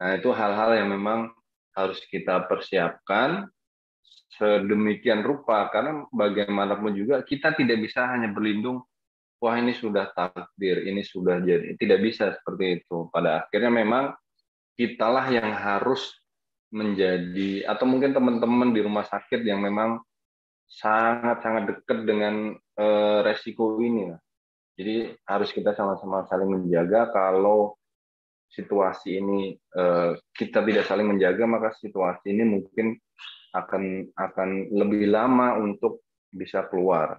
Nah, itu hal-hal yang memang harus kita persiapkan sedemikian rupa karena bagaimanapun juga kita tidak bisa hanya berlindung wah ini sudah takdir, ini sudah jadi. Tidak bisa seperti itu. Pada akhirnya memang kitalah yang harus menjadi atau mungkin teman-teman di rumah sakit yang memang sangat-sangat dekat dengan eh, resiko ini. Jadi harus kita sama-sama saling menjaga kalau situasi ini eh, kita tidak saling menjaga maka situasi ini mungkin akan akan lebih lama untuk bisa keluar.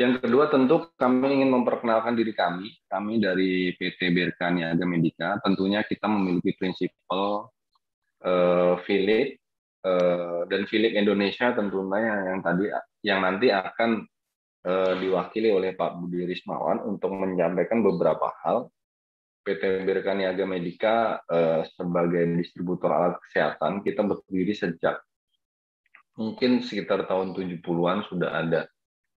Yang kedua tentu kami ingin memperkenalkan diri kami. Kami dari PT Berkania Aga Medica tentunya kita memiliki prinsipal filip eh, Philip uh, eh, dan Philip Indonesia tentunya yang, yang tadi yang nanti akan uh, diwakili oleh Pak Budi Rismawan untuk menyampaikan beberapa hal PT Birka Niaga Medika eh, sebagai distributor alat kesehatan kita berdiri sejak mungkin sekitar tahun 70-an sudah ada.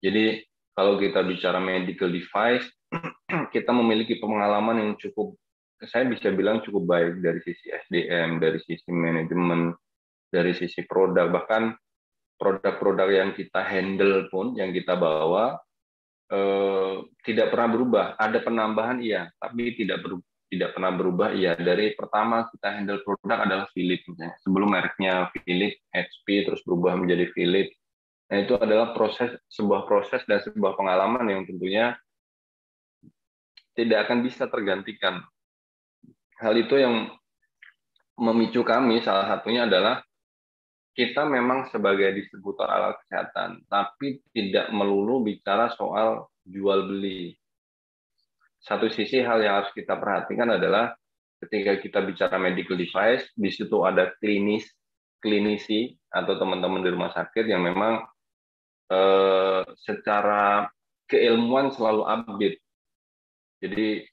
Jadi kalau kita bicara medical device, kita memiliki pengalaman yang cukup saya bisa bilang cukup baik dari sisi SDM, dari sisi manajemen, dari sisi produk bahkan produk-produk yang kita handle pun yang kita bawa Eh, tidak pernah berubah. Ada penambahan iya, tapi tidak berubah tidak pernah berubah iya. dari pertama kita handle produk adalah Philips ya. sebelum mereknya Philips HP terus berubah menjadi Philips nah itu adalah proses sebuah proses dan sebuah pengalaman yang tentunya tidak akan bisa tergantikan hal itu yang memicu kami salah satunya adalah kita memang sebagai distributor alat kesehatan, tapi tidak melulu bicara soal jual beli. Satu sisi hal yang harus kita perhatikan adalah ketika kita bicara medical device, di situ ada klinis, klinisi atau teman-teman di rumah sakit yang memang eh, secara keilmuan selalu update. Jadi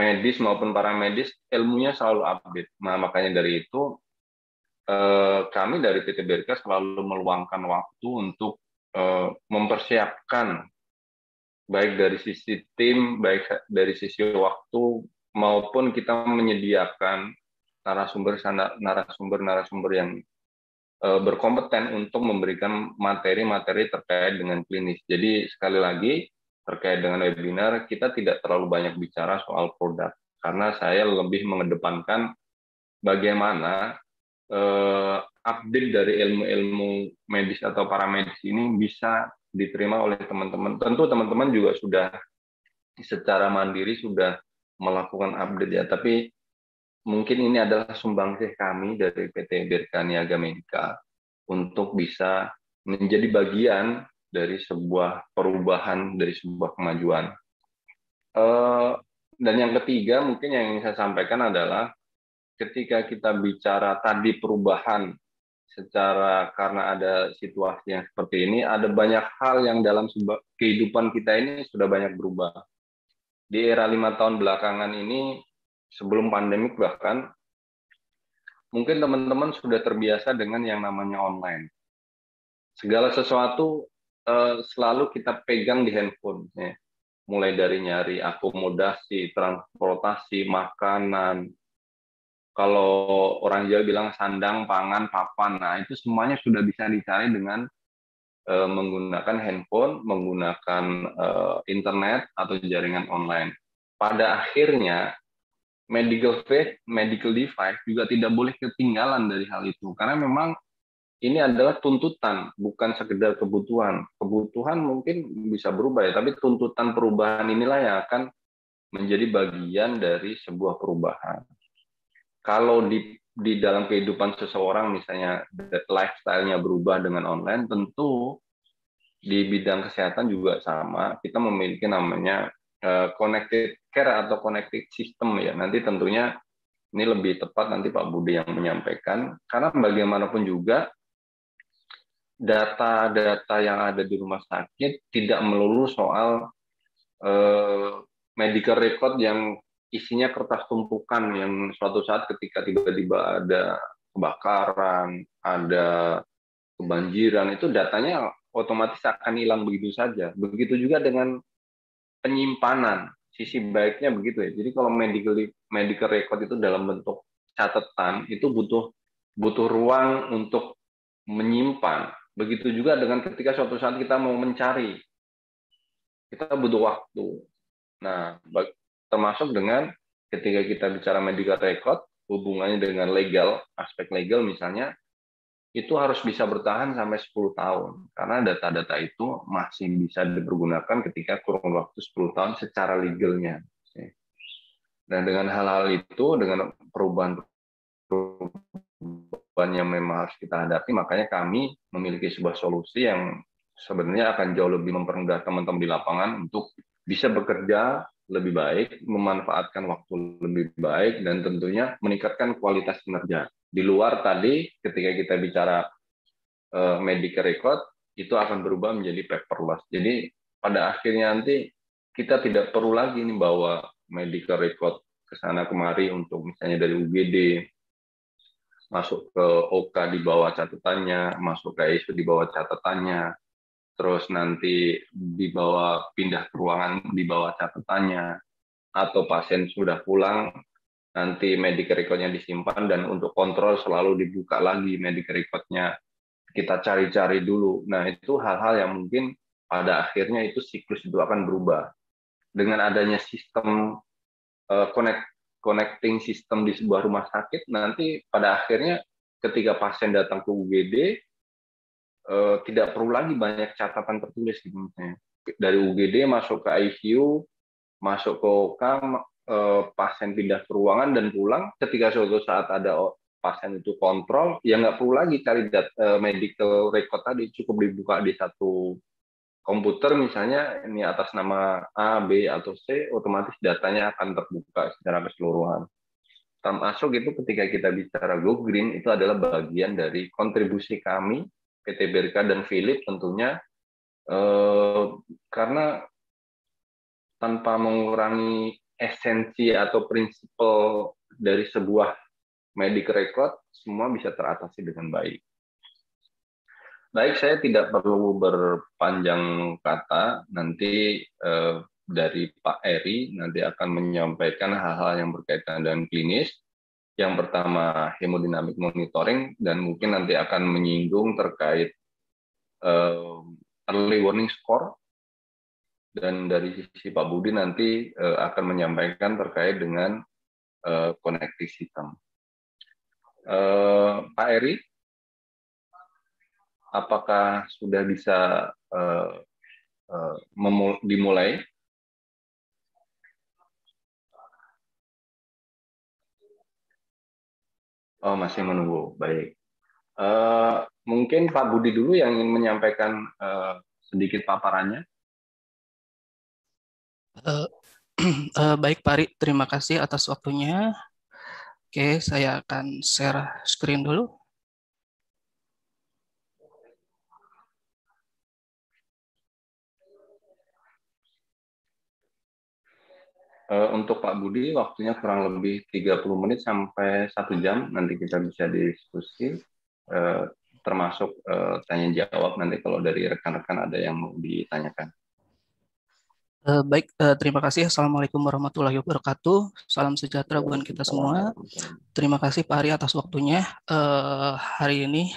medis maupun para medis ilmunya selalu update. Nah, makanya dari itu Eh, kami dari PT BRK selalu meluangkan waktu untuk eh, mempersiapkan baik dari sisi tim, baik dari sisi waktu maupun kita menyediakan narasumber narasumber narasumber yang eh, berkompeten untuk memberikan materi-materi terkait dengan klinis. Jadi sekali lagi terkait dengan webinar kita tidak terlalu banyak bicara soal produk karena saya lebih mengedepankan bagaimana Eh, update dari ilmu-ilmu medis atau paramedis ini bisa diterima oleh teman-teman. Tentu teman-teman juga sudah secara mandiri sudah melakukan update ya, tapi mungkin ini adalah sumbangsih kami dari PT Berkaniaga Medika untuk bisa menjadi bagian dari sebuah perubahan, dari sebuah kemajuan. Eh, dan yang ketiga mungkin yang ingin saya sampaikan adalah ketika kita bicara tadi perubahan secara karena ada situasi yang seperti ini, ada banyak hal yang dalam kehidupan kita ini sudah banyak berubah. Di era lima tahun belakangan ini, sebelum pandemik bahkan, mungkin teman-teman sudah terbiasa dengan yang namanya online. Segala sesuatu eh, selalu kita pegang di handphone, ya. mulai dari nyari akomodasi, transportasi, makanan, kalau orang Jawa bilang sandang, pangan, papan. Nah, itu semuanya sudah bisa dicari dengan eh, menggunakan handphone, menggunakan e, internet atau jaringan online. Pada akhirnya medical face, medical device juga tidak boleh ketinggalan dari hal itu karena memang ini adalah tuntutan, bukan sekedar kebutuhan. Kebutuhan mungkin bisa berubah ya, tapi tuntutan perubahan inilah yang akan menjadi bagian dari sebuah perubahan kalau di di dalam kehidupan seseorang misalnya lifestyle-nya berubah dengan online tentu di bidang kesehatan juga sama kita memiliki namanya uh, connected care atau connected system ya nanti tentunya ini lebih tepat nanti Pak Budi yang menyampaikan karena bagaimanapun juga data-data yang ada di rumah sakit tidak melulu soal uh, medical record yang isinya kertas tumpukan yang suatu saat ketika tiba-tiba ada kebakaran, ada kebanjiran, itu datanya otomatis akan hilang begitu saja. Begitu juga dengan penyimpanan, sisi baiknya begitu ya. Jadi kalau medical medical record itu dalam bentuk catatan itu butuh butuh ruang untuk menyimpan. Begitu juga dengan ketika suatu saat kita mau mencari, kita butuh waktu. Nah, termasuk dengan ketika kita bicara medical record hubungannya dengan legal aspek legal misalnya itu harus bisa bertahan sampai 10 tahun karena data-data itu masih bisa dipergunakan ketika kurang waktu 10 tahun secara legalnya. Dan dengan hal-hal itu, dengan perubahan-perubahan yang memang harus kita hadapi, makanya kami memiliki sebuah solusi yang sebenarnya akan jauh lebih mempermudah teman-teman di lapangan untuk bisa bekerja lebih baik, memanfaatkan waktu lebih baik, dan tentunya meningkatkan kualitas kinerja. Di luar tadi, ketika kita bicara uh, medical record, itu akan berubah menjadi paperless. Jadi pada akhirnya nanti kita tidak perlu lagi nih bawa medical record ke sana kemari untuk misalnya dari UGD masuk ke OK di bawah catatannya, masuk ke ISO di bawah catatannya, terus nanti dibawa pindah ke ruangan, dibawa catatannya, atau pasien sudah pulang, nanti medical recordnya disimpan, dan untuk kontrol selalu dibuka lagi medical recordnya. Kita cari-cari dulu. Nah, itu hal-hal yang mungkin pada akhirnya itu siklus itu akan berubah. Dengan adanya sistem uh, connect, connecting sistem di sebuah rumah sakit, nanti pada akhirnya ketika pasien datang ke UGD, uh, tidak perlu lagi banyak catatan tertulis gitu misalnya. Dari UGD masuk ke ICU, masuk ke kam uh, eh, pasien pindah ke ruangan dan pulang. Ketika suatu saat ada pasien itu kontrol, ya nggak perlu lagi cari dat, eh, medical record tadi, cukup dibuka di satu komputer misalnya ini atas nama A, B atau C, otomatis datanya akan terbuka secara keseluruhan. Tam Asok itu ketika kita bicara Go Green itu adalah bagian dari kontribusi kami PT Berka dan Philip tentunya eh, karena tanpa mengurangi esensi atau prinsipal dari sebuah medik record semua bisa teratasi dengan baik. Baik, saya tidak perlu berpanjang kata. Nanti eh, dari Pak Eri nanti akan menyampaikan hal-hal yang berkaitan dengan klinis yang pertama hemodinamik monitoring dan mungkin nanti akan menyinggung terkait eh, early warning score dan dari sisi Pak Budi nanti eh, akan menyampaikan terkait dengan uh, connective system. Pak Eri, apakah sudah bisa dimulai? Oh, masih menunggu. Baik. Uh, mungkin Pak Budi dulu yang ingin menyampaikan uh, sedikit paparannya. Uh, uh, baik, Pak Ari. Terima kasih atas waktunya. Oke, saya akan share screen dulu. Eh, untuk Pak Budi waktunya kurang lebih 30 menit sampai satu jam nanti kita bisa diskusi eh, termasuk eh, tanya jawab nanti kalau dari rekan-rekan ada yang mau ditanyakan. Baik, terima kasih. Assalamualaikum warahmatullahi wabarakatuh. Salam sejahtera buat kita semua. Terima kasih Pak Ari atas waktunya hari ini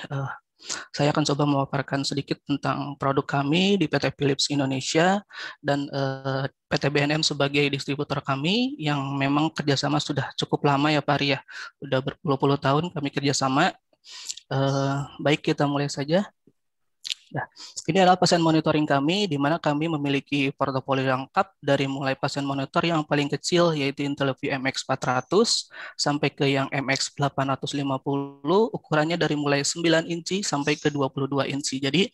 saya akan coba memaparkan sedikit tentang produk kami di PT Philips Indonesia dan eh, PT BNM sebagai distributor kami yang memang kerjasama sudah cukup lama ya Pak Arya. Sudah berpuluh-puluh tahun kami kerjasama. Eh, baik kita mulai saja. Nah, ini adalah pasien monitoring kami, di mana kami memiliki portofolio lengkap dari mulai pasien monitor yang paling kecil, yaitu IntelliView MX400, sampai ke yang MX850, ukurannya dari mulai 9 inci sampai ke 22 inci. Jadi,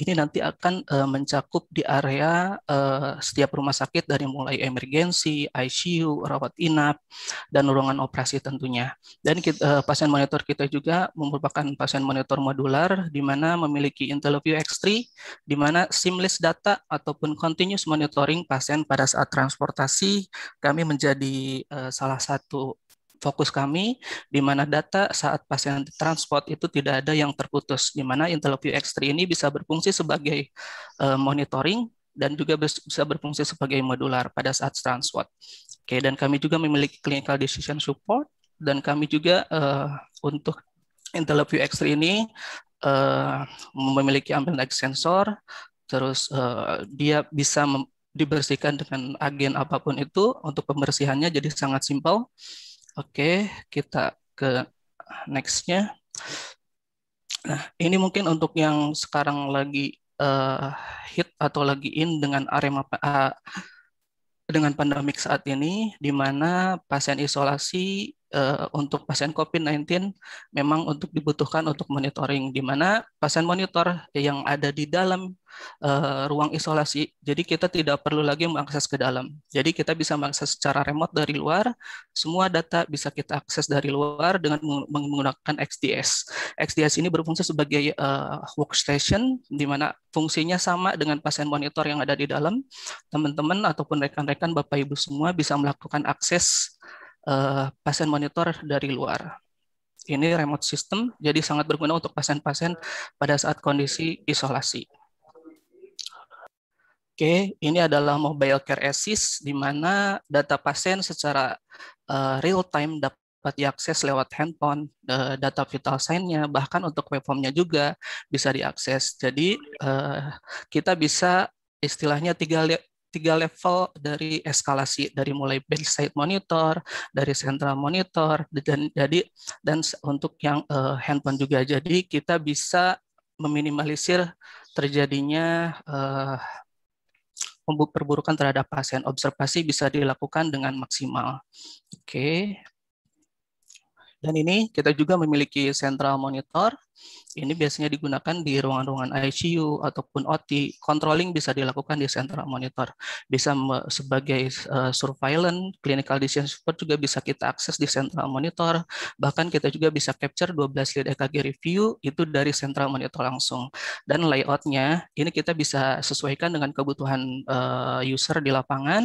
ini nanti akan uh, mencakup di area uh, setiap rumah sakit dari mulai emergensi, ICU, rawat inap, dan ruangan operasi tentunya. Dan kita, uh, eh, pasien monitor kita juga merupakan pasien monitor modular, di mana memiliki IntelliView UX3, di mana seamless data ataupun continuous monitoring pasien pada saat transportasi kami menjadi uh, salah satu fokus kami, di mana data saat pasien transport itu tidak ada yang terputus, di mana IntelliVue x 3 ini bisa berfungsi sebagai uh, monitoring dan juga bisa berfungsi sebagai modular pada saat transport. Oke, dan kami juga memiliki clinical decision support dan kami juga uh, untuk IntelliVue x 3 ini uh, memiliki ambil naik sensor, terus uh, dia bisa dibersihkan dengan agen apapun itu untuk pembersihannya jadi sangat simpel. Oke, kita ke nextnya. Nah, ini mungkin untuk yang sekarang lagi uh, hit atau lagi in dengan Arema uh, dengan pandemik saat ini, di mana pasien isolasi Eh, untuk pasien COVID-19 memang untuk dibutuhkan untuk monitoring di mana pasien monitor yang ada di dalam uh, ruang isolasi. Jadi kita tidak perlu lagi mengakses ke dalam. Jadi kita bisa mengakses secara remote dari luar. Semua data bisa kita akses dari luar dengan menggunakan XDS. XDS ini berfungsi sebagai uh, workstation di mana fungsinya sama dengan pasien monitor yang ada di dalam. Teman-teman ataupun rekan-rekan Bapak Ibu semua bisa melakukan akses uh, pasien monitor dari luar. Ini remote system, jadi sangat berguna untuk pasien-pasien pada saat kondisi isolasi. Oke, ini adalah mobile care assist di mana data pasien secara uh, real time dapat diakses lewat handphone, eh, data vital sign-nya, bahkan untuk waveform-nya juga bisa diakses. Jadi kita bisa istilahnya tiga tiga level dari eskalasi dari mulai bedside monitor, dari central monitor dan jadi dan untuk yang uh, handphone juga. Jadi kita bisa meminimalisir terjadinya uh, perburukan terhadap pasien. Observasi bisa dilakukan dengan maksimal. Oke. Dan ini kita juga memiliki central monitor. Ini biasanya digunakan di ruangan-ruangan ICU ataupun OT. Controlling bisa dilakukan di central monitor. Bisa sebagai eh, surveillance, clinical decision support juga bisa kita akses di central monitor. Bahkan kita juga bisa capture 12 lead EKG review itu dari central monitor langsung. Dan layoutnya ini kita bisa sesuaikan dengan kebutuhan eh, user di lapangan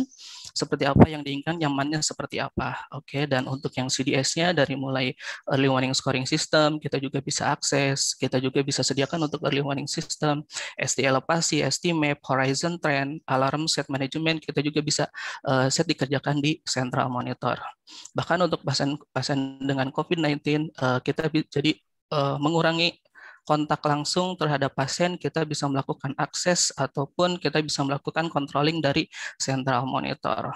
seperti apa yang diinginkan, nyamannya seperti apa. Oke, okay? dan untuk yang CDS-nya dari mulai early warning scoring system, kita juga bisa akses, kita juga bisa sediakan untuk early warning system, ST elevasi, ST map, horizon trend, alarm set management, kita juga bisa uh, set dikerjakan di central monitor. Bahkan untuk pasien pasien dengan COVID-19 uh, eh, kita jadi uh, mengurangi kontak langsung terhadap pasien, kita bisa melakukan akses ataupun kita bisa melakukan controlling dari central monitor.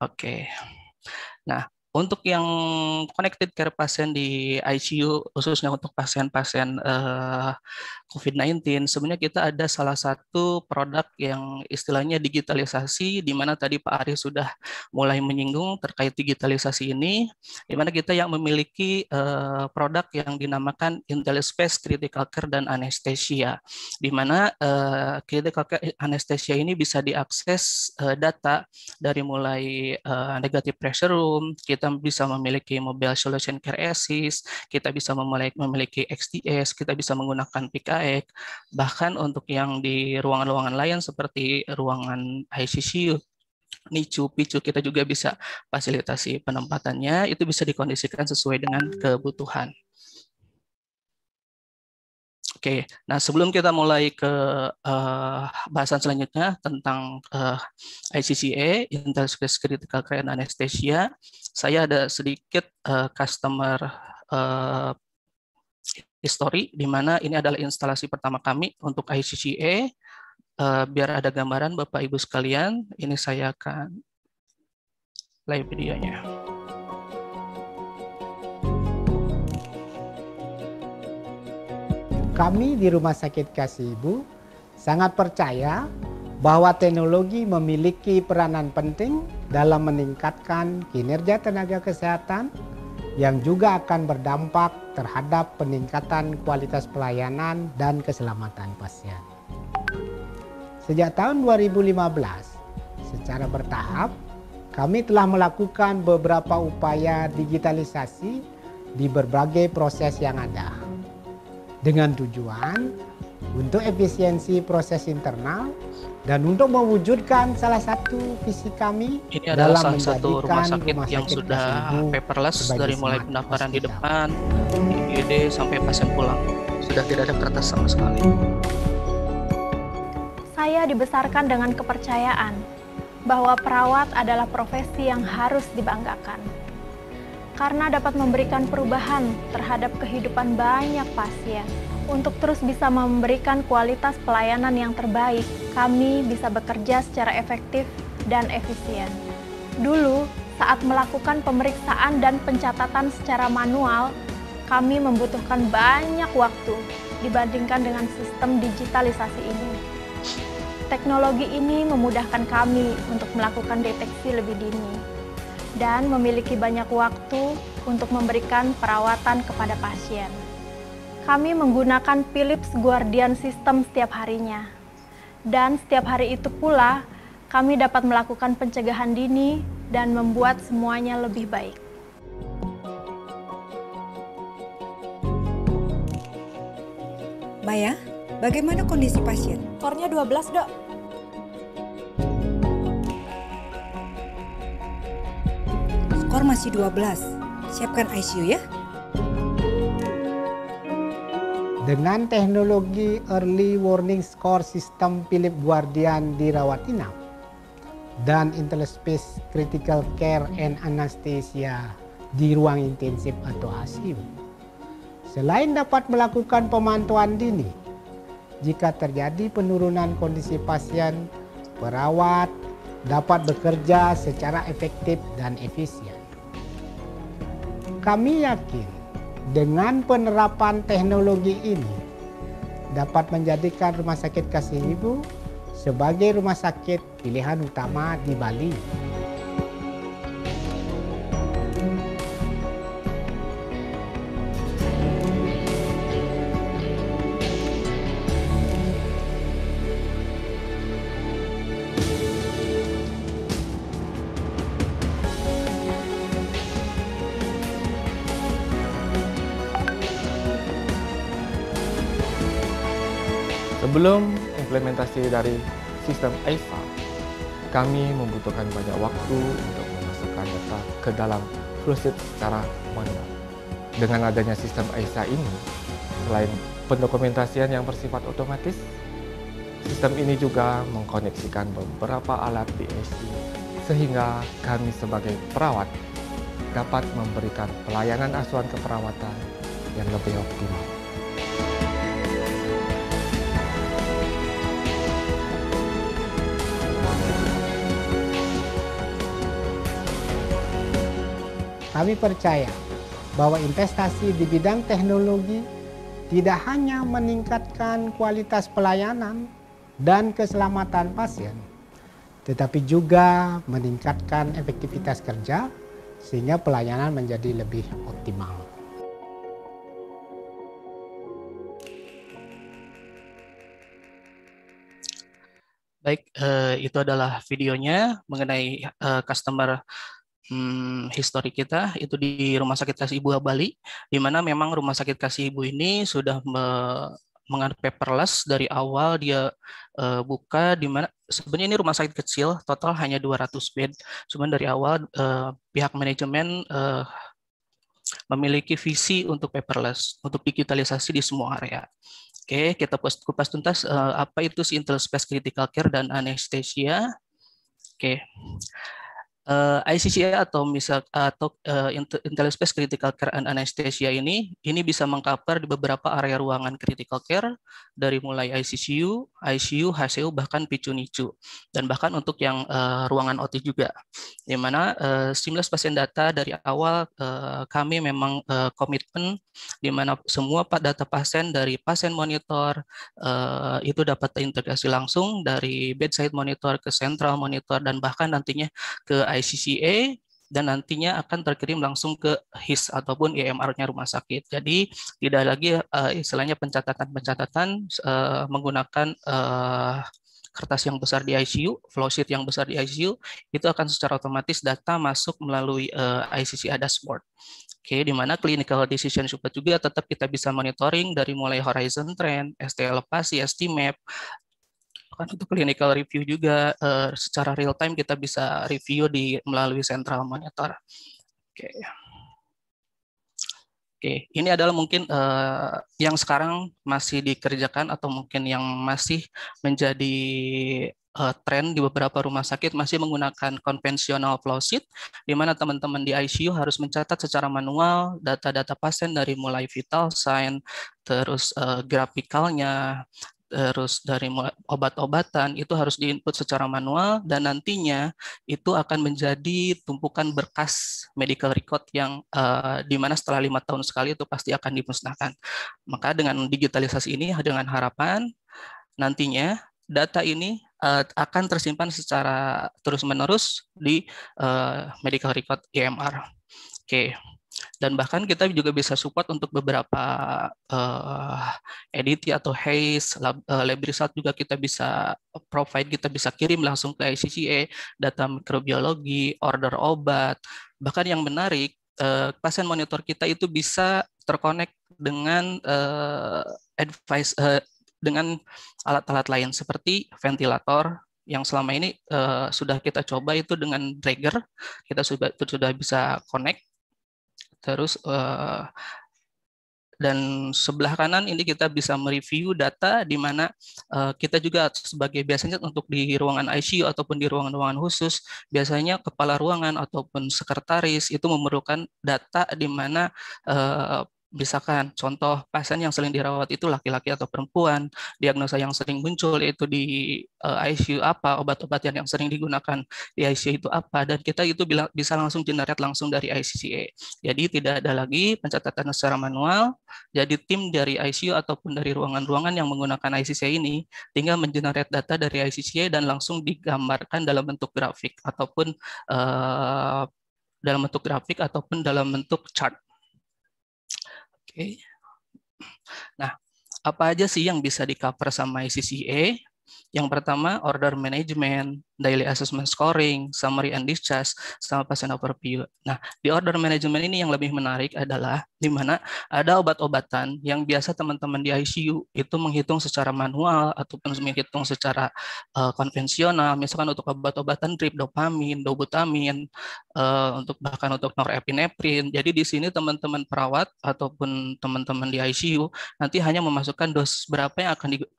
Oke. Okay. Nah, untuk yang connected care pasien di ICU, khususnya untuk pasien-pasien uh, eh, COVID-19, sebenarnya kita ada salah satu produk yang istilahnya digitalisasi, di mana tadi Pak Ari sudah mulai menyinggung terkait digitalisasi ini, di mana kita yang memiliki uh, produk yang dinamakan IntelliSpace Critical Care dan Anesthesia, di mana uh, Critical Care Anesthesia ini bisa diakses uh, data dari mulai uh, negative pressure room, kita kita bisa memiliki mobile solution care assist, kita bisa memiliki XDS, kita bisa menggunakan PKX, bahkan untuk yang di ruangan-ruangan lain seperti ruangan ICU, NICU, PICU kita juga bisa fasilitasi penempatannya itu bisa dikondisikan sesuai dengan kebutuhan. Oke, nah sebelum kita mulai ke uh, bahasan selanjutnya tentang uh, eh, ICCA, Interface Critical Care and Anesthesia, saya ada sedikit uh, customer uh, history, di mana ini adalah instalasi pertama kami untuk ICCA. Uh, biar ada gambaran Bapak-Ibu sekalian, ini saya akan live videonya. Kami di Rumah Sakit Kasih Ibu sangat percaya bahwa teknologi memiliki peranan penting dalam meningkatkan kinerja tenaga kesehatan yang juga akan berdampak terhadap peningkatan kualitas pelayanan dan keselamatan pasien. Sejak tahun 2015, secara bertahap kami telah melakukan beberapa upaya digitalisasi di berbagai proses yang ada dengan tujuan untuk efisiensi proses internal dan untuk mewujudkan salah satu visi kami ini adalah dalam salah satu rumah sakit rumah sakit yang sudah paperless dari mulai pendaftaran di depan IGD e sampai pasien pulang sudah tidak ada kertas sama sekali saya dibesarkan dengan kepercayaan bahwa perawat adalah profesi yang harus dibanggakan karena dapat memberikan perubahan terhadap kehidupan banyak pasien. Untuk terus bisa memberikan kualitas pelayanan yang terbaik, kami bisa bekerja secara efektif dan efisien. Dulu, saat melakukan pemeriksaan dan pencatatan secara manual, kami membutuhkan banyak waktu dibandingkan dengan sistem digitalisasi ini. Teknologi ini memudahkan kami untuk melakukan deteksi lebih dini dan memiliki banyak waktu untuk memberikan perawatan kepada pasien. Kami menggunakan Philips Guardian System setiap harinya. Dan setiap hari itu pula, kami dapat melakukan pencegahan dini dan membuat semuanya lebih baik. Maya, bagaimana kondisi pasien? Kornya 12, dok. Formasi 12. Siapkan ICU ya. Dengan teknologi Early Warning Score System Philip Guardian di Rawat Inap dan Interspecialist Critical Care and Anesthesia di ruang intensif atau ICU. Selain dapat melakukan pemantauan dini, jika terjadi penurunan kondisi pasien, perawat dapat bekerja secara efektif dan efisien. Kami yakin dengan penerapan teknologi ini dapat menjadikan Rumah Sakit Kasih Ibu sebagai rumah sakit pilihan utama di Bali. Sebelum implementasi dari sistem AIFA, kami membutuhkan banyak waktu untuk memasukkan data ke dalam flowsheet secara manual. Dengan adanya sistem AISA ini, selain pendokumentasian yang bersifat otomatis, sistem ini juga mengkoneksikan beberapa alat PSD sehingga kami sebagai perawat dapat memberikan pelayanan asuhan keperawatan yang lebih optimal. Kami percaya bahwa investasi di bidang teknologi tidak hanya meningkatkan kualitas pelayanan dan keselamatan pasien, tetapi juga meningkatkan efektivitas kerja sehingga pelayanan menjadi lebih optimal. Baik, eh, itu adalah videonya mengenai eh, customer hmm, histori kita itu di Rumah Sakit Kasih Ibu Bali, di mana memang Rumah Sakit Kasih Ibu ini sudah me menganut paperless dari awal dia uh, buka di mana sebenarnya ini rumah sakit kecil total hanya 200 bed cuman dari awal uh, pihak manajemen uh, memiliki visi untuk paperless untuk digitalisasi di semua area oke kita kupas tuntas uh, apa itu si intel space critical care dan anestesia oke uh, eh, ICCA atau misal atau uh, eh, Intellispace Critical Care and Anesthesia ini ini bisa mengcover di beberapa area ruangan critical care dari mulai ICCU, ICU, HCU bahkan picu nicu dan bahkan untuk yang uh, ruangan OT juga. Di mana uh, seamless pasien data dari awal uh, kami memang uh, komitmen di mana semua data pasien dari pasien monitor uh, itu dapat terintegrasi langsung dari bedside monitor ke central monitor dan bahkan nantinya ke ICCA dan nantinya akan terkirim langsung ke HIS ataupun emr nya rumah sakit. Jadi tidak lagi uh, istilahnya pencatatan-pencatatan uh, menggunakan uh, kertas yang besar di ICU, flow sheet yang besar di ICU, itu akan secara otomatis data masuk melalui uh, ICCA dashboard. Oke, okay, di mana clinical decision support juga tetap kita bisa monitoring dari mulai horizon trend, ST elevasi, ST map, kan untuk clinical review juga uh, secara real time kita bisa review di melalui central monitor. Oke. Okay. Oke, okay. ini adalah mungkin uh, yang sekarang masih dikerjakan atau mungkin yang masih menjadi uh, eh, tren di beberapa rumah sakit masih menggunakan konvensional flow sheet, di mana teman-teman di ICU harus mencatat secara manual data-data pasien dari mulai vital sign, terus uh, grafikalnya, terus dari obat-obatan itu harus diinput secara manual dan nantinya itu akan menjadi tumpukan berkas medical record yang uh, di mana setelah lima tahun sekali itu pasti akan dimusnahkan. Maka dengan digitalisasi ini dengan harapan nantinya data ini uh, akan tersimpan secara terus-menerus di uh, medical record EMR. Oke. Okay dan bahkan kita juga bisa support untuk beberapa uh, eh, edit atau haze lab, uh, eh, lab juga kita bisa provide kita bisa kirim langsung ke ICCA data mikrobiologi order obat bahkan yang menarik uh, pasien monitor kita itu bisa terkonek dengan uh, advice uh, dengan alat-alat lain seperti ventilator yang selama ini uh, sudah kita coba itu dengan dragger kita sudah sudah bisa connect Terus uh, dan sebelah kanan ini kita bisa mereview data di mana uh, kita juga sebagai biasanya untuk di ruangan ICU ataupun di ruangan-ruangan khusus biasanya kepala ruangan ataupun sekretaris itu memerlukan data di mana uh, misalkan contoh pasien yang sering dirawat itu laki-laki atau perempuan, diagnosa yang sering muncul itu di eh, ICU apa, obat-obatan yang sering digunakan di ICU itu apa, dan kita itu bisa langsung generate langsung dari ICCA. Jadi tidak ada lagi pencatatan secara manual, jadi tim dari ICU ataupun dari ruangan-ruangan yang menggunakan ICCA ini tinggal mengenerate data dari ICCA dan langsung digambarkan dalam bentuk grafik ataupun uh, dalam bentuk grafik ataupun dalam bentuk chart Oke, Nah, apa aja sih yang bisa di-cover sama ICCA? E? Yang pertama, order management daily assessment scoring, summary and discharge, sama patient overview. Nah, di order management ini yang lebih menarik adalah di mana ada obat-obatan yang biasa teman-teman di ICU itu menghitung secara manual ataupun menghitung secara uh, konvensional, misalkan untuk obat-obatan drip dopamin, dobutamin, uh, eh, untuk bahkan untuk norepinephrine. Jadi di sini teman-teman perawat ataupun teman-teman di ICU nanti hanya memasukkan dos berapa yang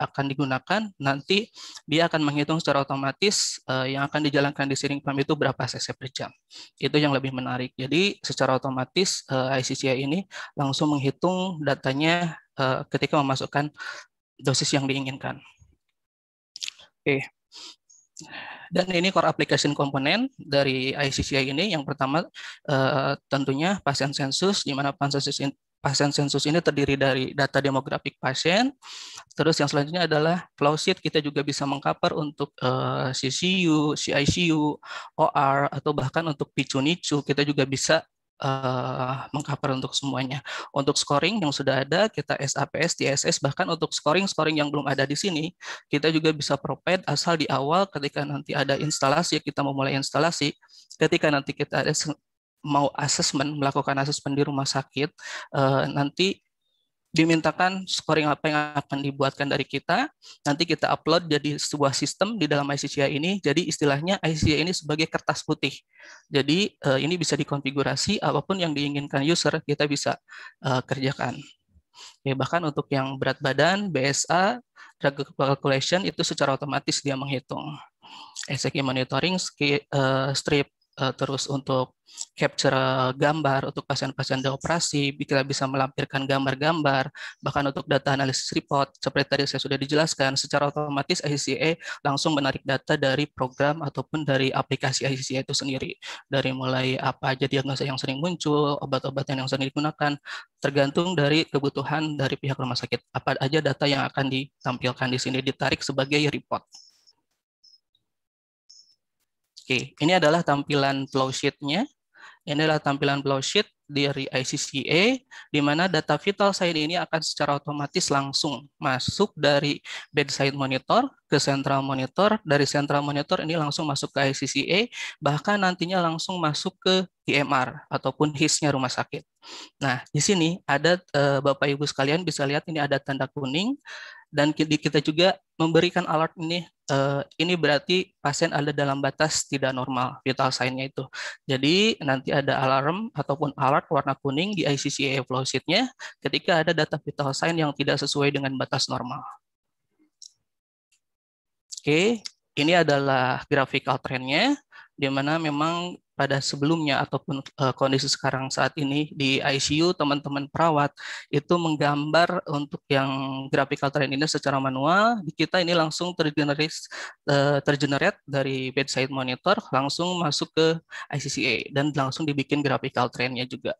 akan digunakan, nanti dia akan menghitung secara otomatis uh, yang akan dijalankan di sharing Pump itu berapa cc per jam. Itu yang lebih menarik. Jadi secara otomatis uh, eh, ICCI ini langsung menghitung datanya uh, ketika memasukkan dosis yang diinginkan. Oke. Okay. Dan ini core application komponen dari ICCI ini yang pertama tentunya pasien sensus di mana pasien sensus pasien sensus ini terdiri dari data demografik pasien. Terus yang selanjutnya adalah flow sheet kita juga bisa mengcover untuk uh, eh, CCU, CICU, OR atau bahkan untuk picu nicu kita juga bisa uh, mengcover untuk semuanya. Untuk scoring yang sudah ada kita SAPS, TSS bahkan untuk scoring-scoring yang belum ada di sini kita juga bisa provide asal di awal ketika nanti ada instalasi kita memulai instalasi ketika nanti kita ada mau asesmen melakukan asesmen di rumah sakit uh, nanti dimintakan scoring apa yang akan dibuatkan dari kita. Nanti kita upload jadi sebuah sistem di dalam ICCI ini. Jadi istilahnya ICCI ini sebagai kertas putih. Jadi eh, ini bisa dikonfigurasi apapun yang diinginkan user kita bisa eh, kerjakan. Ya, bahkan untuk yang berat badan, BSA, drug calculation itu secara otomatis dia menghitung. SEQ monitoring, strip Eh, terus untuk capture gambar untuk pasien-pasien operasi, kita bisa melampirkan gambar-gambar, bahkan untuk data analisis report, seperti tadi saya sudah dijelaskan, secara otomatis ICCA langsung menarik data dari program ataupun dari aplikasi ICCA itu sendiri. Dari mulai apa aja diagnosa yang sering muncul, obat-obatan yang sering digunakan, tergantung dari kebutuhan dari pihak rumah sakit. Apa aja data yang akan ditampilkan di sini, ditarik sebagai report. Oke, ini adalah tampilan flow sheet-nya. Ini adalah tampilan flow sheet dari ICCA, di mana data vital sign ini akan secara otomatis langsung masuk dari bedside monitor ke central monitor, dari central monitor ini langsung masuk ke ICCA, bahkan nantinya langsung masuk ke EMR ataupun HIS-nya rumah sakit. Nah, di sini ada eh, Bapak Ibu sekalian bisa lihat ini ada tanda kuning, dan kita juga memberikan alert ini eh, ini berarti pasien ada dalam batas tidak normal vital sign-nya itu. Jadi nanti ada alarm ataupun alert warna kuning di ICCA flow sheet-nya ketika ada data vital sign yang tidak sesuai dengan batas normal. Oke, ini adalah grafikal trend-nya di mana memang pada sebelumnya ataupun uh, kondisi sekarang saat ini di ICU teman-teman perawat itu menggambar untuk yang graphical trend ini secara manual di kita ini langsung tergeneris uh, tergenerate dari bedside monitor langsung masuk ke ICCA dan langsung dibikin graphical trendnya juga.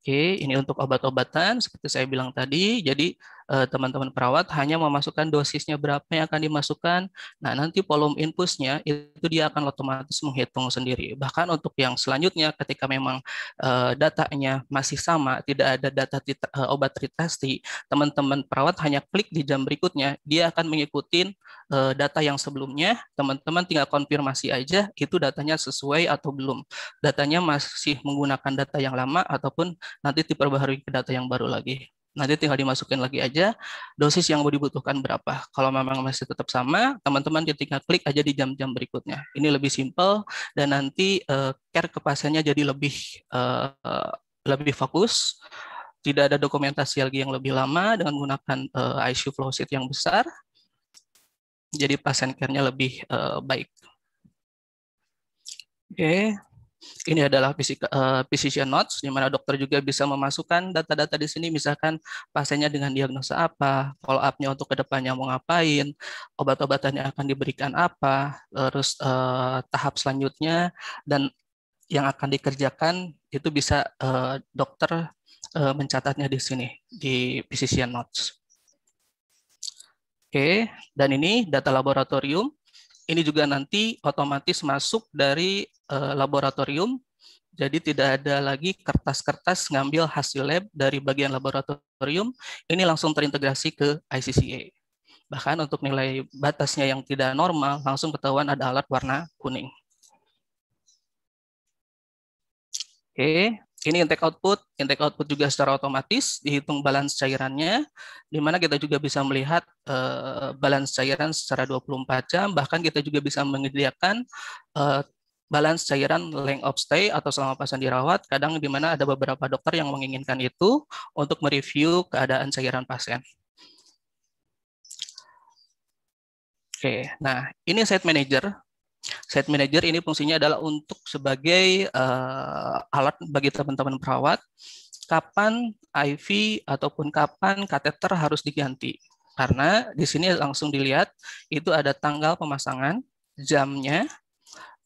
Oke, ini untuk obat-obatan seperti saya bilang tadi. Jadi Eh, teman-teman perawat hanya memasukkan dosisnya berapa yang akan dimasukkan. Nah, nanti volume infusnya itu dia akan otomatis menghitung sendiri. Bahkan untuk yang selanjutnya ketika memang eh, datanya masih sama, tidak ada data eh, obat tritasti, teman-teman perawat hanya klik di jam berikutnya, dia akan mengikuti data yang sebelumnya. Teman-teman tinggal konfirmasi aja itu datanya sesuai atau belum. Datanya masih menggunakan data yang lama ataupun nanti diperbaharui ke data yang baru lagi. Nanti tinggal dimasukin lagi aja dosis yang mau dibutuhkan berapa. Kalau memang masih tetap sama, teman-teman tinggal klik aja di jam-jam berikutnya. Ini lebih simple dan nanti uh, care ke pasiennya jadi lebih uh, lebih fokus. Tidak ada dokumentasi lagi yang lebih lama dengan menggunakan uh, eh, ICU flow sheet yang besar. Jadi pasien care-nya lebih uh, baik. Oke, okay. Ini adalah eh, physician notes, di mana dokter juga bisa memasukkan data-data di sini, misalkan pasiennya dengan diagnosa apa, follow up-nya untuk kedepannya mau ngapain, obat-obatannya akan diberikan apa, terus eh, tahap selanjutnya, dan yang akan dikerjakan itu bisa eh, dokter eh, mencatatnya di sini, di physician notes. Oke, dan ini data laboratorium ini juga nanti otomatis masuk dari uh, laboratorium, jadi tidak ada lagi kertas-kertas ngambil hasil lab dari bagian laboratorium, ini langsung terintegrasi ke ICCA. Bahkan untuk nilai batasnya yang tidak normal, langsung ketahuan ada alat warna kuning. Oke, ini intake output, intake output juga secara otomatis dihitung balance cairannya, di mana kita juga bisa melihat uh, balance cairan secara 24 jam, bahkan kita juga bisa menyediakan uh, balance cairan length of stay atau selama pasien dirawat, kadang di mana ada beberapa dokter yang menginginkan itu untuk mereview keadaan cairan pasien. Oke, nah ini site manager Site manager ini fungsinya adalah untuk sebagai uh, alat bagi teman-teman perawat kapan IV ataupun kapan kateter harus diganti. Karena di sini langsung dilihat itu ada tanggal pemasangan, jamnya,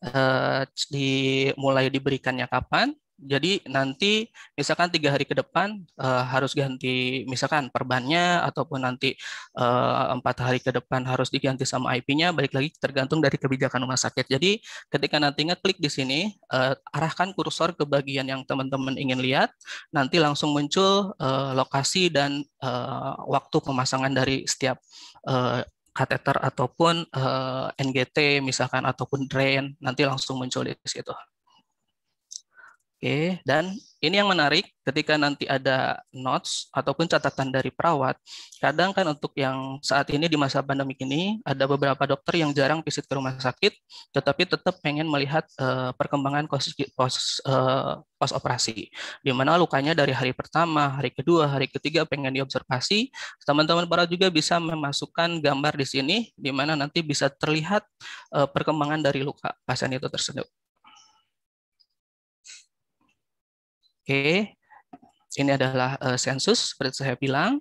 uh, eh, dimulai diberikannya kapan, jadi nanti misalkan tiga hari ke depan uh, harus ganti misalkan perbannya ataupun nanti eh, empat hari ke depan harus diganti sama IP-nya balik lagi tergantung dari kebijakan rumah sakit. Jadi ketika nanti ngeklik di sini uh, arahkan kursor ke bagian yang teman-teman ingin lihat, nanti langsung muncul uh, lokasi dan uh, waktu pemasangan dari setiap uh, kateter ataupun uh, NGT misalkan ataupun drain nanti langsung muncul di situ. Oke, dan ini yang menarik ketika nanti ada notes ataupun catatan dari perawat. Kadang kan untuk yang saat ini di masa pandemi ini ada beberapa dokter yang jarang visit ke rumah sakit, tetapi tetap pengen melihat uh, perkembangan pos, pos, uh, eh, pos operasi. Di mana lukanya dari hari pertama, hari kedua, hari ketiga pengen diobservasi. Teman-teman para juga bisa memasukkan gambar di sini, di mana nanti bisa terlihat uh, perkembangan dari luka pasien itu tersebut. Oke, ini adalah uh, sensus seperti saya bilang.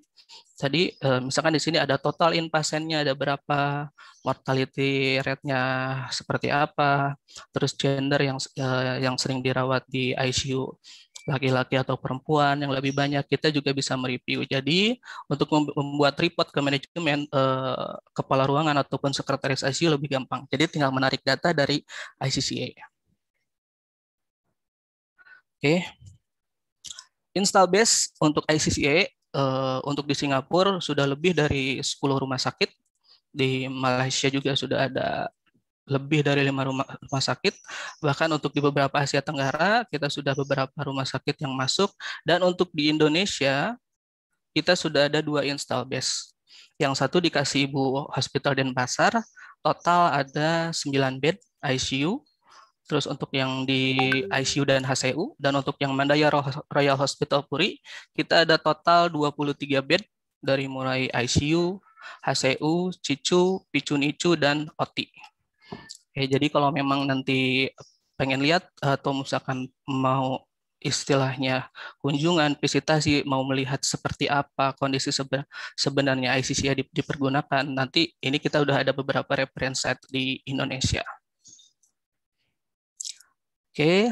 Tadi uh, eh, misalkan di sini ada total in pasiennya ada berapa, mortality rate-nya seperti apa, terus gender yang uh, yang sering dirawat di ICU laki-laki atau perempuan yang lebih banyak kita juga bisa mereview. Jadi untuk membuat report ke manajemen eh, kepala ruangan ataupun sekretaris ICU lebih gampang. Jadi tinggal menarik data dari ICCA. Oke. Okay. Install base untuk ICCA uh, e, eh, untuk di Singapura sudah lebih dari 10 rumah sakit. Di Malaysia juga sudah ada lebih dari lima rumah, rumah sakit. Bahkan untuk di beberapa Asia Tenggara, kita sudah beberapa rumah sakit yang masuk. Dan untuk di Indonesia, kita sudah ada dua install base. Yang satu dikasih Ibu Hospital Denpasar, total ada 9 bed ICU terus untuk yang di ICU dan HCU, dan untuk yang Mandaya Royal Hospital Puri, kita ada total 23 bed dari mulai ICU, HCU, Cicu, Picunicu dan OTI. Oke, jadi kalau memang nanti pengen lihat atau misalkan mau istilahnya kunjungan, visitasi, mau melihat seperti apa kondisi sebenarnya ICC dipergunakan, nanti ini kita udah ada beberapa referensi di Indonesia. Oke,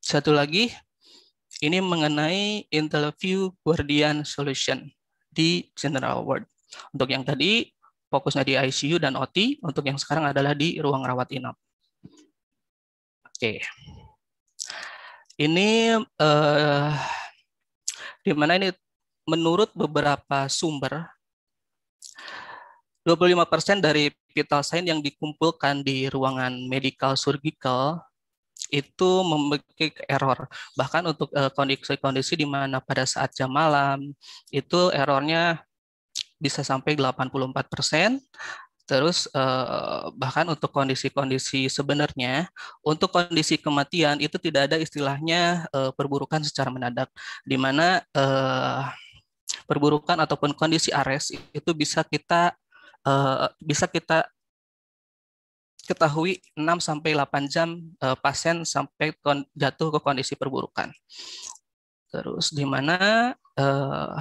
satu lagi ini mengenai interview guardian solution di general ward. Untuk yang tadi fokusnya di ICU dan OT, untuk yang sekarang adalah di ruang rawat inap. Oke. Ini eh, di mana ini menurut beberapa sumber 25% dari vital sign yang dikumpulkan di ruangan medical surgical itu memiliki error. Bahkan untuk eh, kondisi-kondisi di mana pada saat jam malam itu errornya bisa sampai 84 persen. Terus eh, bahkan untuk kondisi-kondisi sebenarnya, untuk kondisi kematian itu tidak ada istilahnya eh, perburukan secara mendadak, di mana perburukan ataupun kondisi ares itu bisa kita bisa kita ketahui 6 sampai 8 jam uh, pasien sampai jatuh ke kondisi perburukan. Terus di mana uh,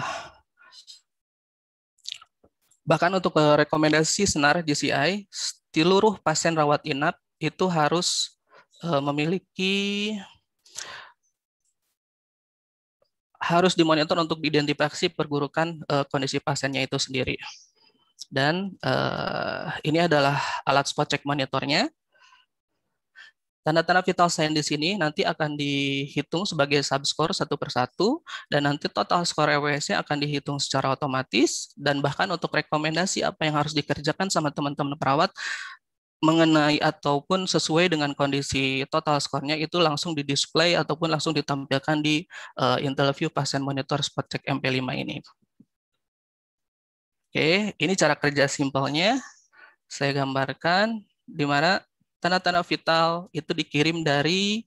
bahkan untuk eh, rekomendasi senar GCI seluruh pasien rawat inap itu harus uh, memiliki harus dimonitor untuk diidentifikasi perburukan uh, kondisi pasiennya itu sendiri. Dan uh, ini adalah alat spot check monitornya. Tanda-tanda vital sign di sini nanti akan dihitung sebagai subscore satu persatu, dan nanti total skor EWS-nya akan dihitung secara otomatis, dan bahkan untuk rekomendasi apa yang harus dikerjakan sama teman-teman perawat mengenai ataupun sesuai dengan kondisi total skornya itu langsung di display ataupun langsung ditampilkan di uh, interview pasien monitor spot check MP5 ini. Oke, ini cara kerja simpelnya. Saya gambarkan di mana tanda-tanda vital itu dikirim dari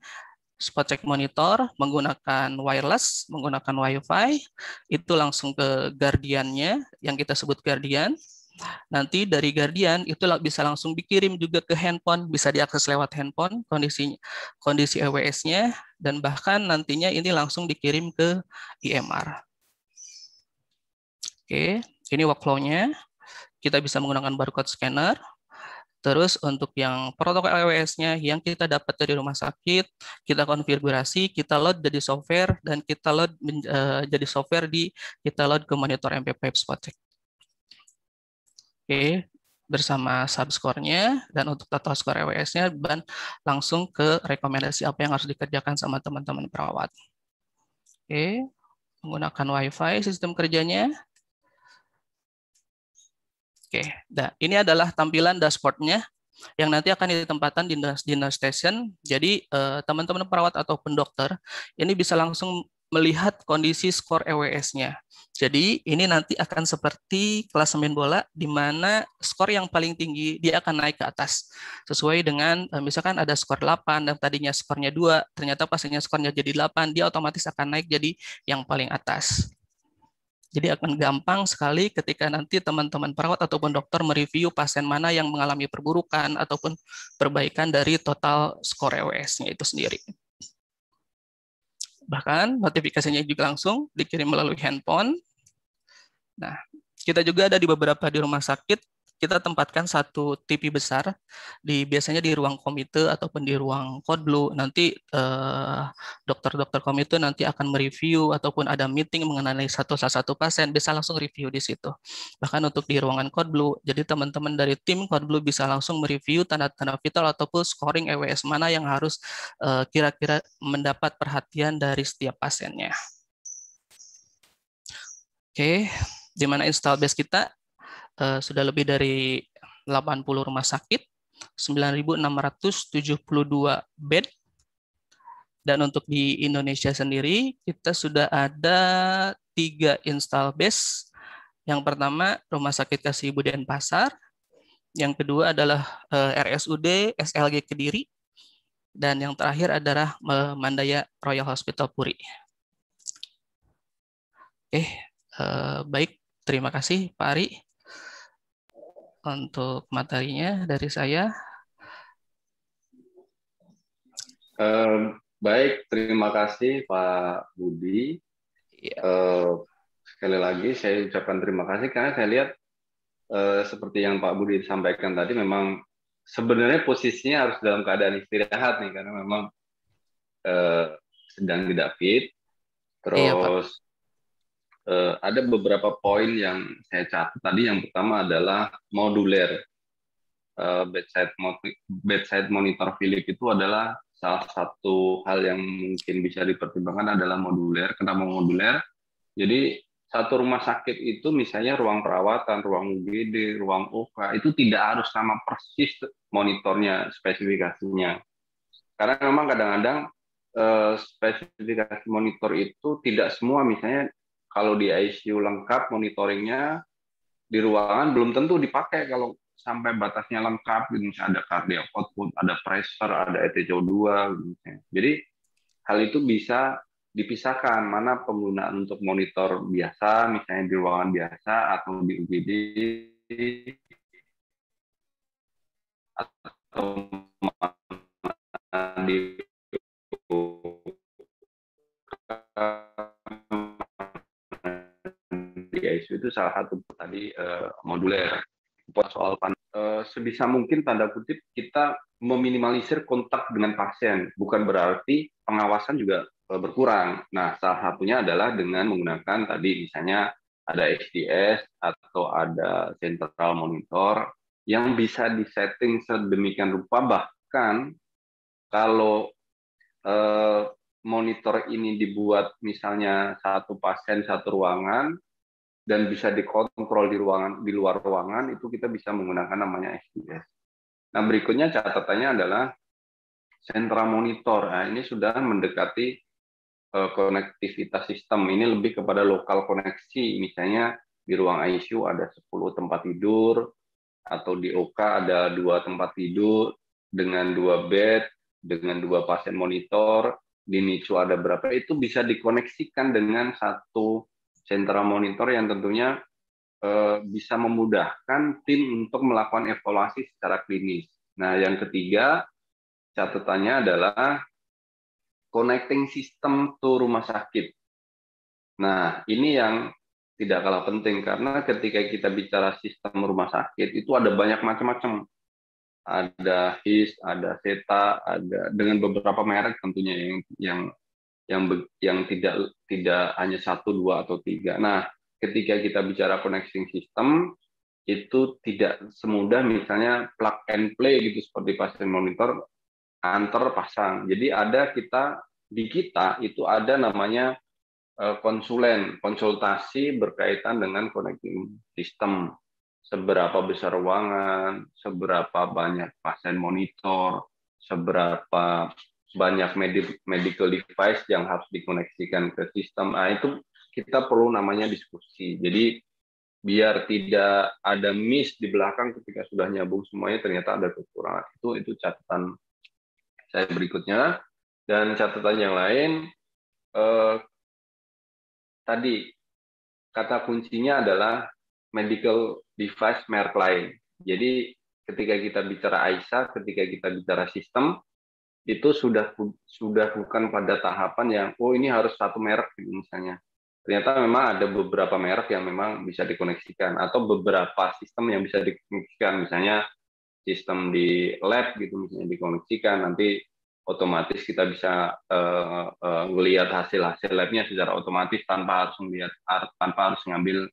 spot check monitor menggunakan wireless, menggunakan wifi, itu langsung ke guardiannya yang kita sebut guardian. Nanti dari guardian itu bisa langsung dikirim juga ke handphone, bisa diakses lewat handphone kondisinya, kondisi EWS-nya dan bahkan nantinya ini langsung dikirim ke IMR. Oke ini workflow-nya. Kita bisa menggunakan barcode scanner. Terus untuk yang protokol LWS-nya yang kita dapat dari rumah sakit, kita konfigurasi, kita load jadi software, dan kita load eh, jadi software di kita load ke monitor MPP Spotek. Oke, bersama subscore-nya, dan untuk total skor LWS-nya, dan langsung ke rekomendasi apa yang harus dikerjakan sama teman-teman perawat. Oke, menggunakan WiFi sistem kerjanya, Oke, nah ini adalah tampilan dashboardnya yang nanti akan ditempatkan di nurse, di nurse station. Jadi eh, teman-teman eh, perawat ataupun dokter ini bisa langsung melihat kondisi skor EWS-nya. Jadi ini nanti akan seperti kelas main bola di mana skor yang paling tinggi dia akan naik ke atas. Sesuai dengan eh, misalkan ada skor 8 dan tadinya skornya 2, ternyata pastinya skornya jadi 8, dia otomatis akan naik jadi yang paling atas. Jadi akan gampang sekali ketika nanti teman-teman perawat ataupun dokter mereview pasien mana yang mengalami perburukan ataupun perbaikan dari total skor EWS-nya itu sendiri. Bahkan notifikasinya juga langsung dikirim melalui handphone. Nah, kita juga ada di beberapa di rumah sakit kita tempatkan satu TV besar di biasanya di ruang komite ataupun di ruang code blue. Nanti eh, dokter-dokter komite nanti akan mereview ataupun ada meeting mengenai satu salah satu pasien bisa langsung review di situ. Bahkan untuk di ruangan code blue, jadi teman-teman dari tim code blue bisa langsung mereview tanda-tanda vital ataupun scoring EWS mana yang harus eh, kira-kira mendapat perhatian dari setiap pasiennya. Oke, okay. di mana install base kita? Eh, sudah lebih dari 80 rumah sakit, 9.672 bed. Dan untuk di Indonesia sendiri, kita sudah ada tiga install base. Yang pertama, Rumah Sakit Kasih Ibu Pasar Yang kedua adalah eh, RSUD SLG Kediri. Dan yang terakhir adalah eh, Mandaya Royal Hospital Puri. Oke, baik. Terima kasih, Pak Ari untuk materinya dari saya. Um, baik, terima kasih Pak Budi. Yeah. Iya. Uh, sekali lagi saya ucapkan terima kasih karena saya lihat uh, seperti yang Pak Budi sampaikan tadi memang sebenarnya posisinya harus dalam keadaan istirahat nih karena memang uh, sedang tidak fit. Iya, Terus Eh, ada beberapa poin yang saya catat tadi. Yang pertama adalah moduler. Eh, bedside, monitor Philips itu adalah salah satu hal yang mungkin bisa dipertimbangkan adalah moduler. Kenapa moduler? Jadi satu rumah sakit itu misalnya ruang perawatan, ruang UGD, ruang UK, itu tidak harus sama persis monitornya, spesifikasinya. Karena memang kadang-kadang eh, spesifikasi monitor itu tidak semua misalnya kalau di ICU lengkap monitoringnya di ruangan belum tentu dipakai kalau sampai batasnya lengkap gitu. misalnya ada cardiac output, ada pressure, ada ETCO2 gitu. Jadi hal itu bisa dipisahkan mana penggunaan untuk monitor biasa misalnya di ruangan biasa atau di UGD atau di di ICU itu salah satu tadi uh, moduler soal uh, sebisa mungkin tanda kutip kita meminimalisir kontak dengan pasien bukan berarti pengawasan juga uh, berkurang nah salah satunya adalah dengan menggunakan tadi misalnya ada HDS atau ada central monitor yang bisa disetting sedemikian rupa bahkan kalau eh, monitor ini dibuat misalnya satu pasien satu ruangan dan bisa dikontrol di ruangan di luar ruangan itu kita bisa menggunakan namanya SDS. Nah berikutnya catatannya adalah sentra monitor. Nah, ini sudah mendekati eh, konektivitas sistem. Ini lebih kepada lokal koneksi. Misalnya di ruang ICU ada 10 tempat tidur atau di OK ada dua tempat tidur dengan dua bed dengan dua pasien monitor di NICU ada berapa itu bisa dikoneksikan dengan satu sentra monitor yang tentunya eh, bisa memudahkan tim untuk melakukan evaluasi secara klinis. Nah, yang ketiga catatannya adalah connecting system to rumah sakit. Nah, ini yang tidak kalah penting karena ketika kita bicara sistem rumah sakit itu ada banyak macam-macam. Ada HIS, ada SETA, ada dengan beberapa merek tentunya yang yang yang yang tidak tidak hanya satu dua atau tiga. Nah, ketika kita bicara connecting system itu tidak semudah misalnya plug and play gitu seperti pasien monitor antar pasang. Jadi ada kita di kita itu ada namanya eh, konsulen konsultasi berkaitan dengan connecting system seberapa besar ruangan, seberapa banyak pasien monitor, seberapa banyak medical device yang harus dikoneksikan ke sistem. Nah, itu kita perlu namanya diskusi. Jadi biar tidak ada miss di belakang ketika sudah nyambung semuanya ternyata ada kekurangan. Itu itu catatan saya berikutnya dan catatan yang lain eh, tadi kata kuncinya adalah medical device merek lain. Jadi ketika kita bicara AISA, ketika kita bicara sistem, itu sudah sudah bukan pada tahapan yang oh ini harus satu merek misalnya ternyata memang ada beberapa merek yang memang bisa dikoneksikan atau beberapa sistem yang bisa dikoneksikan misalnya sistem di lab gitu misalnya dikoneksikan nanti otomatis kita bisa uh, uh, hasil-hasil labnya secara otomatis tanpa harus melihat tanpa harus ngambil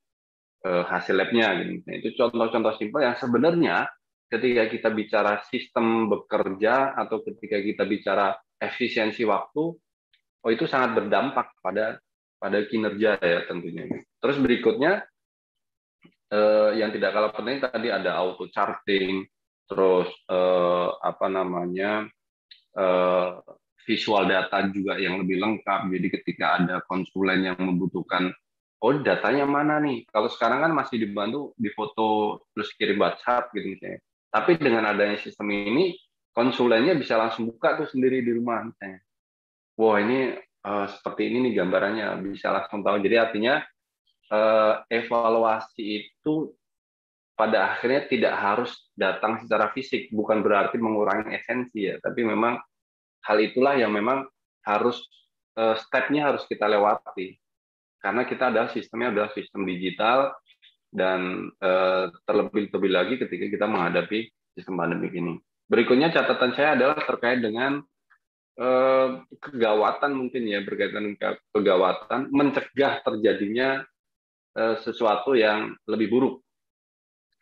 uh, hasil labnya gitu. Nah, itu contoh-contoh simpel yang sebenarnya ketika kita bicara sistem bekerja atau ketika kita bicara efisiensi waktu, oh itu sangat berdampak pada pada kinerja ya tentunya. Terus berikutnya eh, yang tidak kalah penting tadi ada auto charting, terus eh, apa namanya eh, visual data juga yang lebih lengkap. Jadi ketika ada konsulen yang membutuhkan oh datanya mana nih? Kalau sekarang kan masih dibantu di foto terus kirim WhatsApp gitu misalnya tapi dengan adanya sistem ini, konsulennya bisa langsung buka tuh sendiri di rumah misalnya. Wah ini uh, seperti ini nih gambarannya, bisa langsung tahu. Jadi artinya uh, evaluasi itu pada akhirnya tidak harus datang secara fisik, bukan berarti mengurangi esensi ya, tapi memang hal itulah yang memang harus uh, step-nya harus kita lewati karena kita adalah sistemnya adalah sistem digital dan eh, terlebih-lebih lagi ketika kita menghadapi sistem pandemi ini. Berikutnya catatan saya adalah terkait dengan eh, kegawatan mungkin ya berkaitan dengan kegawatan mencegah terjadinya eh, sesuatu yang lebih buruk.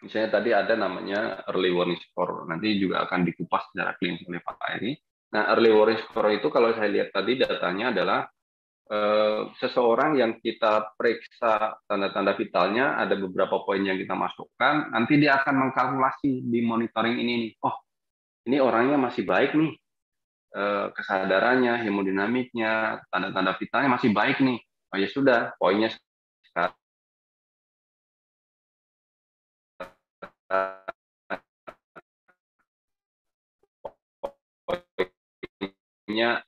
Misalnya tadi ada namanya early warning score, nanti juga akan dikupas secara klinis oleh Pak Airi. Nah, early warning score itu kalau saya lihat tadi datanya adalah Eh, seseorang yang kita periksa tanda-tanda vitalnya ada beberapa poin yang kita masukkan nanti dia akan mengkalkulasi di monitoring ini oh ini orangnya masih baik nih eh, kesadarannya hemodinamiknya tanda-tanda vitalnya masih baik nih oh ya sudah poinnya sekarang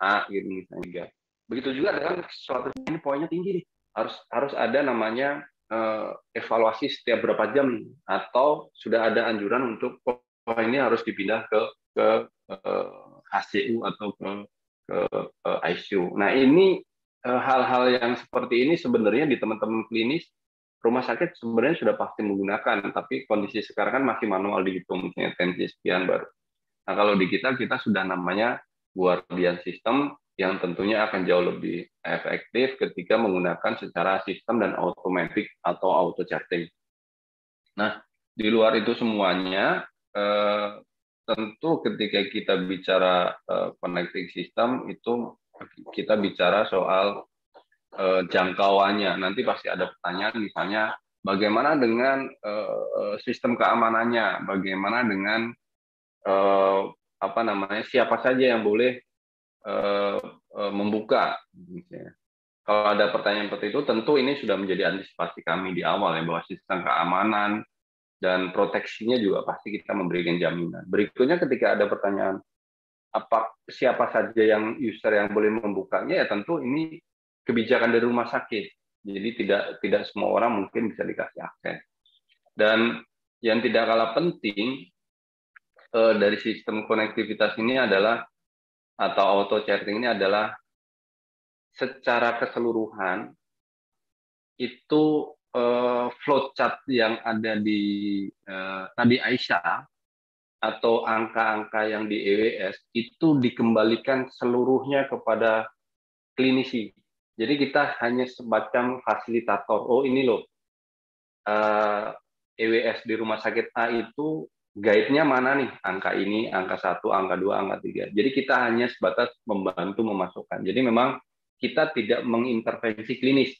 A gitu misalnya Begitu juga dengan suatu ini poinnya tinggi nih. Harus harus ada namanya uh, evaluasi setiap berapa jam nih. atau sudah ada anjuran untuk ini harus dipindah ke ke uh, eh, HCU atau ke ke uh, eh, ICU. Nah, ini hal-hal uh, yang seperti ini sebenarnya di teman-teman klinis rumah sakit sebenarnya sudah pasti menggunakan, tapi kondisi sekarang kan masih manual dihitung, misalnya tensi sekian baru. Nah kalau di kita kita sudah namanya guardian system, yang tentunya akan jauh lebih efektif ketika menggunakan secara sistem dan automatic atau auto charting. Nah, di luar itu semuanya eh, tentu ketika kita bicara eh, connecting system itu kita bicara soal eh, jangkauannya. Nanti pasti ada pertanyaan misalnya bagaimana dengan eh, sistem keamanannya, bagaimana dengan eh, apa namanya siapa saja yang boleh Eh, eh, membuka. Gitu ya. Kalau ada pertanyaan seperti itu, tentu ini sudah menjadi antisipasi kami di awal ya bahwa sistem keamanan dan proteksinya juga pasti kita memberikan jaminan. Berikutnya ketika ada pertanyaan apa siapa saja yang user yang boleh membukanya ya tentu ini kebijakan dari rumah sakit. Jadi tidak tidak semua orang mungkin bisa dikasih akses. Dan yang tidak kalah penting eh, dari sistem konektivitas ini adalah atau auto charting ini adalah secara keseluruhan itu float eh, flowchart yang ada di uh, tadi Aisyah atau angka-angka yang di EWS itu dikembalikan seluruhnya kepada klinisi. Jadi kita hanya sebatang fasilitator. Oh ini loh, uh, eh, EWS di rumah sakit A itu guide-nya mana nih angka ini, angka satu, angka dua, angka tiga. Jadi kita hanya sebatas membantu memasukkan. Jadi memang kita tidak mengintervensi klinis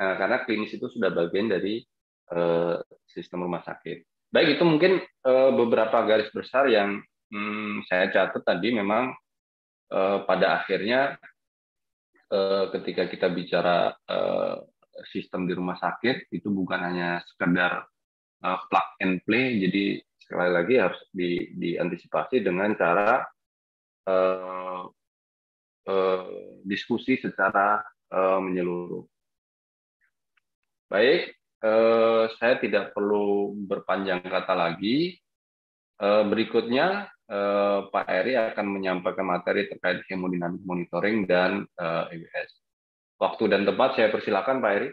nah, karena klinis itu sudah bagian dari uh, sistem rumah sakit. Baik itu mungkin uh, beberapa garis besar yang hmm, saya catat tadi memang uh, pada akhirnya ketika kita bicara sistem di rumah sakit itu bukan hanya sekedar plug and play jadi sekali lagi harus di, diantisipasi dengan cara uh, uh, diskusi secara uh, menyeluruh. Baik, uh, saya tidak perlu berpanjang kata lagi. Uh, berikutnya uh, Pak Eri akan menyampaikan materi terkait hemodinamik monitoring dan eh, EWS. Waktu dan tempat saya persilakan Pak Eri.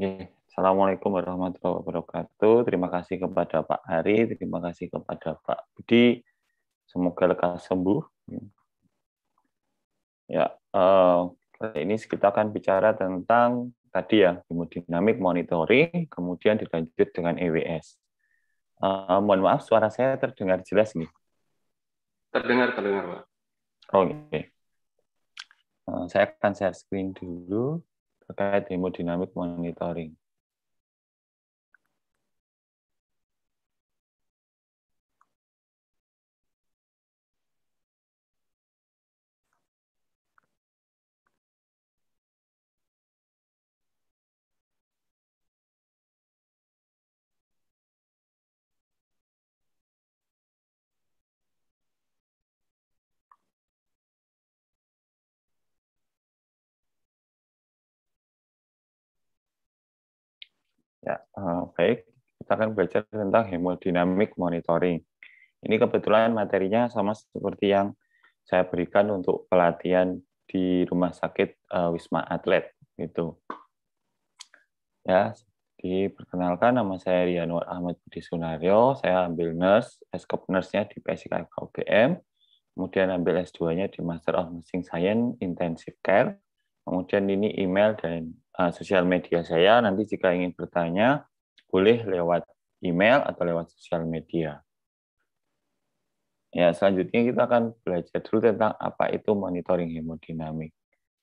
Assalamualaikum warahmatullahi wabarakatuh. Terima kasih kepada Pak Hari, terima kasih kepada Pak Budi. Semoga lekas sembuh. Ya, kali eh, ini kita akan bicara tentang tadi ya hemodinamik monitoring, kemudian dilanjut dengan EWS. Eh, mohon maaf, suara saya terdengar jelas nih. Terdengar, terdengar, Pak. Oke. Okay. Eh, saya akan share screen dulu terkait hemodinamik monitoring. Ya, eh, baik. Kita akan belajar tentang hemodinamik monitoring. Ini kebetulan materinya sama seperti yang saya berikan untuk pelatihan di rumah sakit eh, Wisma Atlet gitu. Ya, diperkenalkan nama saya Rianur Ahmad Budi Sunario, saya ambil nurse, eskop nurse-nya di PSIK UGM, kemudian ambil S2-nya di Master of Nursing Science Intensive Care, kemudian ini email dan Eh, sosial media saya. Nanti jika ingin bertanya, boleh lewat email atau lewat sosial media. Ya, selanjutnya kita akan belajar dulu tentang apa itu monitoring hemodinamik.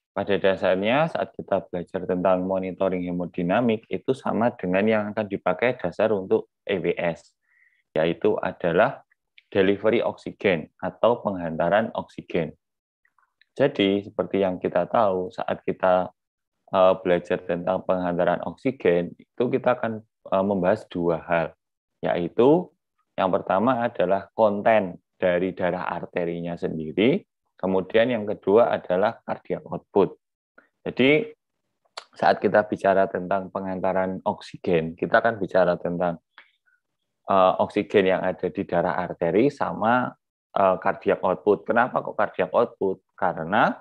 Pada dasarnya, saat kita belajar tentang monitoring hemodinamik, itu sama dengan yang akan dipakai dasar untuk EWS, yaitu adalah delivery oksigen atau penghantaran oksigen. Jadi, seperti yang kita tahu, saat kita uh, belajar tentang penghantaran oksigen, itu kita akan uh, membahas dua hal, yaitu yang pertama adalah konten dari darah arterinya sendiri, kemudian yang kedua adalah cardiac output. Jadi saat kita bicara tentang pengantaran oksigen, kita akan bicara tentang uh, oksigen yang ada di darah arteri sama uh, cardiac output. Kenapa kok cardiac output? Karena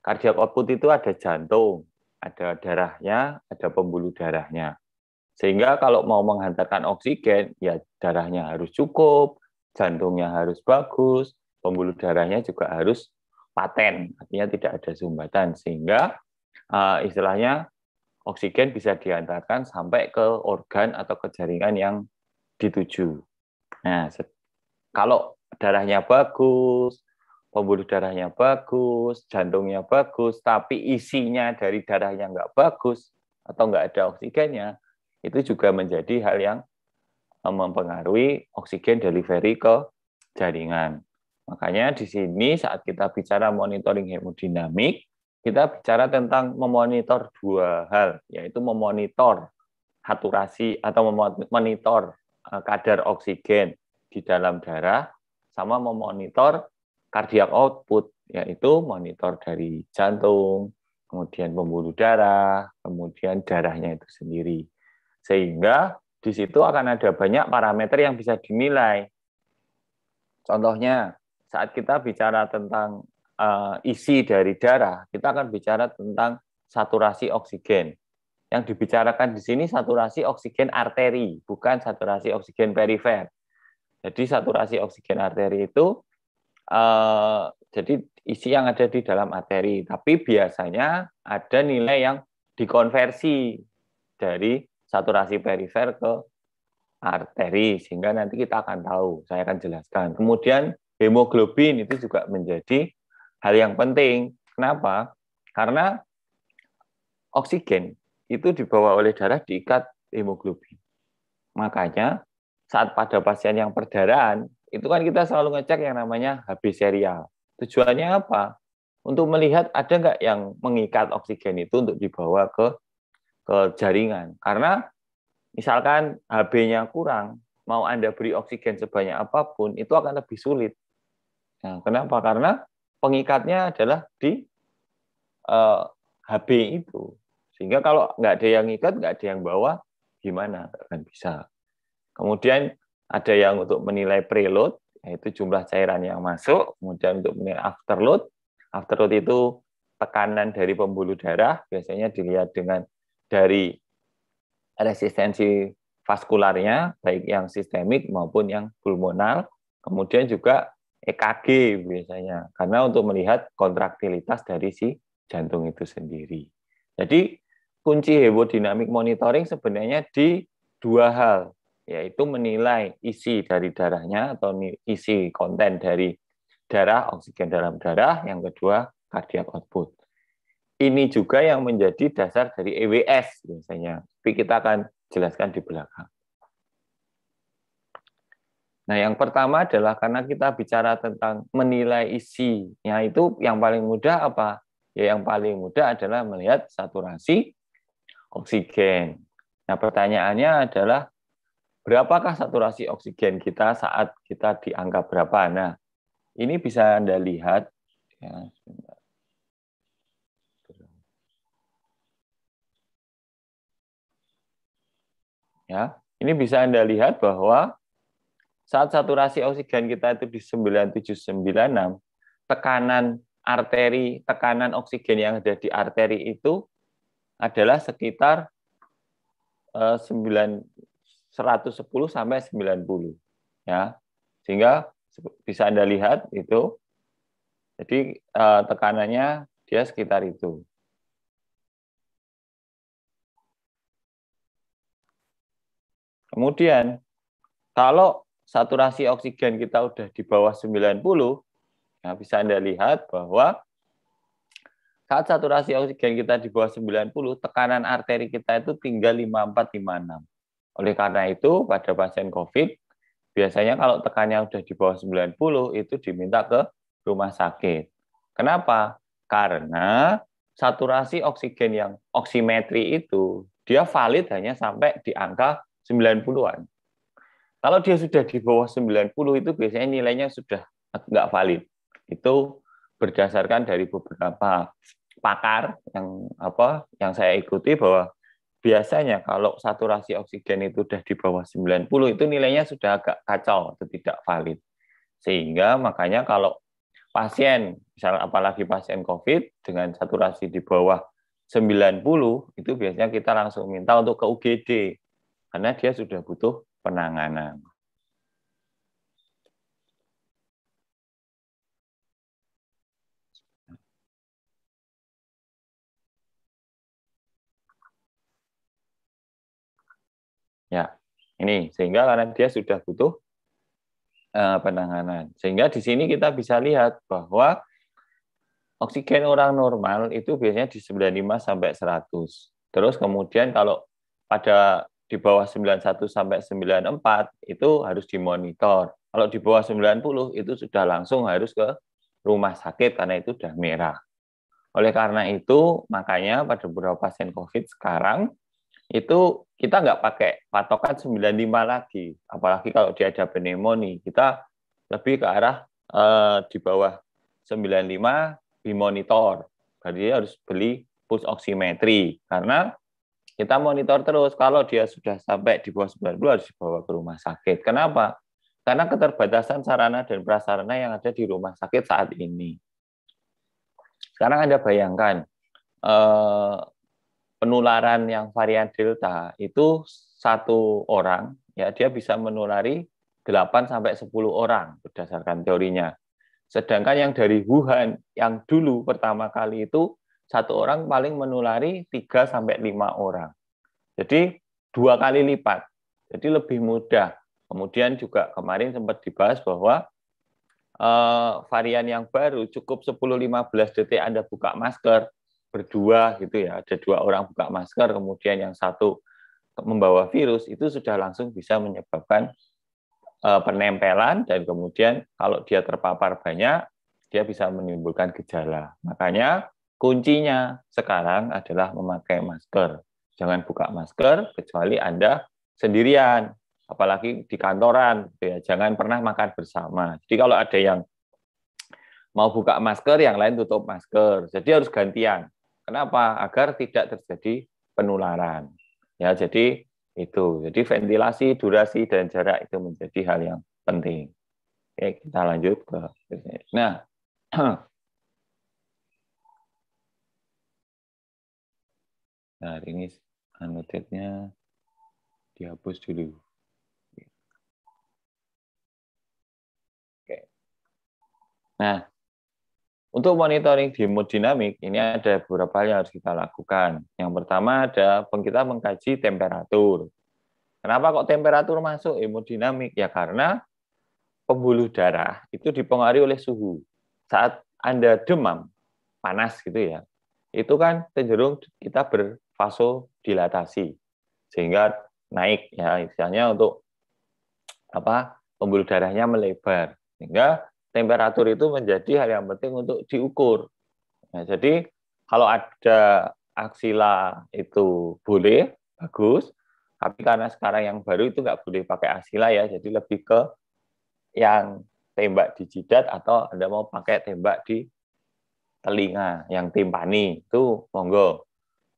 cardiac output itu ada jantung, ada darahnya, ada pembuluh darahnya. Sehingga kalau mau menghantarkan oksigen, ya darahnya harus cukup, jantungnya harus bagus, pembuluh darahnya juga harus paten, artinya tidak ada sumbatan. Sehingga eh, istilahnya oksigen bisa diantarkan sampai ke organ atau ke jaringan yang dituju. Nah, kalau darahnya bagus, pembuluh darahnya bagus, jantungnya bagus, tapi isinya dari darahnya nggak bagus atau nggak ada oksigennya, itu juga menjadi hal yang eh, mempengaruhi oksigen delivery ke jaringan. Makanya di sini saat kita bicara monitoring hemodinamik, kita bicara tentang memonitor dua hal, yaitu memonitor saturasi atau memonitor eh, kadar oksigen di dalam darah, sama memonitor cardiac output yaitu monitor dari jantung, kemudian pembuluh darah, kemudian darahnya itu sendiri. Sehingga di situ akan ada banyak parameter yang bisa dinilai. Contohnya, saat kita bicara tentang uh, isi dari darah, kita akan bicara tentang saturasi oksigen. Yang dibicarakan di sini saturasi oksigen arteri, bukan saturasi oksigen perifer. Jadi saturasi oksigen arteri itu Eh, jadi isi yang ada di dalam arteri, tapi biasanya ada nilai yang dikonversi dari saturasi perifer ke arteri sehingga nanti kita akan tahu, saya akan jelaskan. Kemudian hemoglobin itu juga menjadi hal yang penting. Kenapa? Karena oksigen itu dibawa oleh darah diikat hemoglobin. Makanya saat pada pasien yang perdarahan itu kan kita selalu ngecek yang namanya HB serial. Tujuannya apa? Untuk melihat ada nggak yang mengikat oksigen itu untuk dibawa ke ke jaringan. Karena misalkan HB-nya kurang, mau Anda beri oksigen sebanyak apapun, itu akan lebih sulit. Nah, kenapa? Karena pengikatnya adalah di uh, eh, HB itu. Sehingga kalau nggak ada yang ikat, nggak ada yang bawa, gimana? Nggak akan bisa. Kemudian ada yang untuk menilai preload, yaitu jumlah cairan yang masuk, kemudian untuk menilai afterload. Afterload itu tekanan dari pembuluh darah, biasanya dilihat dengan dari resistensi vaskularnya, baik yang sistemik maupun yang pulmonal. Kemudian juga EKG biasanya, karena untuk melihat kontraktilitas dari si jantung itu sendiri. Jadi kunci hemodinamik monitoring sebenarnya di dua hal yaitu menilai isi dari darahnya atau isi konten dari darah, oksigen dalam darah, yang kedua cardiac output. Ini juga yang menjadi dasar dari EWS biasanya. Tapi kita akan jelaskan di belakang. Nah, yang pertama adalah karena kita bicara tentang menilai isinya itu yang paling mudah apa? Ya, yang paling mudah adalah melihat saturasi oksigen. Nah, pertanyaannya adalah berapakah saturasi oksigen kita saat kita di berapa? Nah, ini bisa Anda lihat. Ya, ya ini bisa Anda lihat bahwa saat saturasi oksigen kita itu di 9796, tekanan arteri, tekanan oksigen yang ada di arteri itu adalah sekitar 9 eh, 110 sampai 90 ya. Sehingga bisa Anda lihat itu. Jadi eh, tekanannya dia sekitar itu. Kemudian kalau saturasi oksigen kita udah di bawah 90, ya bisa Anda lihat bahwa saat saturasi oksigen kita di bawah 90, tekanan arteri kita itu tinggal 5456. Oleh karena itu, pada pasien COVID, biasanya kalau tekannya sudah di bawah 90, itu diminta ke rumah sakit. Kenapa? Karena saturasi oksigen yang oksimetri itu, dia valid hanya sampai di angka 90-an. Kalau dia sudah di bawah 90 itu biasanya nilainya sudah nggak valid. Itu berdasarkan dari beberapa pakar yang apa yang saya ikuti bahwa biasanya kalau saturasi oksigen itu sudah di bawah 90 itu nilainya sudah agak kacau atau tidak valid. Sehingga makanya kalau pasien, misalnya apalagi pasien COVID dengan saturasi di bawah 90 itu biasanya kita langsung minta untuk ke UGD karena dia sudah butuh penanganan. Ya, ini sehingga karena dia sudah butuh uh, penanganan. Sehingga di sini kita bisa lihat bahwa oksigen orang normal itu biasanya di 95 sampai 100. Terus kemudian kalau pada di bawah 91 sampai 94 itu harus dimonitor. Kalau di bawah 90 itu sudah langsung harus ke rumah sakit karena itu sudah merah. Oleh karena itu, makanya pada beberapa pasien COVID sekarang itu kita nggak pakai patokan 95 lagi. Apalagi kalau dia ada pneumonia, kita lebih ke arah uh, di bawah 95 dimonitor. Jadi harus beli pulse oximetry karena kita monitor terus kalau dia sudah sampai di bawah 90 harus dibawa ke rumah sakit. Kenapa? Karena keterbatasan sarana dan prasarana yang ada di rumah sakit saat ini. Sekarang Anda bayangkan, eh, penularan yang varian delta itu satu orang ya dia bisa menulari 8 sampai 10 orang berdasarkan teorinya. Sedangkan yang dari Wuhan yang dulu pertama kali itu satu orang paling menulari 3 sampai 5 orang. Jadi dua kali lipat. Jadi lebih mudah. Kemudian juga kemarin sempat dibahas bahwa uh, varian yang baru cukup 10-15 detik Anda buka masker, berdua gitu ya, ada dua orang buka masker, kemudian yang satu membawa virus, itu sudah langsung bisa menyebabkan eh, penempelan dan kemudian kalau dia terpapar banyak, dia bisa menimbulkan gejala. Makanya kuncinya sekarang adalah memakai masker. Jangan buka masker kecuali Anda sendirian, apalagi di kantoran. Gitu ya. Jangan pernah makan bersama. Jadi kalau ada yang mau buka masker, yang lain tutup masker. Jadi harus gantian. Kenapa? Agar tidak terjadi penularan. Ya, jadi itu. Jadi ventilasi, durasi dan jarak itu menjadi hal yang penting. Oke, kita lanjut ke Nah, Nah, ini annotate-nya dihapus dulu. Oke. Nah, untuk monitoring hemodinamik, ini ada beberapa hal yang harus kita lakukan. Yang pertama ada kita mengkaji temperatur. Kenapa kok temperatur masuk hemodinamik? Ya karena pembuluh darah itu dipengaruhi oleh suhu. Saat Anda demam, panas gitu ya, itu kan cenderung kita dilatasi Sehingga naik ya, istilahnya untuk apa pembuluh darahnya melebar. Sehingga temperatur itu menjadi hal yang penting untuk diukur. Nah, jadi kalau ada aksila itu boleh, bagus, tapi karena sekarang yang baru itu nggak boleh pakai aksila ya, jadi lebih ke yang tembak di jidat atau Anda mau pakai tembak di telinga yang timpani, itu monggo.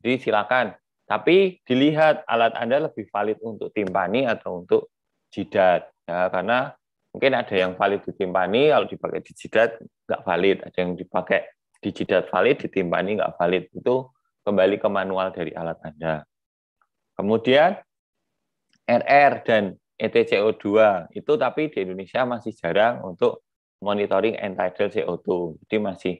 Jadi silakan. Tapi dilihat alat Anda lebih valid untuk timpani atau untuk jidat. Ya, karena Mungkin ada yang valid ditimpani, kalau dipakai di jidat nggak valid. Ada yang dipakai di jidat valid, ditimpani nggak valid. Itu kembali ke manual dari alat Anda. Kemudian RR dan ETCO2 itu tapi di Indonesia masih jarang untuk monitoring entitled CO2. Jadi masih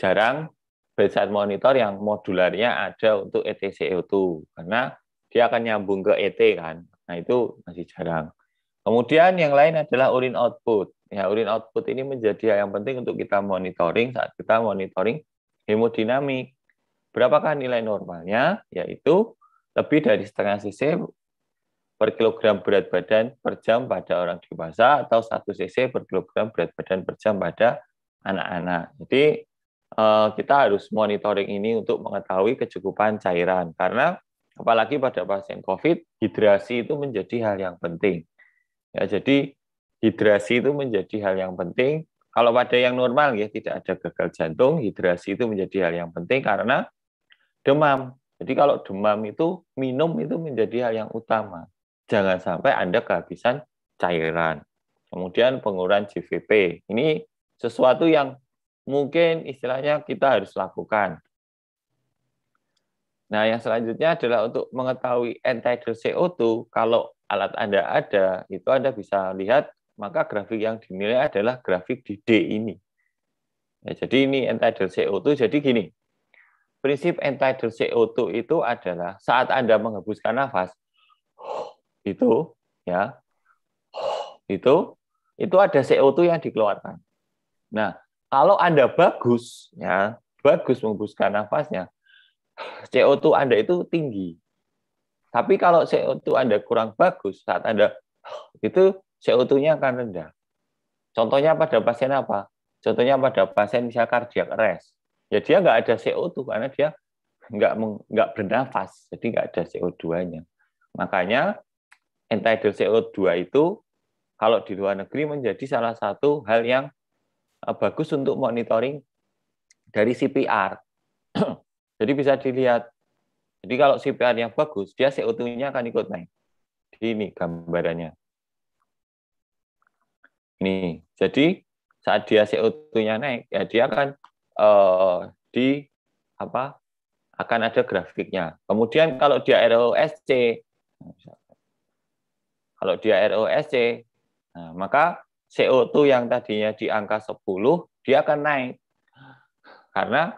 jarang bedside monitor yang modularnya ada untuk ETCO2 karena dia akan nyambung ke ET kan. Nah, itu masih jarang. Kemudian yang lain adalah urin output. Ya, urin output ini menjadi hal yang penting untuk kita monitoring saat kita monitoring hemodinamik. Berapakah nilai normalnya? Yaitu lebih dari setengah cc per kilogram berat badan per jam pada orang dewasa atau satu cc per kilogram berat badan per jam pada anak-anak. Jadi eh, kita harus monitoring ini untuk mengetahui kecukupan cairan karena apalagi pada pasien COVID hidrasi itu menjadi hal yang penting. Ya, jadi hidrasi itu menjadi hal yang penting. Kalau pada yang normal ya tidak ada gagal jantung, hidrasi itu menjadi hal yang penting karena demam. Jadi kalau demam itu minum itu menjadi hal yang utama. Jangan sampai Anda kehabisan cairan. Kemudian pengurangan GVP. Ini sesuatu yang mungkin istilahnya kita harus lakukan. Nah, yang selanjutnya adalah untuk mengetahui entitled CO2 kalau alat Anda ada, itu Anda bisa lihat, maka grafik yang dinilai adalah grafik di D ini. Ya, jadi ini entitled CO2, jadi gini, prinsip entitled CO2 itu adalah saat Anda menghembuskan nafas, itu ya itu itu ada CO2 yang dikeluarkan. Nah, kalau Anda bagus, ya, bagus menghembuskan nafasnya, CO2 Anda itu tinggi. Tapi kalau CO2 Anda kurang bagus saat Anda itu CO2-nya akan rendah. Contohnya pada pasien apa? Contohnya pada pasien misal cardiac arrest. Ya dia nggak ada CO2 karena dia nggak nggak bernafas, jadi nggak ada CO2-nya. Makanya entitled CO2 itu kalau di luar negeri menjadi salah satu hal yang eh, bagus untuk monitoring dari CPR. Jadi bisa dilihat jadi kalau CPR-nya bagus, dia CO2-nya akan ikut naik. Jadi ini gambarannya. Ini. Jadi saat dia CO2-nya naik, ya dia akan uh, di apa? akan ada grafiknya. Kemudian kalau dia ROSC kalau dia ROSC, nah, maka CO2 yang tadinya di angka 10 dia akan naik. Karena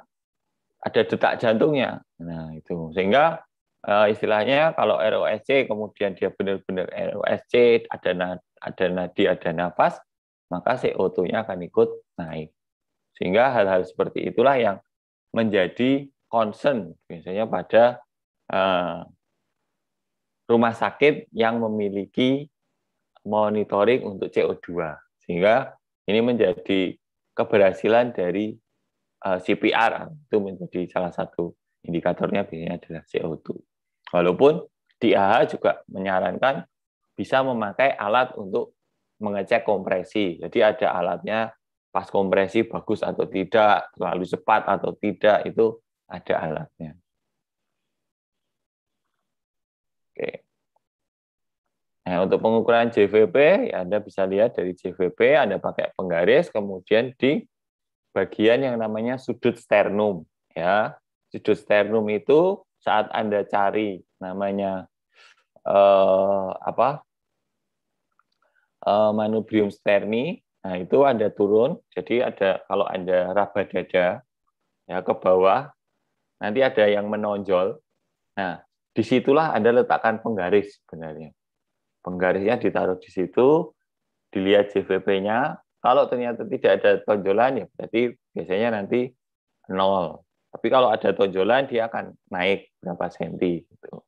ada detak jantungnya. Nah, itu. Sehingga eh, istilahnya kalau ROSC kemudian dia benar-benar ROSC, ada nadi, ada nadi, ada nafas, maka CO2-nya akan ikut naik. Sehingga hal-hal seperti itulah yang menjadi concern biasanya pada eh, rumah sakit yang memiliki monitoring untuk CO2. Sehingga ini menjadi keberhasilan dari CPR eh, itu menjadi salah satu indikatornya biasanya adalah CO2. Walaupun di juga menyarankan bisa memakai alat untuk mengecek kompresi. Jadi ada alatnya pas kompresi bagus atau tidak, terlalu cepat atau tidak itu ada alatnya. Oke. Nah, untuk pengukuran JVP ya Anda bisa lihat dari JVP Anda pakai penggaris kemudian di bagian yang namanya sudut sternum ya. Sudut sternum itu saat Anda cari namanya eh, apa? Eh, manubrium sterni. Nah, itu Anda turun. Jadi ada kalau Anda raba dada ya ke bawah, nanti ada yang menonjol. Nah, disitulah Anda letakkan penggaris sebenarnya. Penggarisnya ditaruh di situ, dilihat JVP-nya, kalau ternyata tidak ada tonjolan ya berarti biasanya nanti nol. Tapi kalau ada tonjolan dia akan naik berapa senti gitu.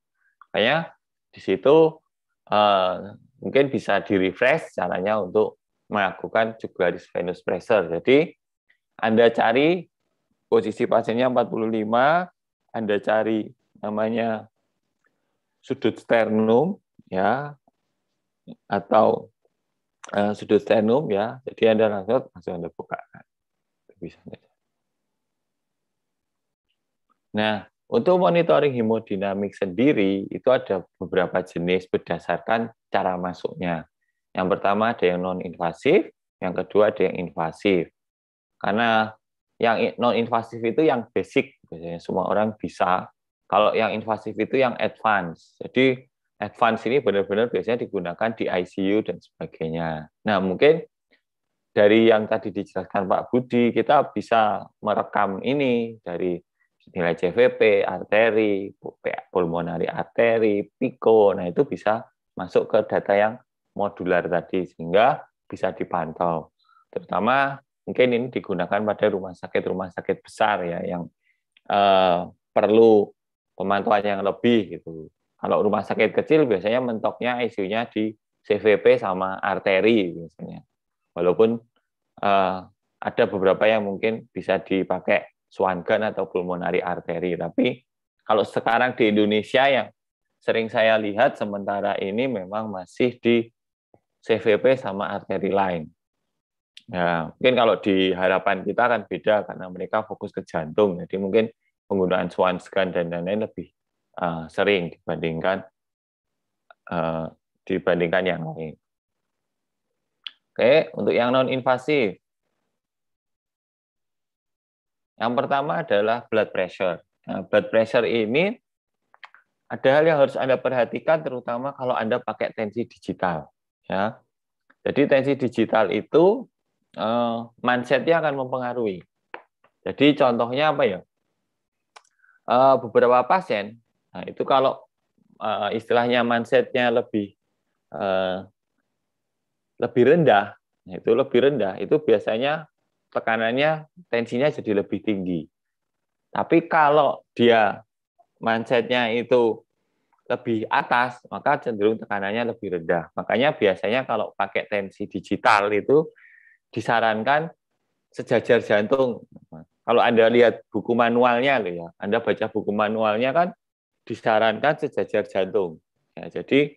Makanya di situ uh, mungkin bisa di-refresh caranya untuk melakukan jugularis venous pressure. Jadi Anda cari posisi pasiennya 45, Anda cari namanya sudut sternum ya atau Eh, sudut sternum ya. Jadi Anda langsung langsung Anda buka. Bisa Nah, untuk monitoring hemodinamik sendiri itu ada beberapa jenis berdasarkan cara masuknya. Yang pertama ada yang non invasif, yang kedua ada yang invasif. Karena yang non invasif itu yang basic biasanya semua orang bisa. Kalau yang invasif itu yang advance. Jadi advance ini benar-benar biasanya digunakan di ICU dan sebagainya. Nah, mungkin dari yang tadi dijelaskan Pak Budi, kita bisa merekam ini dari nilai CVP, arteri, pulmonari arteri, PICO. Nah, itu bisa masuk ke data yang modular tadi, sehingga bisa dipantau. Terutama mungkin ini digunakan pada rumah sakit-rumah sakit besar ya, yang eh, perlu pemantauan yang lebih gitu. Kalau rumah sakit kecil biasanya mentoknya icu di CVP sama arteri biasanya. Walaupun eh, ada beberapa yang mungkin bisa dipakai swan gun atau pulmonari arteri, tapi kalau sekarang di Indonesia yang sering saya lihat sementara ini memang masih di CVP sama arteri lain. Ya mungkin kalau di harapan kita akan beda karena mereka fokus ke jantung, jadi mungkin penggunaan swan scan dan lain-lain lebih Eh, sering dibandingkan uh, dibandingkan yang lain. Oke, untuk yang non invasif. Yang pertama adalah blood pressure. Nah, blood pressure ini ada hal yang harus Anda perhatikan terutama kalau Anda pakai tensi digital, ya. Jadi tensi digital itu eh, mindsetnya akan mempengaruhi. Jadi contohnya apa ya? Eh, beberapa pasien Nah, itu kalau uh, istilahnya mindsetnya lebih uh, lebih rendah, nah, itu lebih rendah, itu biasanya tekanannya tensinya jadi lebih tinggi. Tapi kalau dia mindsetnya itu lebih atas, maka cenderung tekanannya lebih rendah. Makanya biasanya kalau pakai tensi digital itu disarankan sejajar jantung. Kalau Anda lihat buku manualnya, ya, Anda baca buku manualnya kan disarankan sejajar jantung. Ya, jadi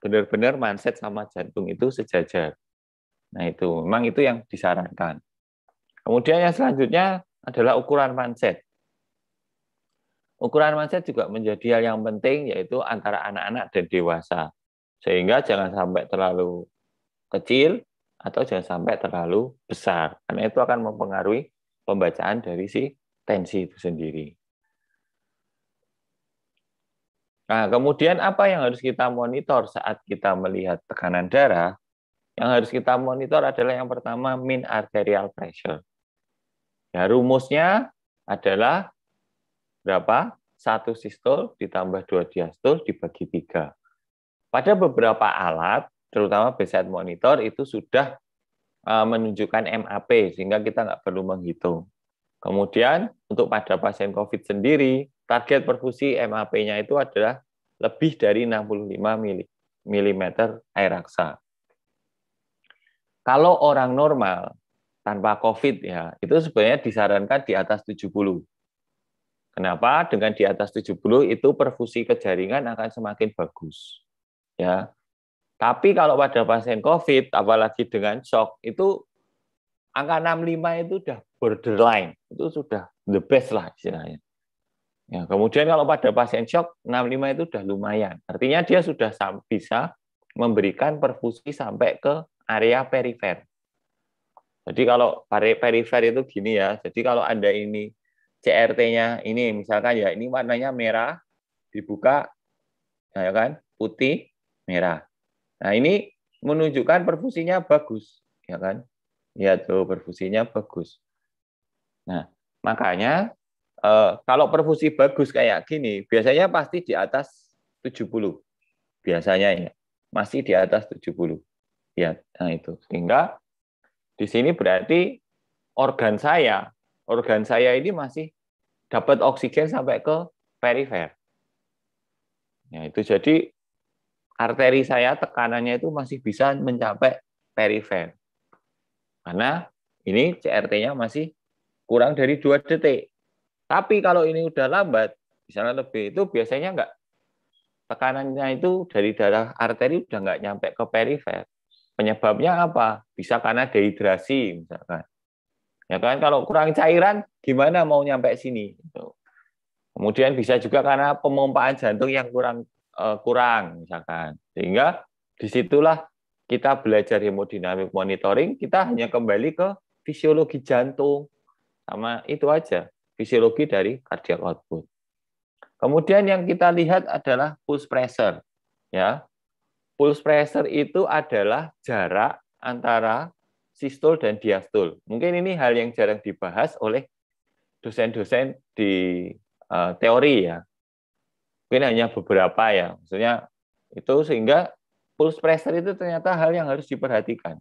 benar-benar mindset sama jantung itu sejajar. Nah itu, memang itu yang disarankan. Kemudian yang selanjutnya adalah ukuran mindset. Ukuran mindset juga menjadi hal yang penting, yaitu antara anak-anak dan dewasa. Sehingga jangan sampai terlalu kecil atau jangan sampai terlalu besar. Karena itu akan mempengaruhi pembacaan dari si tensi itu sendiri. Nah, kemudian apa yang harus kita monitor saat kita melihat tekanan darah? Yang harus kita monitor adalah yang pertama mean arterial pressure. Ya, rumusnya adalah berapa? Satu sistol ditambah dua diastol dibagi tiga. Pada beberapa alat, terutama bedside monitor, itu sudah e, menunjukkan MAP, sehingga kita nggak perlu menghitung. Kemudian, untuk pada pasien COVID sendiri, Target perfusi MAP-nya itu adalah lebih dari 65 mm air raksa. Kalau orang normal tanpa COVID ya, itu sebenarnya disarankan di atas 70. Kenapa? Dengan di atas 70 itu perfusi ke jaringan akan semakin bagus. Ya. Tapi kalau pada pasien COVID, apalagi dengan shock, itu angka 65 itu sudah borderline, itu sudah the best lah istilahnya. Ya, kemudian kalau pada pasien shock 65 itu sudah lumayan. Artinya dia sudah bisa memberikan perfusi sampai ke area perifer. Jadi kalau perifer itu gini ya. Jadi kalau Anda ini CRT-nya ini misalkan ya ini warnanya merah dibuka ya kan putih merah. Nah, ini menunjukkan perfusinya bagus, ya kan? Ya tuh perfusinya bagus. Nah, makanya Uh, kalau perfusi bagus kayak gini, biasanya pasti di atas 70. Biasanya ya, masih di atas 70. Ya, nah itu. Sehingga di sini berarti organ saya, organ saya ini masih dapat oksigen sampai ke perifer. Ya, itu jadi arteri saya tekanannya itu masih bisa mencapai perifer. Karena ini CRT-nya masih kurang dari 2 detik. Tapi kalau ini udah lambat, misalnya lebih, itu biasanya enggak tekanannya itu dari darah arteri udah enggak nyampe ke perifer. Penyebabnya apa? Bisa karena dehidrasi misalkan. Ya kan kalau kurang cairan gimana mau nyampe sini? Gitu. Kemudian bisa juga karena pemompaan jantung yang kurang uh, kurang misalkan. Sehingga disitulah kita belajar hemodinamik monitoring, kita hanya kembali ke fisiologi jantung sama itu aja fisiologi dari cardiac output. Kemudian yang kita lihat adalah pulse pressure. Ya, pulse pressure itu adalah jarak antara sistol dan diastol. Mungkin ini hal yang jarang dibahas oleh dosen-dosen di uh, teori ya. Mungkin hanya beberapa ya. Maksudnya itu sehingga pulse pressure itu ternyata hal yang harus diperhatikan.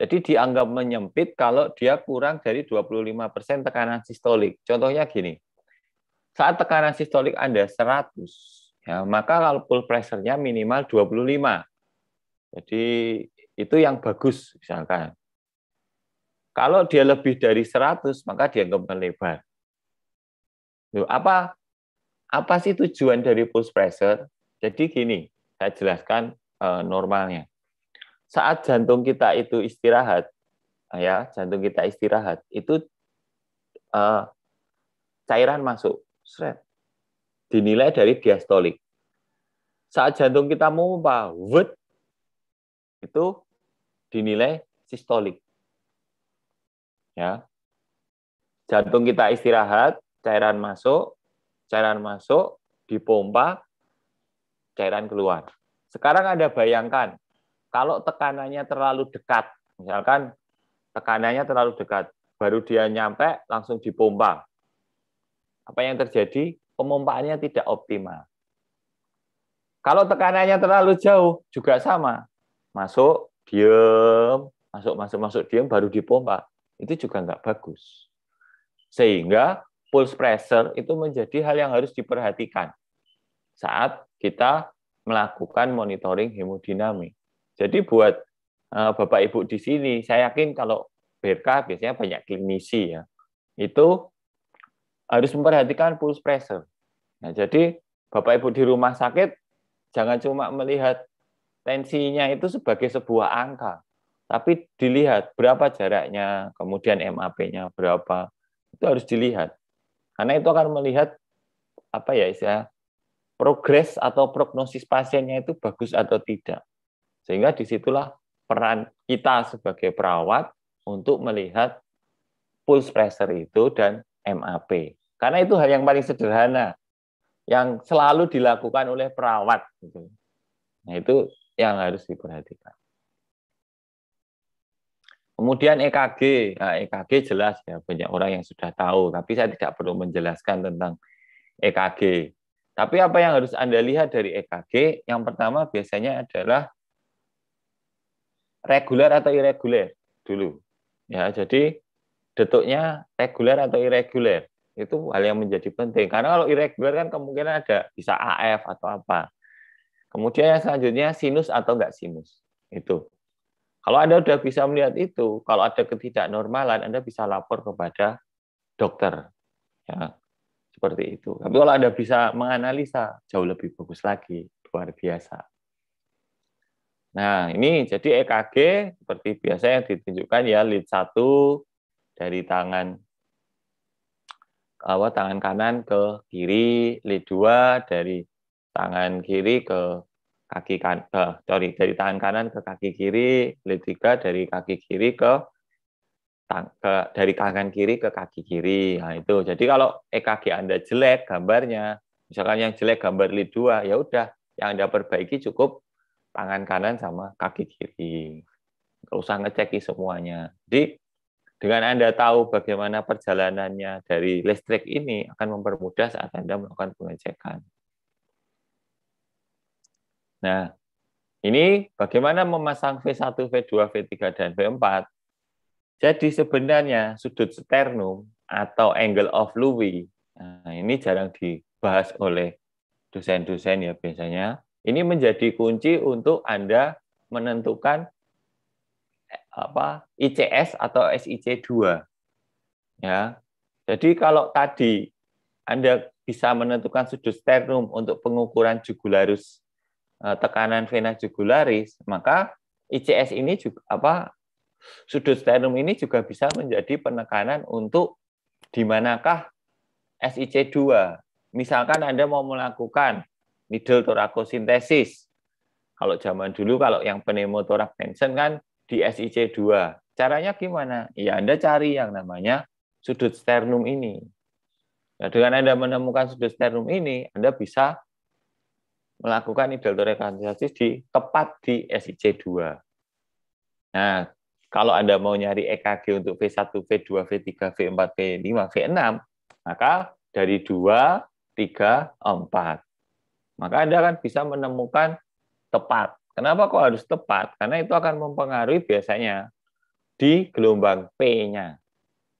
Jadi dianggap menyempit kalau dia kurang dari 25% tekanan sistolik. Contohnya gini, saat tekanan sistolik Anda 100, ya, maka kalau pull pressure-nya minimal 25. Jadi itu yang bagus misalkan. Kalau dia lebih dari 100, maka dianggap melebar. Loh, apa apa sih tujuan dari pulse pressure? Jadi gini, saya jelaskan e, normalnya saat jantung kita itu istirahat, ya jantung kita istirahat, itu uh, cairan masuk, seret, dinilai dari diastolik. Saat jantung kita memompa, wet, itu dinilai sistolik. Ya. Jantung kita istirahat, cairan masuk, cairan masuk, dipompa, cairan keluar. Sekarang ada bayangkan kalau tekanannya terlalu dekat, misalkan tekanannya terlalu dekat, baru dia nyampe langsung dipompa. Apa yang terjadi? Pemompaannya tidak optimal. Kalau tekanannya terlalu jauh juga sama. Masuk, diem, masuk, masuk, masuk, diem, baru dipompa. Itu juga nggak bagus. Sehingga pulse pressure itu menjadi hal yang harus diperhatikan saat kita melakukan monitoring hemodinamik. Jadi buat eh, Bapak Ibu di sini, saya yakin kalau BRK biasanya banyak klinisi ya, itu harus memperhatikan pulse pressure. Nah, jadi Bapak Ibu di rumah sakit jangan cuma melihat tensinya itu sebagai sebuah angka, tapi dilihat berapa jaraknya, kemudian MAP-nya berapa. Itu harus dilihat. Karena itu akan melihat apa ya istilah progres atau prognosis pasiennya itu bagus atau tidak. Sehingga disitulah peran kita sebagai perawat untuk melihat pulse pressure itu dan MAP. Karena itu hal yang paling sederhana yang selalu dilakukan oleh perawat. Gitu. Nah itu yang harus diperhatikan. Kemudian EKG, nah, EKG jelas ya banyak orang yang sudah tahu, tapi saya tidak perlu menjelaskan tentang EKG. Tapi apa yang harus Anda lihat dari EKG? Yang pertama biasanya adalah reguler atau irreguler dulu. Ya, jadi detuknya reguler atau irreguler itu hal yang menjadi penting karena kalau irregular kan kemungkinan ada bisa AF atau apa. Kemudian yang selanjutnya sinus atau enggak sinus. Itu. Kalau Anda sudah bisa melihat itu, kalau ada ketidaknormalan Anda bisa lapor kepada dokter. Ya, seperti itu. Tapi kalau Anda bisa menganalisa jauh lebih bagus lagi, luar biasa. Nah, ini jadi EKG seperti biasa yang ditunjukkan ya lead 1 dari tangan apa tangan kanan ke kiri, lead 2 dari tangan kiri ke kaki kan eh, sorry, dari tangan kanan ke kaki kiri, lead 3 dari kaki kiri ke, tang, ke dari tangan kiri ke kaki kiri. Nah, itu. Jadi kalau EKG Anda jelek gambarnya, misalkan yang jelek gambar lead 2, ya udah yang Anda perbaiki cukup tangan kanan sama kaki kiri. Nggak usah ngecek semuanya. Jadi dengan Anda tahu bagaimana perjalanannya dari listrik ini akan mempermudah saat Anda melakukan pengecekan. Nah, ini bagaimana memasang V1, V2, V3, dan V4. Jadi sebenarnya sudut sternum atau angle of louis nah ini jarang dibahas oleh dosen-dosen ya biasanya. Ini menjadi kunci untuk Anda menentukan apa ICS atau SIC 2. Ya. Jadi kalau tadi Anda bisa menentukan sudut sternum untuk pengukuran jugularis eh, tekanan vena jugularis, maka ICS ini juga apa sudut sternum ini juga bisa menjadi penekanan untuk di manakah SIC2. Misalkan Anda mau melakukan middle torakosintesis. Kalau zaman dulu kalau yang pneumotorak tension kan di SIC2. Caranya gimana? Ya Anda cari yang namanya sudut sternum ini. Nah, dengan Anda menemukan sudut sternum ini, Anda bisa melakukan middle torakosintesis di tepat di SIC2. Nah, kalau Anda mau nyari EKG untuk V1, V2, V3, V4, V5, V6, maka dari 2, 3, 4 maka Anda akan bisa menemukan tepat. Kenapa kok harus tepat? Karena itu akan mempengaruhi biasanya di gelombang P-nya.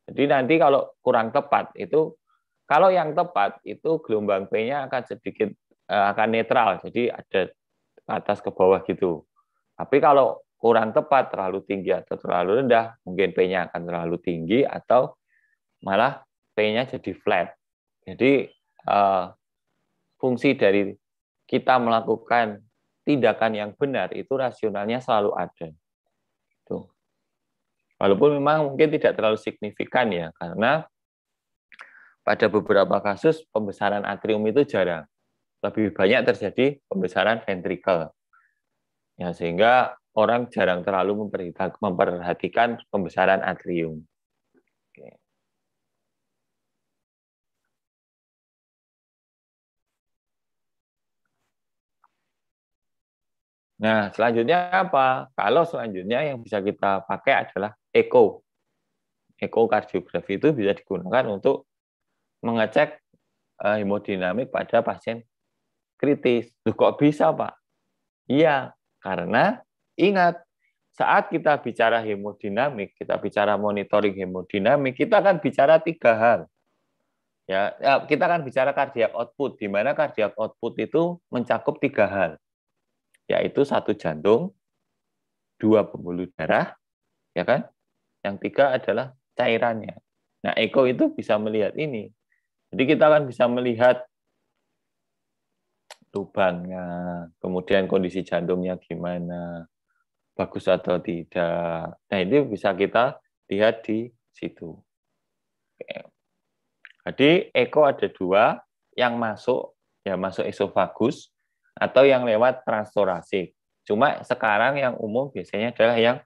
Jadi nanti kalau kurang tepat itu kalau yang tepat itu gelombang P-nya akan sedikit eh, akan netral. Jadi ada atas ke bawah gitu. Tapi kalau kurang tepat, terlalu tinggi atau terlalu rendah, mungkin P-nya akan terlalu tinggi atau malah P-nya jadi flat. Jadi eh, fungsi dari kita melakukan tindakan yang benar itu rasionalnya selalu ada. Tuh. Walaupun memang mungkin tidak terlalu signifikan ya, karena pada beberapa kasus pembesaran atrium itu jarang. Lebih banyak terjadi pembesaran ventrikel. Ya, sehingga orang jarang terlalu memperhatikan pembesaran atrium. Nah, selanjutnya apa? Kalau selanjutnya yang bisa kita pakai adalah echo. Ekokardiografi itu bisa digunakan untuk mengecek eh, hemodinamik pada pasien kritis. Loh, kok bisa, Pak? Iya, karena ingat, saat kita bicara hemodinamik, kita bicara monitoring hemodinamik, kita akan bicara tiga hal. Ya, ya kita akan bicara cardiac output, di mana cardiac output itu mencakup tiga hal yaitu satu jantung, dua pembuluh darah, ya kan? Yang tiga adalah cairannya. Nah, Eko itu bisa melihat ini. Jadi kita akan bisa melihat lubangnya, kemudian kondisi jantungnya gimana, bagus atau tidak. Nah, ini bisa kita lihat di situ. Jadi Eko ada dua yang masuk, ya masuk esofagus, atau yang lewat transtorasik. Cuma sekarang yang umum biasanya adalah yang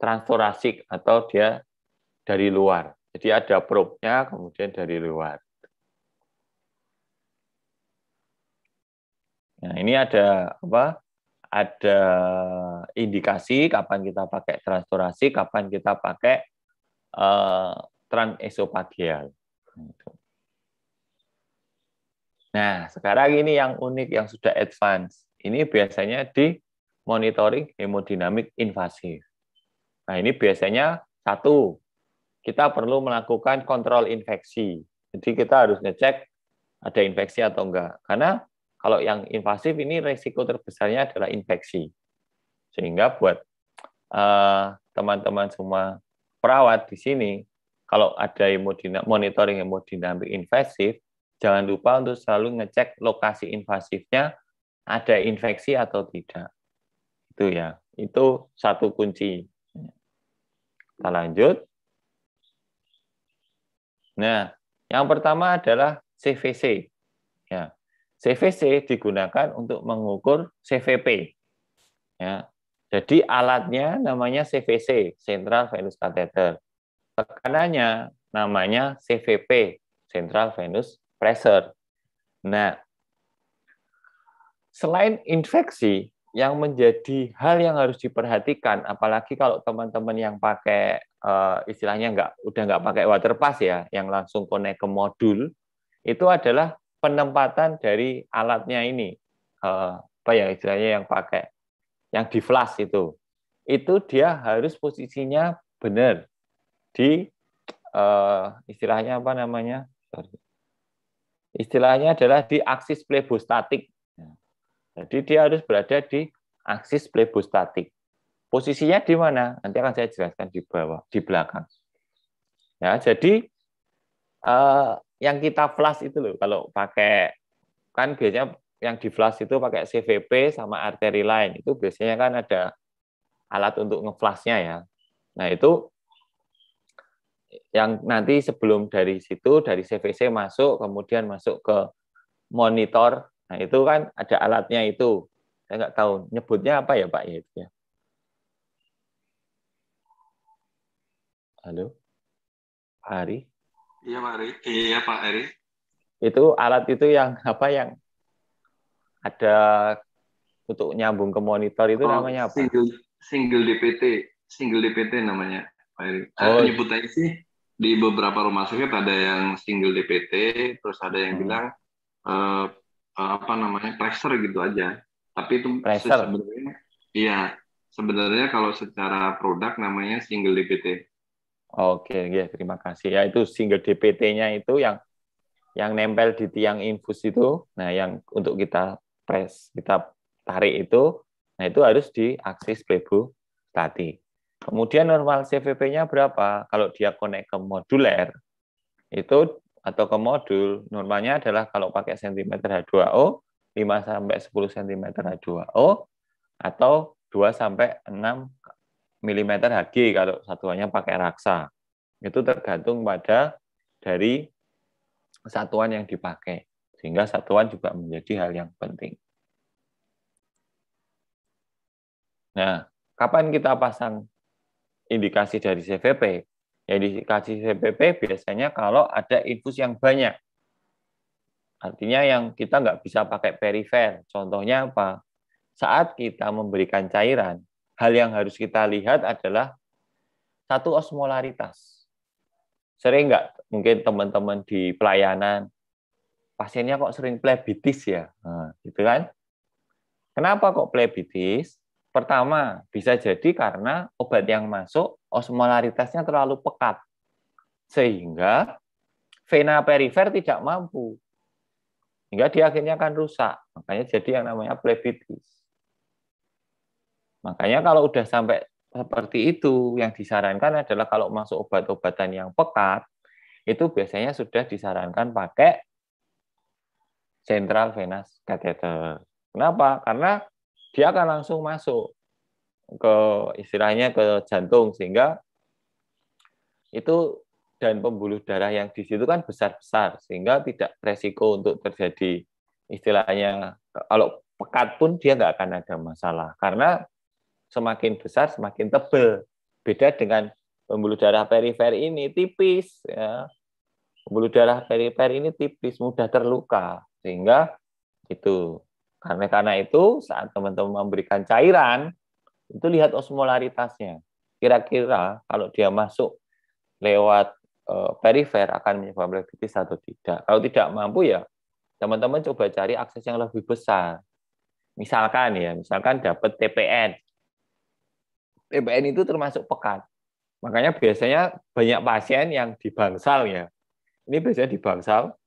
transtorasik atau dia dari luar. Jadi ada probe nya kemudian dari luar. Nah, ini ada apa? Ada indikasi kapan kita pakai transtorasi, kapan kita pakai uh, eh, transesopagial. Nah, Nah, sekarang ini yang unik, yang sudah advance. Ini biasanya di monitoring hemodinamik invasif. Nah, ini biasanya satu, kita perlu melakukan kontrol infeksi. Jadi kita harus ngecek ada infeksi atau enggak. Karena kalau yang invasif ini resiko terbesarnya adalah infeksi. Sehingga buat eh, teman-teman uh, semua perawat di sini, kalau ada hemodinam monitoring hemodinamik invasif, jangan lupa untuk selalu ngecek lokasi invasifnya ada infeksi atau tidak. Itu ya. Itu satu kunci. Kita lanjut. Nah, yang pertama adalah CVC. Ya. CVC digunakan untuk mengukur CVP. Ya. Jadi alatnya namanya CVC, Central Venous Catheter. Tekanannya namanya CVP, Central Venous pressure. Nah, selain infeksi, yang menjadi hal yang harus diperhatikan, apalagi kalau teman-teman yang pakai eh, istilahnya nggak udah nggak pakai waterpass ya, yang langsung connect ke modul, itu adalah penempatan dari alatnya ini, uh, apa ya istilahnya yang pakai, yang di flash itu, itu dia harus posisinya benar di eh, istilahnya apa namanya, Istilahnya adalah di aksis plebostatik. Ya. Jadi dia harus berada di aksis plebostatik. Posisinya di mana? Nanti akan saya jelaskan di bawah, di belakang. Ya, jadi eh, yang kita flash itu loh, kalau pakai kan biasanya yang di flash itu pakai CVP sama arteri lain itu biasanya kan ada alat untuk ngeflashnya ya. Nah itu yang nanti sebelum dari situ dari CVC masuk kemudian masuk ke monitor nah itu kan ada alatnya itu saya nggak tahu nyebutnya apa ya pak ya itu ya halo Ari iya Pak Ari iya Pak Ari itu alat itu yang apa yang ada untuk nyambung ke monitor itu oh, namanya apa single single DPT single DPT namanya Oh. Iya. aja sih di beberapa rumah sakit ada yang single DPT, terus ada yang hmm. bilang uh, apa namanya pressure gitu aja. Tapi itu pressure. sebenarnya iya sebenarnya kalau secara produk namanya single DPT. Oke, ya terima kasih. Ya itu single DPT-nya itu yang yang nempel di tiang infus itu, nah yang untuk kita press, kita tarik itu, nah itu harus diakses plebo tadi. Kemudian normal CVP-nya berapa? Kalau dia connect ke moduler, itu atau ke modul, normalnya adalah kalau pakai cm H2O, 5 10 cm H2O, atau 2 6 mm Hg kalau satuannya pakai raksa. Itu tergantung pada dari satuan yang dipakai. Sehingga satuan juga menjadi hal yang penting. Nah, kapan kita pasang indikasi dari CVP. indikasi CVP biasanya kalau ada infus yang banyak. Artinya yang kita nggak bisa pakai perifer. Contohnya apa? Saat kita memberikan cairan, hal yang harus kita lihat adalah satu osmolaritas. Sering nggak? Mungkin teman-teman di pelayanan, pasiennya kok sering plebitis ya? Nah, gitu kan? Kenapa kok plebitis? Pertama, bisa jadi karena obat yang masuk osmolaritasnya terlalu pekat, sehingga vena perifer tidak mampu. Hingga dia akhirnya akan rusak. Makanya jadi yang namanya plebitis. Makanya kalau udah sampai seperti itu, yang disarankan adalah kalau masuk obat-obatan yang pekat, itu biasanya sudah disarankan pakai central venous catheter. Kenapa? Karena dia akan langsung masuk ke istilahnya ke jantung sehingga itu dan pembuluh darah yang di situ kan besar-besar sehingga tidak resiko untuk terjadi istilahnya kalau pekat pun dia nggak akan ada masalah karena semakin besar semakin tebel beda dengan pembuluh darah perifer ini tipis ya pembuluh darah perifer ini tipis mudah terluka sehingga itu karena karena itu saat teman-teman memberikan cairan itu lihat osmolaritasnya. Kira-kira kalau dia masuk lewat eh, perifer akan menyebabkan bronkitis atau tidak. Kalau tidak mampu ya teman-teman coba cari akses yang lebih besar. Misalkan ya, misalkan dapat TPN. TPN itu termasuk pekat. Makanya biasanya banyak pasien yang dibangsal ya. Ini biasanya dibangsal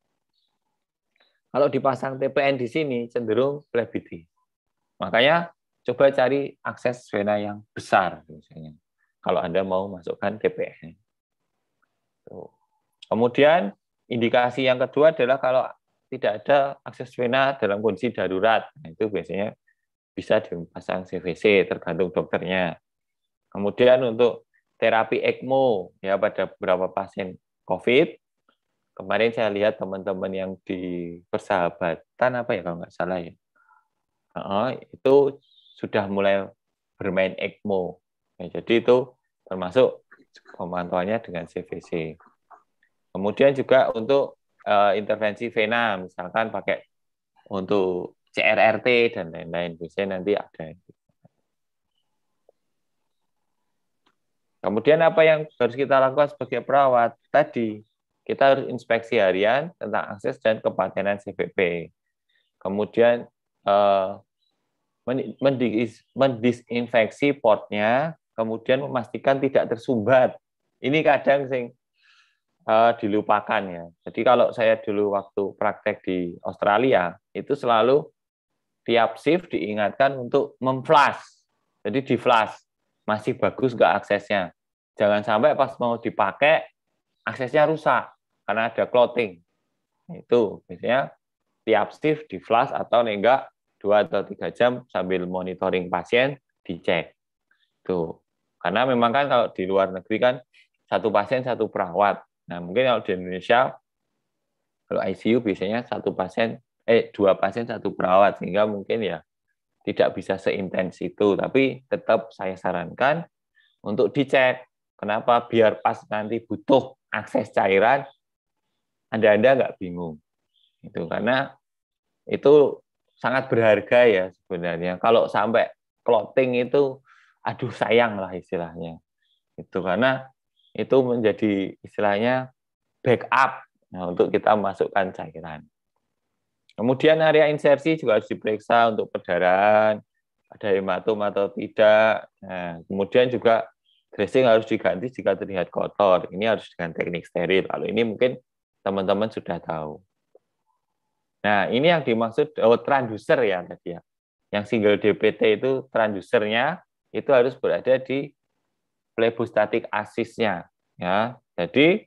kalau dipasang TPN di sini cenderung flebiti. Makanya coba cari akses vena yang besar misalnya. Kalau Anda mau masukkan TPN. Kemudian indikasi yang kedua adalah kalau tidak ada akses vena dalam kondisi darurat. Nah, itu biasanya bisa dipasang CVC tergantung dokternya. Kemudian untuk terapi ECMO ya pada beberapa pasien COVID kemarin saya lihat teman-teman yang di persahabatan apa ya kalau nggak salah ya uh, itu sudah mulai bermain ECMO ya, jadi itu termasuk pemantauannya dengan CVC kemudian juga untuk uh, intervensi vena misalkan pakai untuk CRRT dan lain-lain biasanya nanti ada gitu. Kemudian apa yang harus kita lakukan sebagai perawat tadi kita harus inspeksi harian tentang akses dan kepatenan CVP. Kemudian eh, mendisinfeksi portnya, kemudian memastikan tidak tersumbat. Ini kadang sing eh, dilupakan ya. Jadi kalau saya dulu waktu praktek di Australia itu selalu tiap shift diingatkan untuk memflash. Jadi di flash masih bagus nggak aksesnya. Jangan sampai pas mau dipakai aksesnya rusak karena ada clotting. Itu biasanya tiap shift di flash atau enggak dua atau tiga jam sambil monitoring pasien dicek. Tuh. Karena memang kan kalau di luar negeri kan satu pasien satu perawat. Nah, mungkin kalau di Indonesia kalau ICU biasanya satu pasien eh dua pasien satu perawat sehingga mungkin ya tidak bisa seintens itu, tapi tetap saya sarankan untuk dicek. Kenapa? Biar pas nanti butuh akses cairan, anda-Anda nggak bingung. Itu karena itu sangat berharga ya sebenarnya. Kalau sampai clothing itu aduh sayang lah istilahnya. Itu karena itu menjadi istilahnya backup nah, untuk kita masukkan cairan. Kemudian area insersi juga harus diperiksa untuk perdarahan, ada hematom atau tidak. Nah, kemudian juga dressing harus diganti jika terlihat kotor. Ini harus dengan teknik steril. Kalau ini mungkin teman-teman sudah tahu. Nah, ini yang dimaksud oh, transducer ya tadi ya. Yang single DPT itu transducernya itu harus berada di plebostatik asisnya ya. Jadi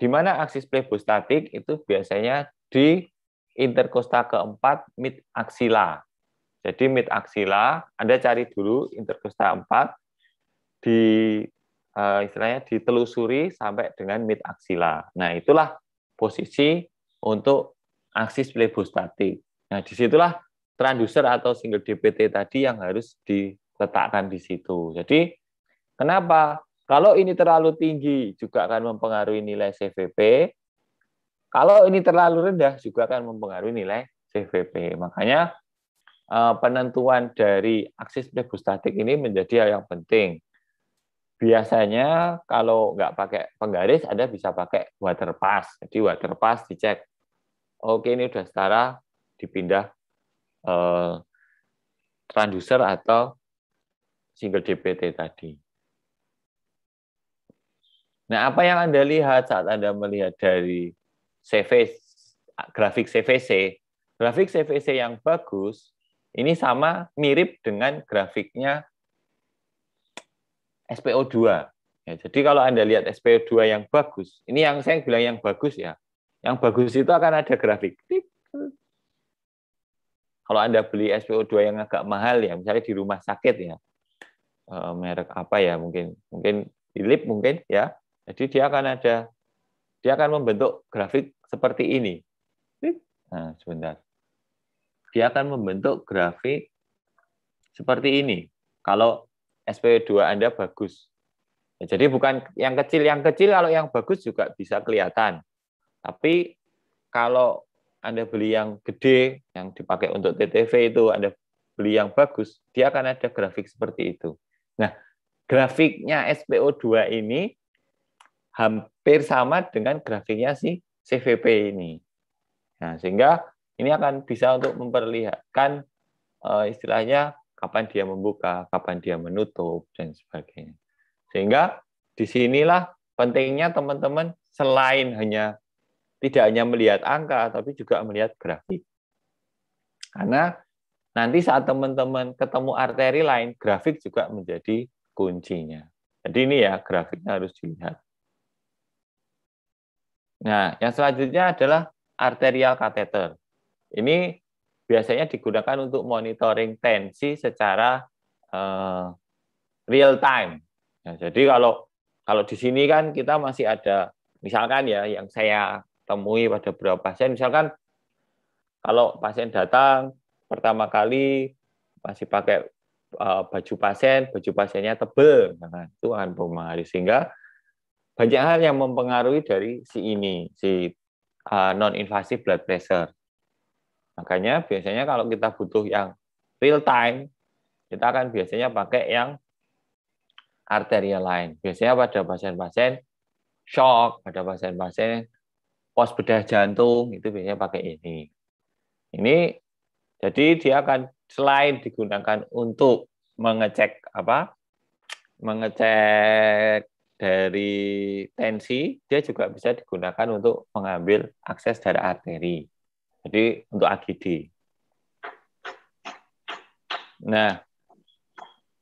di mana aksis plebostatik itu biasanya di interkosta keempat mid aksila. Jadi mid aksila Anda cari dulu interkosta 4 di uh, istilahnya ditelusuri sampai dengan mid aksila. Nah, itulah posisi untuk aksis plebostatik. Nah, disitulah transducer atau single DPT tadi yang harus diletakkan di situ. Jadi, kenapa? Kalau ini terlalu tinggi juga akan mempengaruhi nilai CVP. Kalau ini terlalu rendah juga akan mempengaruhi nilai CVP. Makanya eh, penentuan dari aksis plebostatik ini menjadi hal yang penting biasanya kalau nggak pakai penggaris Anda bisa pakai water pass. Jadi water pass dicek. Oke ini udah setara dipindah eh, transducer atau single DPT tadi. Nah, apa yang Anda lihat saat Anda melihat dari CV, grafik CVC? Grafik CVC yang bagus ini sama mirip dengan grafiknya SPO2. Ya, jadi kalau Anda lihat SPO2 yang bagus, ini yang saya bilang yang bagus ya. Yang bagus itu akan ada grafik. Kalau Anda beli SPO2 yang agak mahal ya, misalnya di rumah sakit ya, eh, merek apa ya mungkin, mungkin Philip mungkin ya. Jadi dia akan ada, dia akan membentuk grafik seperti ini. Nah, sebentar. Dia akan membentuk grafik seperti ini. Kalau SP2 Anda bagus. Ya, jadi bukan yang kecil, yang kecil kalau yang bagus juga bisa kelihatan. Tapi kalau Anda beli yang gede, yang dipakai untuk TTV itu Anda beli yang bagus, dia akan ada grafik seperti itu. Nah, grafiknya SPO2 ini hampir sama dengan grafiknya si CVP ini. Nah, sehingga ini akan bisa untuk memperlihatkan eh, istilahnya kapan dia membuka, kapan dia menutup, dan sebagainya. Sehingga disinilah pentingnya teman-teman selain hanya tidak hanya melihat angka, tapi juga melihat grafik. Karena nanti saat teman-teman ketemu arteri lain, grafik juga menjadi kuncinya. Jadi ini ya grafiknya harus dilihat. Nah, yang selanjutnya adalah arterial catheter. Ini biasanya digunakan untuk monitoring tensi secara uh, real time. Nah, jadi kalau kalau di sini kan kita masih ada misalkan ya yang saya temui pada beberapa pasien misalkan kalau pasien datang pertama kali masih pakai uh, baju pasien, baju pasiennya tebel, nah, itu akan mempengaruhi sehingga banyak hal yang mempengaruhi dari si ini si uh, eh, non invasive blood pressure. Makanya biasanya kalau kita butuh yang real time, kita akan biasanya pakai yang arterial lain Biasanya pada pasien-pasien shock, pada pasien-pasien pos bedah jantung, itu biasanya pakai ini. Ini jadi dia akan selain digunakan untuk mengecek apa? mengecek dari tensi, dia juga bisa digunakan untuk mengambil akses darah arteri. Jadi untuk AGD. Nah,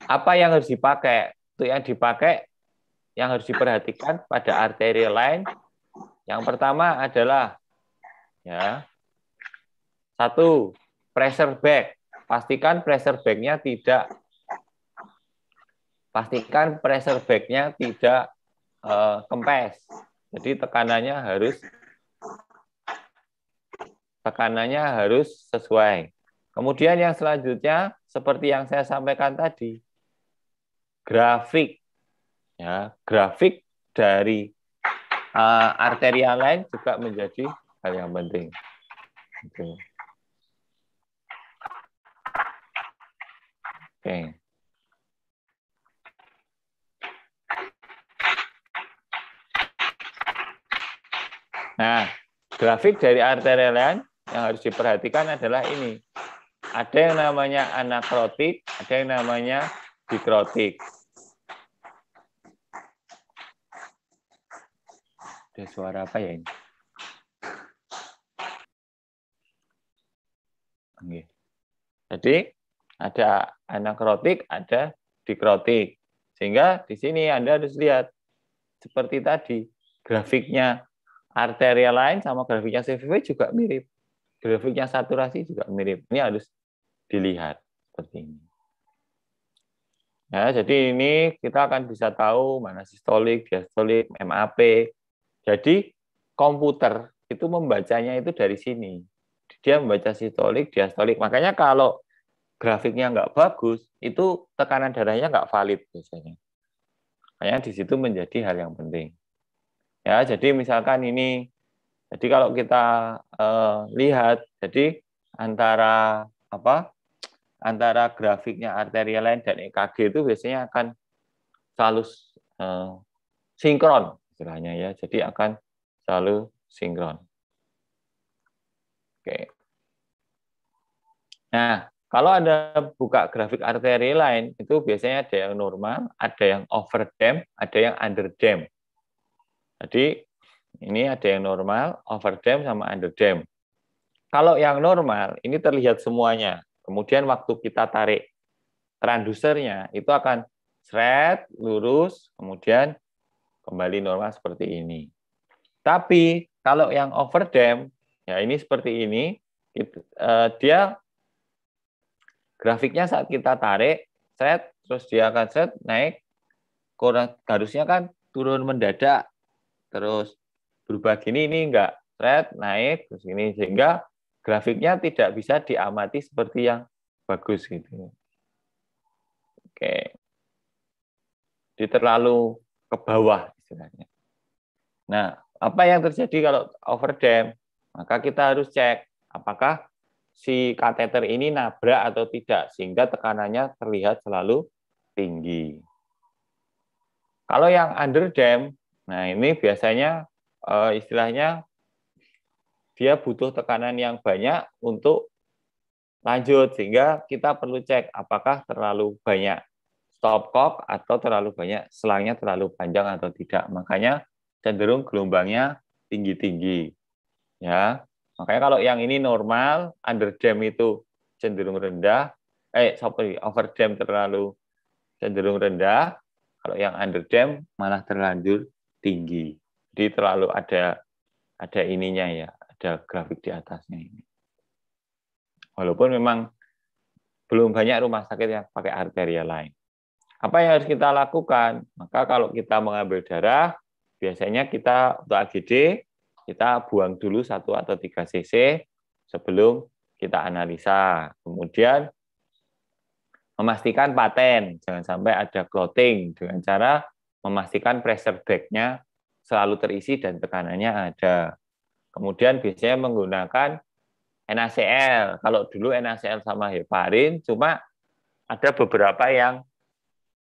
apa yang harus dipakai? Untuk yang dipakai, yang harus diperhatikan pada arteri lain. yang pertama adalah ya satu pressure bag. Pastikan pressure bagnya tidak pastikan pressure bagnya tidak uh, kempes. Jadi tekanannya harus tekanannya harus sesuai. Kemudian yang selanjutnya seperti yang saya sampaikan tadi, grafik ya, grafik dari uh, arteria lain juga menjadi hal yang penting. Oke. Okay. Nah, grafik dari arteria lain yang harus diperhatikan adalah ini. Ada yang namanya anakrotik, ada yang namanya dikrotik. Ada suara apa ya ini? Oke. Jadi ada anakrotik, ada dikrotik. Sehingga di sini Anda harus lihat seperti tadi grafiknya arterial lain sama grafiknya CVV juga mirip grafiknya saturasi juga mirip. Ini harus dilihat seperti ini. Nah, jadi ini kita akan bisa tahu mana sistolik, diastolik, MAP. Jadi komputer itu membacanya itu dari sini. Dia membaca sistolik, diastolik. Makanya kalau grafiknya nggak bagus, itu tekanan darahnya nggak valid biasanya. Makanya di situ menjadi hal yang penting. Ya, jadi misalkan ini jadi kalau kita uh, lihat, jadi antara apa antara grafiknya arterial line dan EKG itu biasanya akan selalu uh, sinkron istilahnya ya. Jadi akan selalu sinkron. Oke. Nah, kalau ada buka grafik arteri lain, itu biasanya ada yang normal, ada yang overdamp, ada yang underdamp. Jadi ini ada yang normal, overdamp sama underdamp. Kalau yang normal, ini terlihat semuanya. Kemudian waktu kita tarik transducernya, itu akan seret, lurus, kemudian kembali normal seperti ini. Tapi kalau yang overdamp, ya ini seperti ini, eh, dia grafiknya saat kita tarik, seret terus dia akan seret naik, kurang, harusnya kan turun mendadak, terus berubah gini ini enggak red naik terus ini sehingga grafiknya tidak bisa diamati seperti yang bagus gitu. Oke. diterlalu terlalu ke bawah istilahnya. Nah, apa yang terjadi kalau overdam Maka kita harus cek apakah si kateter ini nabrak atau tidak sehingga tekanannya terlihat selalu tinggi. Kalau yang underdam nah ini biasanya uh, istilahnya dia butuh tekanan yang banyak untuk lanjut sehingga kita perlu cek apakah terlalu banyak stop cock atau terlalu banyak selangnya terlalu panjang atau tidak makanya cenderung gelombangnya tinggi-tinggi ya makanya kalau yang ini normal under jam itu cenderung rendah eh sorry over jam terlalu cenderung rendah kalau yang under jam malah terlanjur tinggi jadi terlalu ada ada ininya ya, ada grafik di atasnya ini. Walaupun memang belum banyak rumah sakit yang pakai arteria lain. Apa yang harus kita lakukan? Maka kalau kita mengambil darah, biasanya kita untuk AGD kita buang dulu satu atau tiga cc sebelum kita analisa. Kemudian memastikan paten, jangan sampai ada clotting dengan cara memastikan pressure bag-nya selalu terisi dan tekanannya ada. Kemudian biasanya menggunakan NaCl. Kalau dulu NaCl sama heparin, cuma ada beberapa yang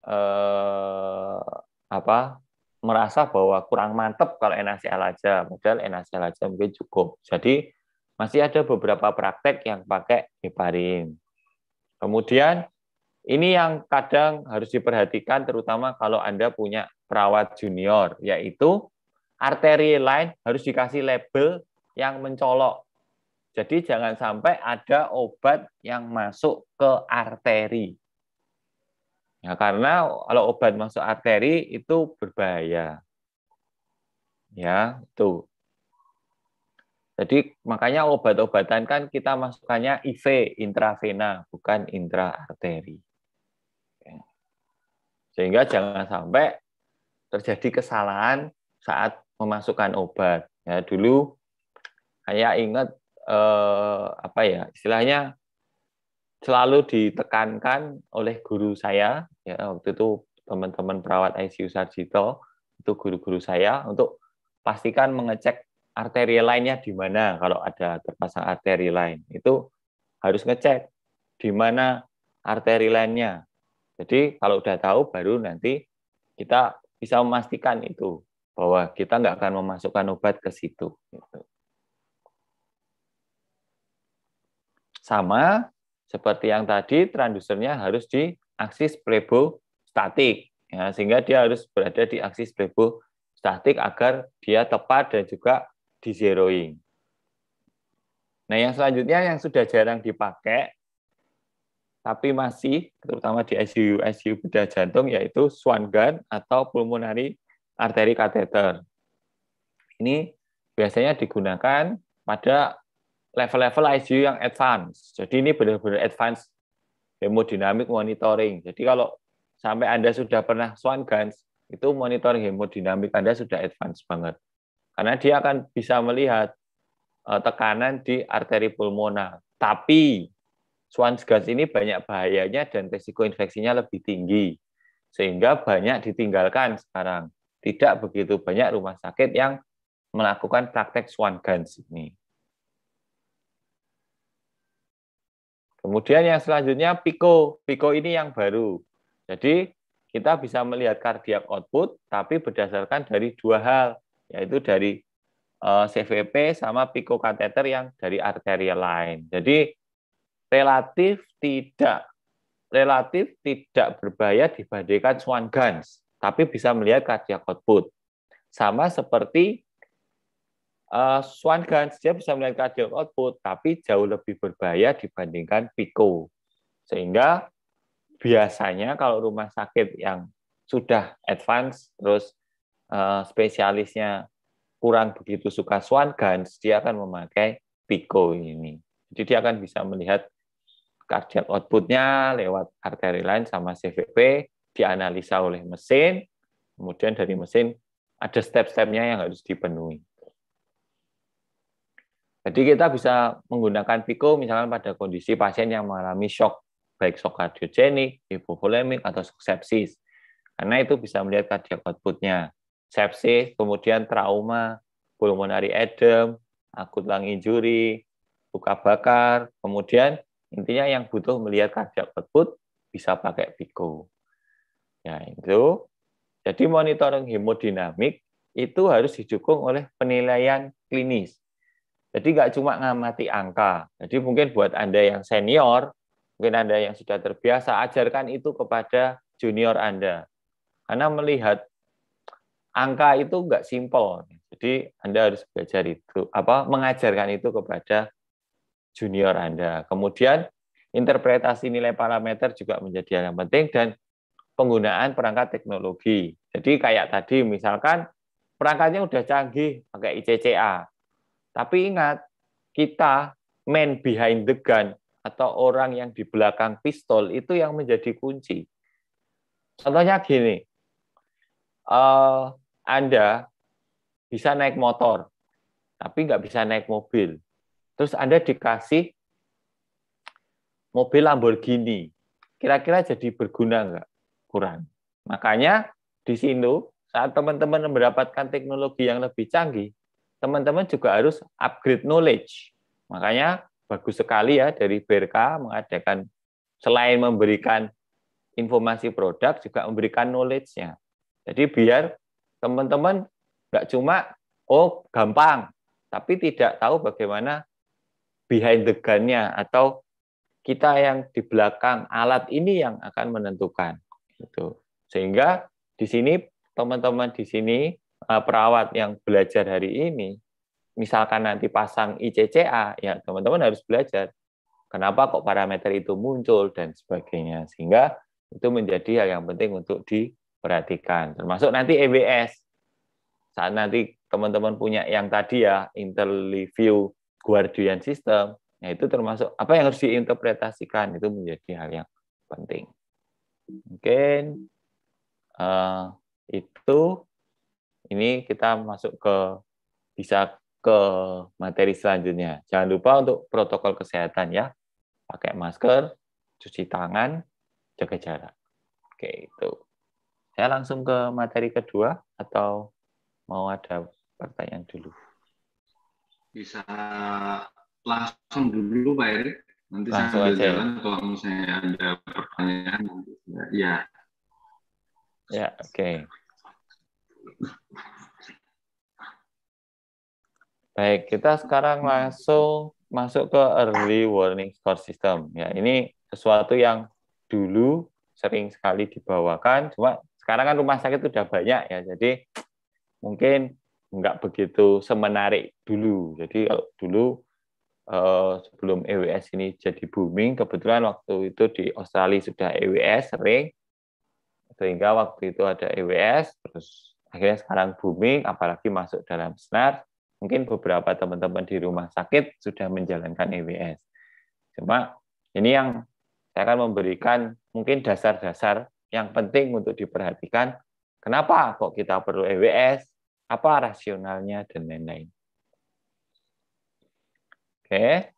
eh, apa merasa bahwa kurang mantep kalau NaCl aja, modal NaCl aja mungkin cukup. Jadi masih ada beberapa praktek yang pakai heparin. Kemudian ini yang kadang harus diperhatikan terutama kalau Anda punya perawat junior, yaitu arteri lain harus dikasih label yang mencolok. Jadi jangan sampai ada obat yang masuk ke arteri. Ya, karena kalau obat masuk arteri itu berbahaya. Ya, itu. Jadi makanya obat-obatan kan kita masukkannya IV intravena bukan intraarteri. Ya. Sehingga jangan sampai terjadi kesalahan saat memasukkan obat. Ya, dulu saya ingat eh, apa ya istilahnya selalu ditekankan oleh guru saya ya waktu itu teman-teman perawat ICU Sarjito itu guru-guru saya untuk pastikan mengecek arteri lainnya di mana kalau ada terpasang arteri lain itu harus ngecek di mana arteri lainnya. Jadi kalau udah tahu baru nanti kita bisa memastikan itu bahwa kita nggak akan memasukkan obat ke situ. Gitu. Sama seperti yang tadi, transdusernya harus di aksis statik, ya, sehingga dia harus berada di aksis plebo statik agar dia tepat dan juga di zeroing. Nah, yang selanjutnya yang sudah jarang dipakai, tapi masih, terutama di ICU, ICU bedah jantung, yaitu Swan gun atau pulmonari arteri kateter. Ini biasanya digunakan pada level-level ICU yang advance. Jadi ini benar-benar advance hemodinamik monitoring. Jadi kalau sampai Anda sudah pernah Swan Guns, itu monitoring hemodinamik Anda sudah advance banget. Karena dia akan bisa melihat eh, tekanan di arteri pulmonal. Tapi Swan Guns ini banyak bahayanya dan risiko infeksinya lebih tinggi. Sehingga banyak ditinggalkan sekarang tidak begitu banyak rumah sakit yang melakukan praktek swan guns ini. Kemudian yang selanjutnya PICO. PICO ini yang baru. Jadi kita bisa melihat cardiac output, tapi berdasarkan dari dua hal, yaitu dari eh, CVP sama PICO catheter yang dari arterial line. Jadi relatif tidak relatif tidak berbahaya dibandingkan swan guns tapi bisa melihat cardiac output. Sama seperti uh, eh, gun, dia bisa melihat cardiac output, tapi jauh lebih berbahaya dibandingkan Pico. Sehingga biasanya kalau rumah sakit yang sudah advance, terus uh, spesialisnya kurang begitu suka Swan gun, dia akan memakai Pico ini. Jadi dia akan bisa melihat cardiac outputnya lewat arteri lain sama CVP, dianalisa oleh mesin, kemudian dari mesin ada step-stepnya yang harus dipenuhi. Jadi kita bisa menggunakan PICO misalkan pada kondisi pasien yang mengalami shock, baik shock kardiogenik, hipovolemik, atau shock sepsis. Karena itu bisa melihat cardiac outputnya Sepsis, kemudian trauma, pulmonary edem, akut lung injury, luka bakar, kemudian intinya yang butuh melihat cardiac output bisa pakai PICO. Ya, itu. Jadi monitoring hemodinamik itu harus didukung oleh penilaian klinis. Jadi nggak cuma ngamati angka. Jadi mungkin buat Anda yang senior, mungkin Anda yang sudah terbiasa, ajarkan itu kepada junior Anda. Karena melihat angka itu nggak simpel. Jadi Anda harus belajar itu, apa mengajarkan itu kepada junior Anda. Kemudian interpretasi nilai parameter juga menjadi hal yang penting dan penggunaan perangkat teknologi. Jadi kayak tadi misalkan perangkatnya udah canggih pakai ICCA. Tapi ingat, kita man behind the gun atau orang yang di belakang pistol itu yang menjadi kunci. Contohnya gini, eh, Anda bisa naik motor, tapi nggak bisa naik mobil. Terus Anda dikasih mobil Lamborghini. Kira-kira jadi berguna nggak? kurang. Makanya di sini saat teman-teman mendapatkan teknologi yang lebih canggih, teman-teman juga harus upgrade knowledge. Makanya bagus sekali ya dari BRK mengadakan selain memberikan informasi produk juga memberikan knowledge-nya. Jadi biar teman-teman nggak cuma oh gampang, tapi tidak tahu bagaimana behind the gun-nya atau kita yang di belakang alat ini yang akan menentukan. Gitu. Sehingga di sini teman-teman di sini eh, perawat yang belajar hari ini, misalkan nanti pasang ICCA, ya teman-teman harus belajar kenapa kok parameter itu muncul dan sebagainya. Sehingga itu menjadi hal yang penting untuk diperhatikan. Termasuk nanti EBS. Saat nanti teman-teman punya yang tadi ya, interview Guardian System, ya itu termasuk apa yang harus diinterpretasikan itu menjadi hal yang penting. Mungkin uh, itu ini kita masuk ke bisa ke materi selanjutnya. Jangan lupa untuk protokol kesehatan ya. Pakai masker, cuci tangan, jaga jarak. Oke, itu. Saya langsung ke materi kedua atau mau ada pertanyaan dulu? Bisa langsung dulu Pak Erick Nanti Langsung sambil aja. Ya. jalan kalau misalnya ada pertanyaan nanti ya. Ya, oke. Okay. Baik, kita sekarang langsung masuk ke early warning score system. Ya, ini sesuatu yang dulu sering sekali dibawakan, cuma sekarang kan rumah sakit sudah banyak ya, jadi mungkin nggak begitu semenarik dulu. Jadi kalau dulu Eh, sebelum EWS ini jadi booming, kebetulan waktu itu di Australia sudah EWS sering, sehingga waktu itu ada EWS, terus akhirnya sekarang booming, apalagi masuk dalam SNAR, mungkin beberapa teman-teman di rumah sakit sudah menjalankan EWS. Cuma ini yang saya akan memberikan mungkin dasar-dasar yang penting untuk diperhatikan. Kenapa kok kita perlu EWS? Apa rasionalnya dan lain-lain. Oke.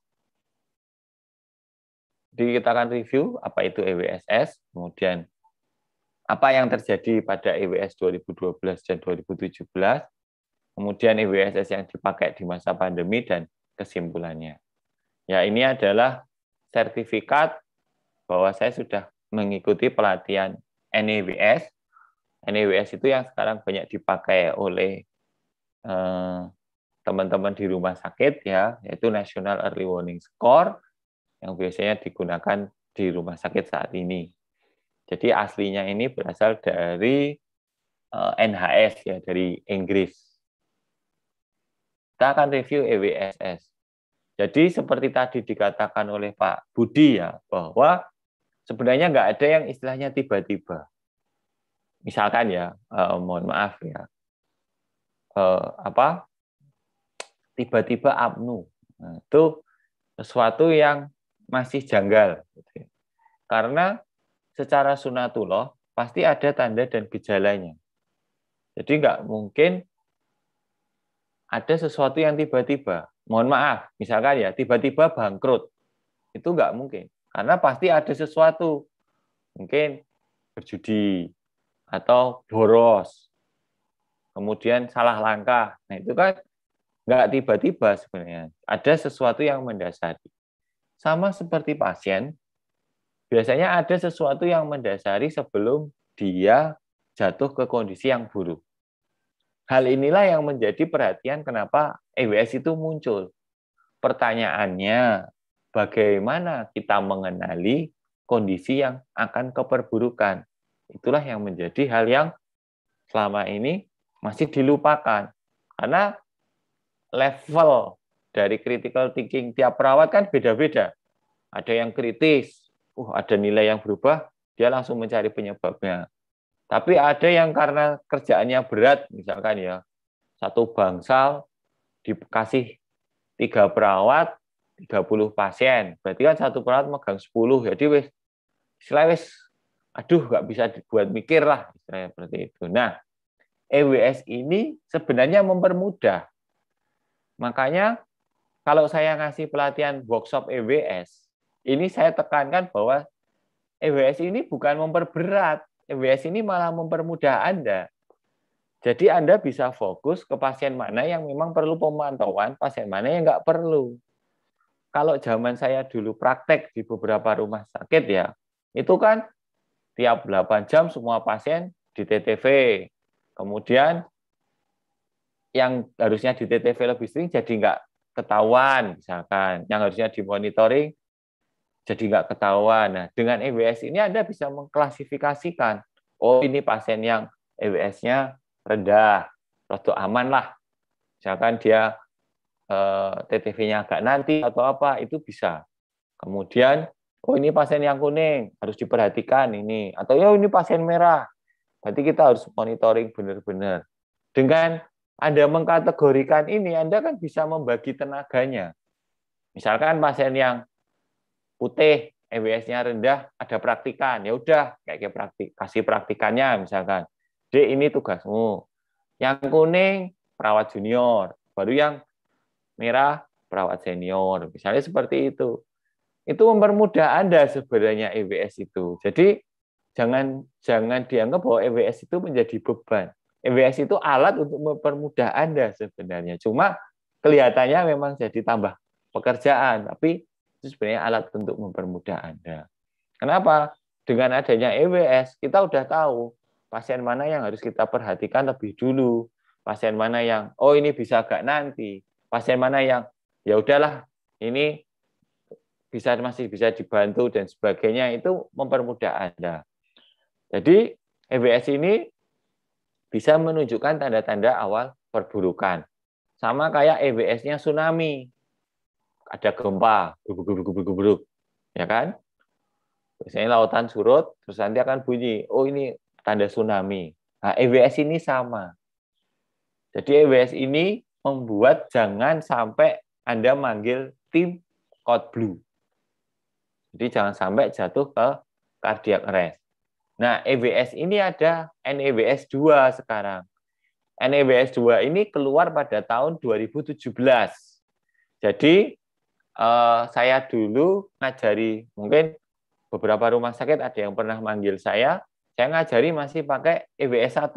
Jadi kita akan review apa itu EWSS, kemudian apa yang terjadi pada EWS 2012 dan 2017, kemudian EWSS yang dipakai di masa pandemi dan kesimpulannya. Ya, ini adalah sertifikat bahwa saya sudah mengikuti pelatihan NEWS. NEWS itu yang sekarang banyak dipakai oleh eh, teman-teman di rumah sakit ya, yaitu National Early Warning Score yang biasanya digunakan di rumah sakit saat ini. Jadi aslinya ini berasal dari eh, NHS ya dari Inggris. Kita akan review EWSS. Jadi seperti tadi dikatakan oleh Pak Budi ya bahwa sebenarnya nggak ada yang istilahnya tiba-tiba. Misalkan ya, eh, mohon maaf ya, eh, apa tiba-tiba abnu Nah, itu sesuatu yang masih janggal. Karena secara sunatullah pasti ada tanda dan gejalanya. Jadi nggak mungkin ada sesuatu yang tiba-tiba. Mohon maaf, misalkan ya tiba-tiba bangkrut. Itu nggak mungkin. Karena pasti ada sesuatu. Mungkin berjudi atau boros. Kemudian salah langkah. Nah, itu kan Nggak tiba-tiba sebenarnya. Ada sesuatu yang mendasari. Sama seperti pasien, biasanya ada sesuatu yang mendasari sebelum dia jatuh ke kondisi yang buruk. Hal inilah yang menjadi perhatian kenapa EWS itu muncul. Pertanyaannya, bagaimana kita mengenali kondisi yang akan keperburukan? Itulah yang menjadi hal yang selama ini masih dilupakan. Karena level dari critical thinking tiap perawat kan beda-beda. Ada yang kritis, uh ada nilai yang berubah, dia langsung mencari penyebabnya. Tapi ada yang karena kerjaannya berat, misalkan ya, satu bangsal dikasih tiga perawat, 30 pasien. Berarti kan satu perawat megang 10, jadi wis, istilah wis, aduh nggak bisa dibuat mikir lah, istilahnya seperti itu. Nah, EWS ini sebenarnya mempermudah Makanya kalau saya ngasih pelatihan workshop EWS, ini saya tekankan bahwa EWS ini bukan memperberat, EWS ini malah mempermudah Anda. Jadi Anda bisa fokus ke pasien mana yang memang perlu pemantauan, pasien mana yang nggak perlu. Kalau zaman saya dulu praktek di beberapa rumah sakit ya, itu kan tiap 8 jam semua pasien di TTV. Kemudian yang harusnya di TTV lebih sering jadi nggak ketahuan misalkan yang harusnya di monitoring jadi nggak ketahuan. Nah, dengan EWS ini Anda bisa mengklasifikasikan, oh ini pasien yang EWS-nya rendah, rotok aman lah. Misalkan dia eh, TTV-nya agak nanti atau apa, itu bisa. Kemudian, oh ini pasien yang kuning, harus diperhatikan ini. Atau ya ini pasien merah, berarti kita harus monitoring benar-benar. Dengan anda mengkategorikan ini, Anda kan bisa membagi tenaganya. Misalkan pasien yang putih, EWS-nya rendah, ada praktikan. Ya udah, kayak praktik, kasih praktikannya misalkan. D ini tugasmu. Yang kuning perawat junior, baru yang merah perawat senior. Misalnya seperti itu. Itu mempermudah Anda sebenarnya EWS itu. Jadi jangan jangan dianggap bahwa EWS itu menjadi beban. EWS itu alat untuk mempermudah Anda sebenarnya. Cuma kelihatannya memang jadi tambah pekerjaan, tapi itu sebenarnya alat untuk mempermudah Anda. Kenapa? Dengan adanya EWS, kita sudah tahu pasien mana yang harus kita perhatikan lebih dulu, pasien mana yang oh ini bisa agak nanti, pasien mana yang ya udahlah ini bisa masih bisa dibantu dan sebagainya itu mempermudah Anda. Jadi EWS ini bisa menunjukkan tanda-tanda awal perburukan. Sama kayak EBS-nya tsunami. Ada gempa, gubruk-gubruk-gubruk, ya kan? Biasanya lautan surut, terus nanti akan bunyi, oh ini tanda tsunami. Nah, EBS ini sama. Jadi EBS ini membuat jangan sampai Anda manggil tim code blue. Jadi jangan sampai jatuh ke cardiac arrest. Nah, EWS ini ada NEWS 2 sekarang. NEWS 2 ini keluar pada tahun 2017. Jadi eh, saya dulu ngajari mungkin beberapa rumah sakit ada yang pernah manggil saya, saya ngajari masih pakai EWS 1.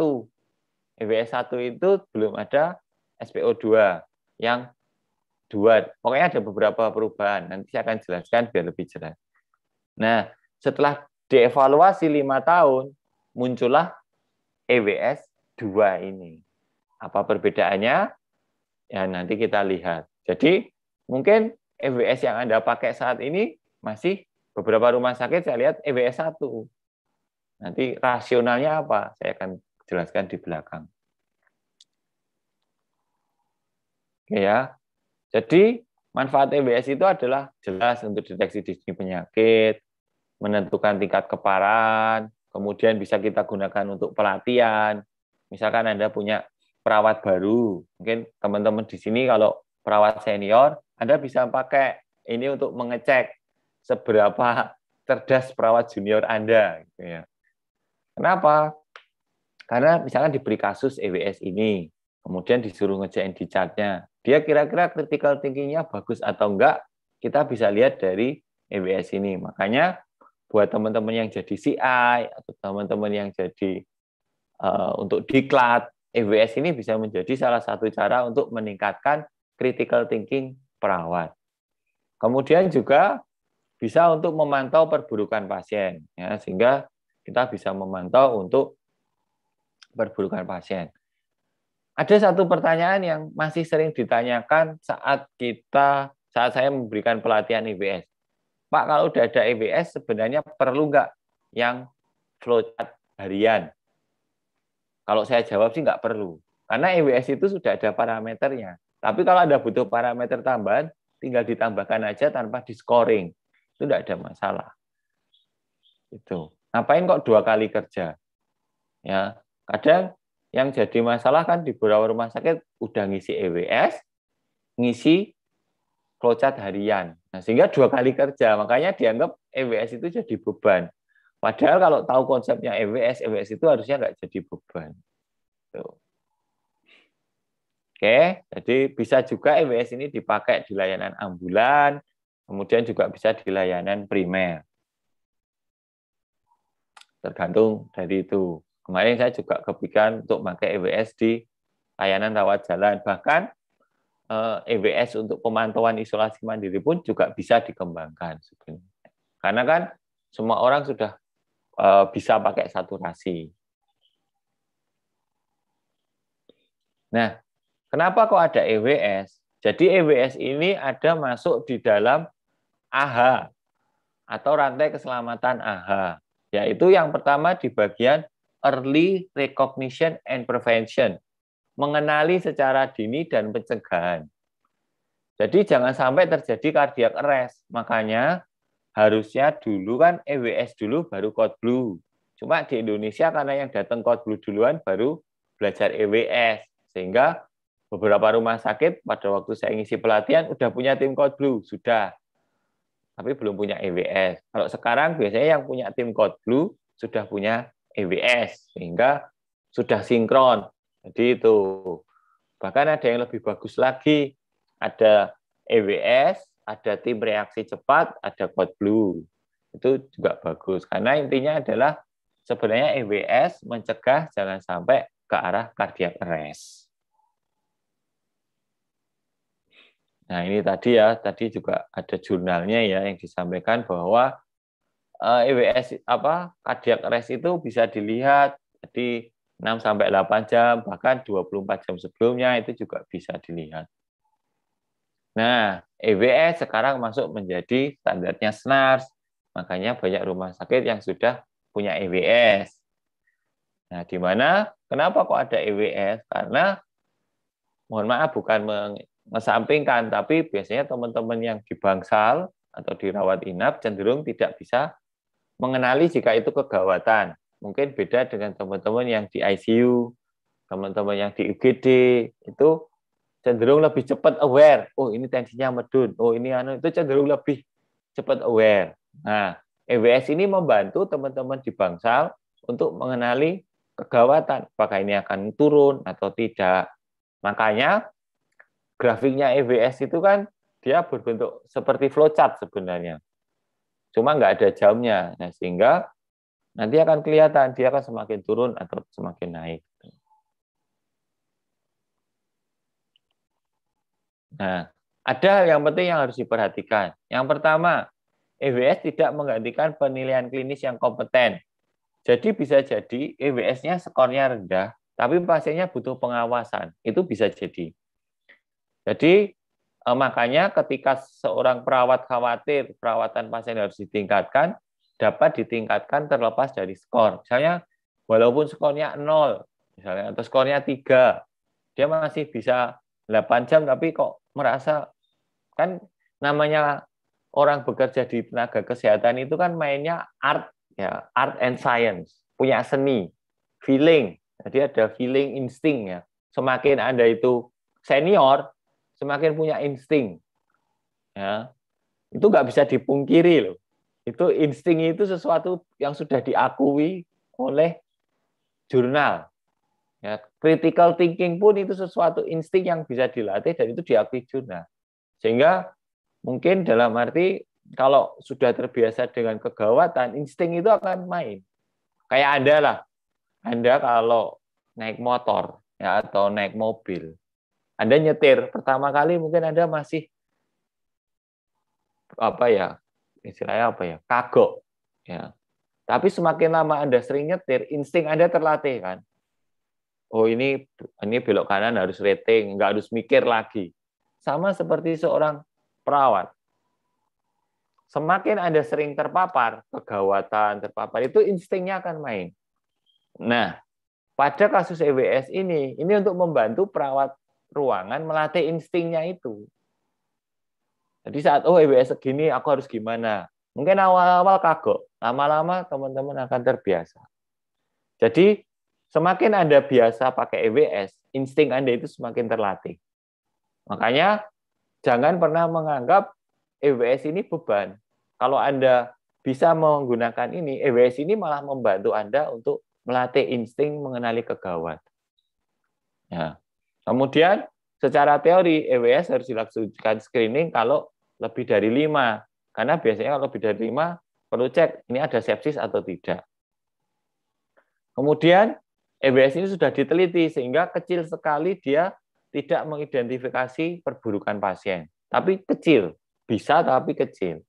EWS 1 itu belum ada SPO2 yang dua. Pokoknya ada beberapa perubahan. Nanti saya akan jelaskan biar lebih jelas. Nah, setelah dievaluasi lima tahun, muncullah EWS 2 ini. Apa perbedaannya? Ya nanti kita lihat. Jadi mungkin EWS yang Anda pakai saat ini masih beberapa rumah sakit saya lihat EWS 1. Nanti rasionalnya apa? Saya akan jelaskan di belakang. Oke ya. Jadi manfaat EWS itu adalah jelas untuk deteksi dini penyakit, menentukan tingkat keparahan, kemudian bisa kita gunakan untuk pelatihan. Misalkan Anda punya perawat baru, mungkin teman-teman di sini kalau perawat senior, Anda bisa pakai ini untuk mengecek seberapa cerdas perawat junior Anda. Gitu ya. Kenapa? Karena misalkan diberi kasus EWS ini, kemudian disuruh ngecek di chartnya, dia kira-kira critical thinking-nya bagus atau enggak, kita bisa lihat dari EWS ini. Makanya buat teman-teman yang jadi CI atau teman-teman yang jadi uh, untuk diklat EWS ini bisa menjadi salah satu cara untuk meningkatkan critical thinking perawat. Kemudian juga bisa untuk memantau perburukan pasien, ya, sehingga kita bisa memantau untuk perburukan pasien. Ada satu pertanyaan yang masih sering ditanyakan saat kita saat saya memberikan pelatihan IBS. E Pak kalau udah ada EWS sebenarnya perlu nggak yang flowchart harian? Kalau saya jawab sih nggak perlu. Karena EWS itu sudah ada parameternya. Tapi kalau ada butuh parameter tambahan, tinggal ditambahkan aja tanpa di scoring. Itu nggak ada masalah. Itu. Ngapain kok dua kali kerja? Ya, kadang yang jadi masalah kan di beberapa rumah sakit udah ngisi EWS, ngisi flowchart harian. Nah, sehingga dua kali kerja, makanya dianggap EWS itu jadi beban. Padahal kalau tahu konsepnya EWS, EWS itu harusnya nggak jadi beban. Tuh. Oke, jadi bisa juga EWS ini dipakai di layanan ambulan, kemudian juga bisa di layanan primer. Tergantung dari itu. Kemarin saya juga kepikiran untuk pakai EWS di layanan rawat jalan. Bahkan EWS eh, e untuk pemantauan isolasi mandiri pun juga bisa dikembangkan Karena kan semua orang sudah eh, bisa pakai saturasi. Nah, kenapa kok ada EWS? Jadi EWS ini ada masuk di dalam AH atau rantai keselamatan AH, yaitu yang pertama di bagian early recognition and prevention mengenali secara dini dan pencegahan. Jadi jangan sampai terjadi cardiac arrest. Makanya harusnya dulu kan EWS dulu baru code blue. Cuma di Indonesia karena yang datang code blue duluan baru belajar EWS. Sehingga beberapa rumah sakit pada waktu saya ngisi pelatihan udah punya tim code blue, sudah. Tapi belum punya EWS. Kalau sekarang biasanya yang punya tim code blue sudah punya EWS. Sehingga sudah sinkron. Jadi itu. Bahkan ada yang lebih bagus lagi, ada EWS, ada tim reaksi cepat, ada code blue. Itu juga bagus. Karena intinya adalah sebenarnya EWS mencegah jangan sampai ke arah cardiac arrest. Nah, ini tadi ya, tadi juga ada jurnalnya ya yang disampaikan bahwa EWS eh, e apa cardiac arrest itu bisa dilihat. Jadi 6 sampai 8 jam, bahkan 24 jam sebelumnya itu juga bisa dilihat. Nah, EWS sekarang masuk menjadi standarnya SNARS. Makanya banyak rumah sakit yang sudah punya EWS. Nah, di mana kenapa kok ada EWS? Karena mohon maaf bukan mengesampingkan, tapi biasanya teman-teman yang di bangsal atau dirawat inap cenderung tidak bisa mengenali jika itu kegawatan. Mungkin beda dengan teman-teman yang di ICU, teman-teman yang di UGD itu cenderung lebih cepat aware. Oh, ini tensinya medun. Oh, ini anu itu cenderung lebih cepat aware. Nah, EWS ini membantu teman-teman di bangsal untuk mengenali kegawatan, apakah ini akan turun atau tidak. Makanya grafiknya EWS itu kan dia berbentuk seperti flowchart sebenarnya. Cuma nggak ada jamnya. Nah, sehingga nanti akan kelihatan dia akan semakin turun atau semakin naik. Nah, ada hal yang penting yang harus diperhatikan. Yang pertama, EWS tidak menggantikan penilaian klinis yang kompeten. Jadi bisa jadi EWS-nya skornya rendah, tapi pasiennya butuh pengawasan. Itu bisa jadi. Jadi eh, makanya ketika seorang perawat khawatir perawatan pasien harus ditingkatkan, dapat ditingkatkan terlepas dari skor. Misalnya walaupun skornya 0 misalnya atau skornya 3, dia masih bisa 8 jam tapi kok merasa kan namanya orang bekerja di tenaga kesehatan itu kan mainnya art ya, art and science, punya seni, feeling. Jadi ada feeling insting ya. Semakin Anda itu senior, semakin punya insting. Ya. Itu nggak bisa dipungkiri loh. Itu insting itu sesuatu yang sudah diakui oleh jurnal. Ya, critical thinking pun itu sesuatu insting yang bisa dilatih dan itu diakui jurnal. Sehingga mungkin dalam arti kalau sudah terbiasa dengan kegawatan, insting itu akan main. Kayak Anda lah. Anda kalau naik motor ya atau naik mobil, Anda nyetir pertama kali mungkin Anda masih apa ya istilahnya apa ya kagok ya tapi semakin lama anda sering nyetir insting anda terlatih kan oh ini ini belok kanan harus rating nggak harus mikir lagi sama seperti seorang perawat semakin anda sering terpapar kegawatan terpapar itu instingnya akan main nah pada kasus EWS ini ini untuk membantu perawat ruangan melatih instingnya itu jadi saat oh EWS eh, segini aku harus gimana? Mungkin awal-awal kagok, lama-lama teman-teman akan terbiasa. Jadi semakin Anda biasa pakai EWS, insting Anda itu semakin terlatih. Makanya jangan pernah menganggap EWS ini beban. Kalau Anda bisa menggunakan ini, EWS ini malah membantu Anda untuk melatih insting mengenali kegawat. Ya. Kemudian secara teori EWS harus dilakukan screening kalau lebih dari lima. Karena biasanya kalau lebih dari lima, perlu cek ini ada sepsis atau tidak. Kemudian EBS ini sudah diteliti sehingga kecil sekali dia tidak mengidentifikasi perburukan pasien. Tapi kecil, bisa tapi kecil.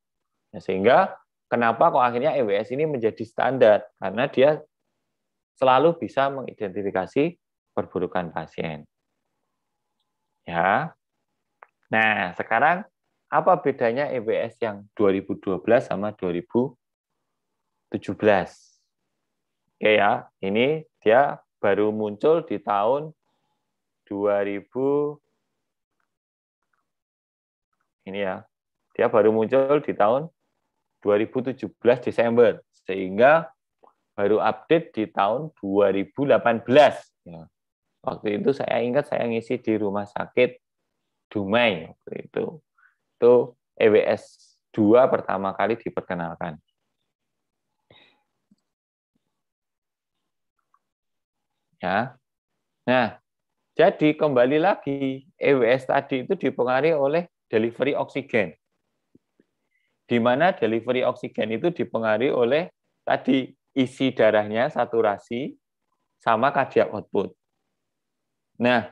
Nah, sehingga kenapa kok akhirnya EWS ini menjadi standar? Karena dia selalu bisa mengidentifikasi perburukan pasien. Ya. Nah, sekarang apa bedanya EWS yang 2012 sama 2017? Oke ya, ini dia baru muncul di tahun 2000 ini ya. Dia baru muncul di tahun 2017 Desember sehingga baru update di tahun 2018 ya. Waktu itu saya ingat saya ngisi di rumah sakit Dumai waktu itu itu EWS 2 pertama kali diperkenalkan. Ya. Nah, jadi kembali lagi EWS tadi itu dipengaruhi oleh delivery oksigen. Di mana delivery oksigen itu dipengaruhi oleh tadi isi darahnya, saturasi, sama cardiac output. Nah,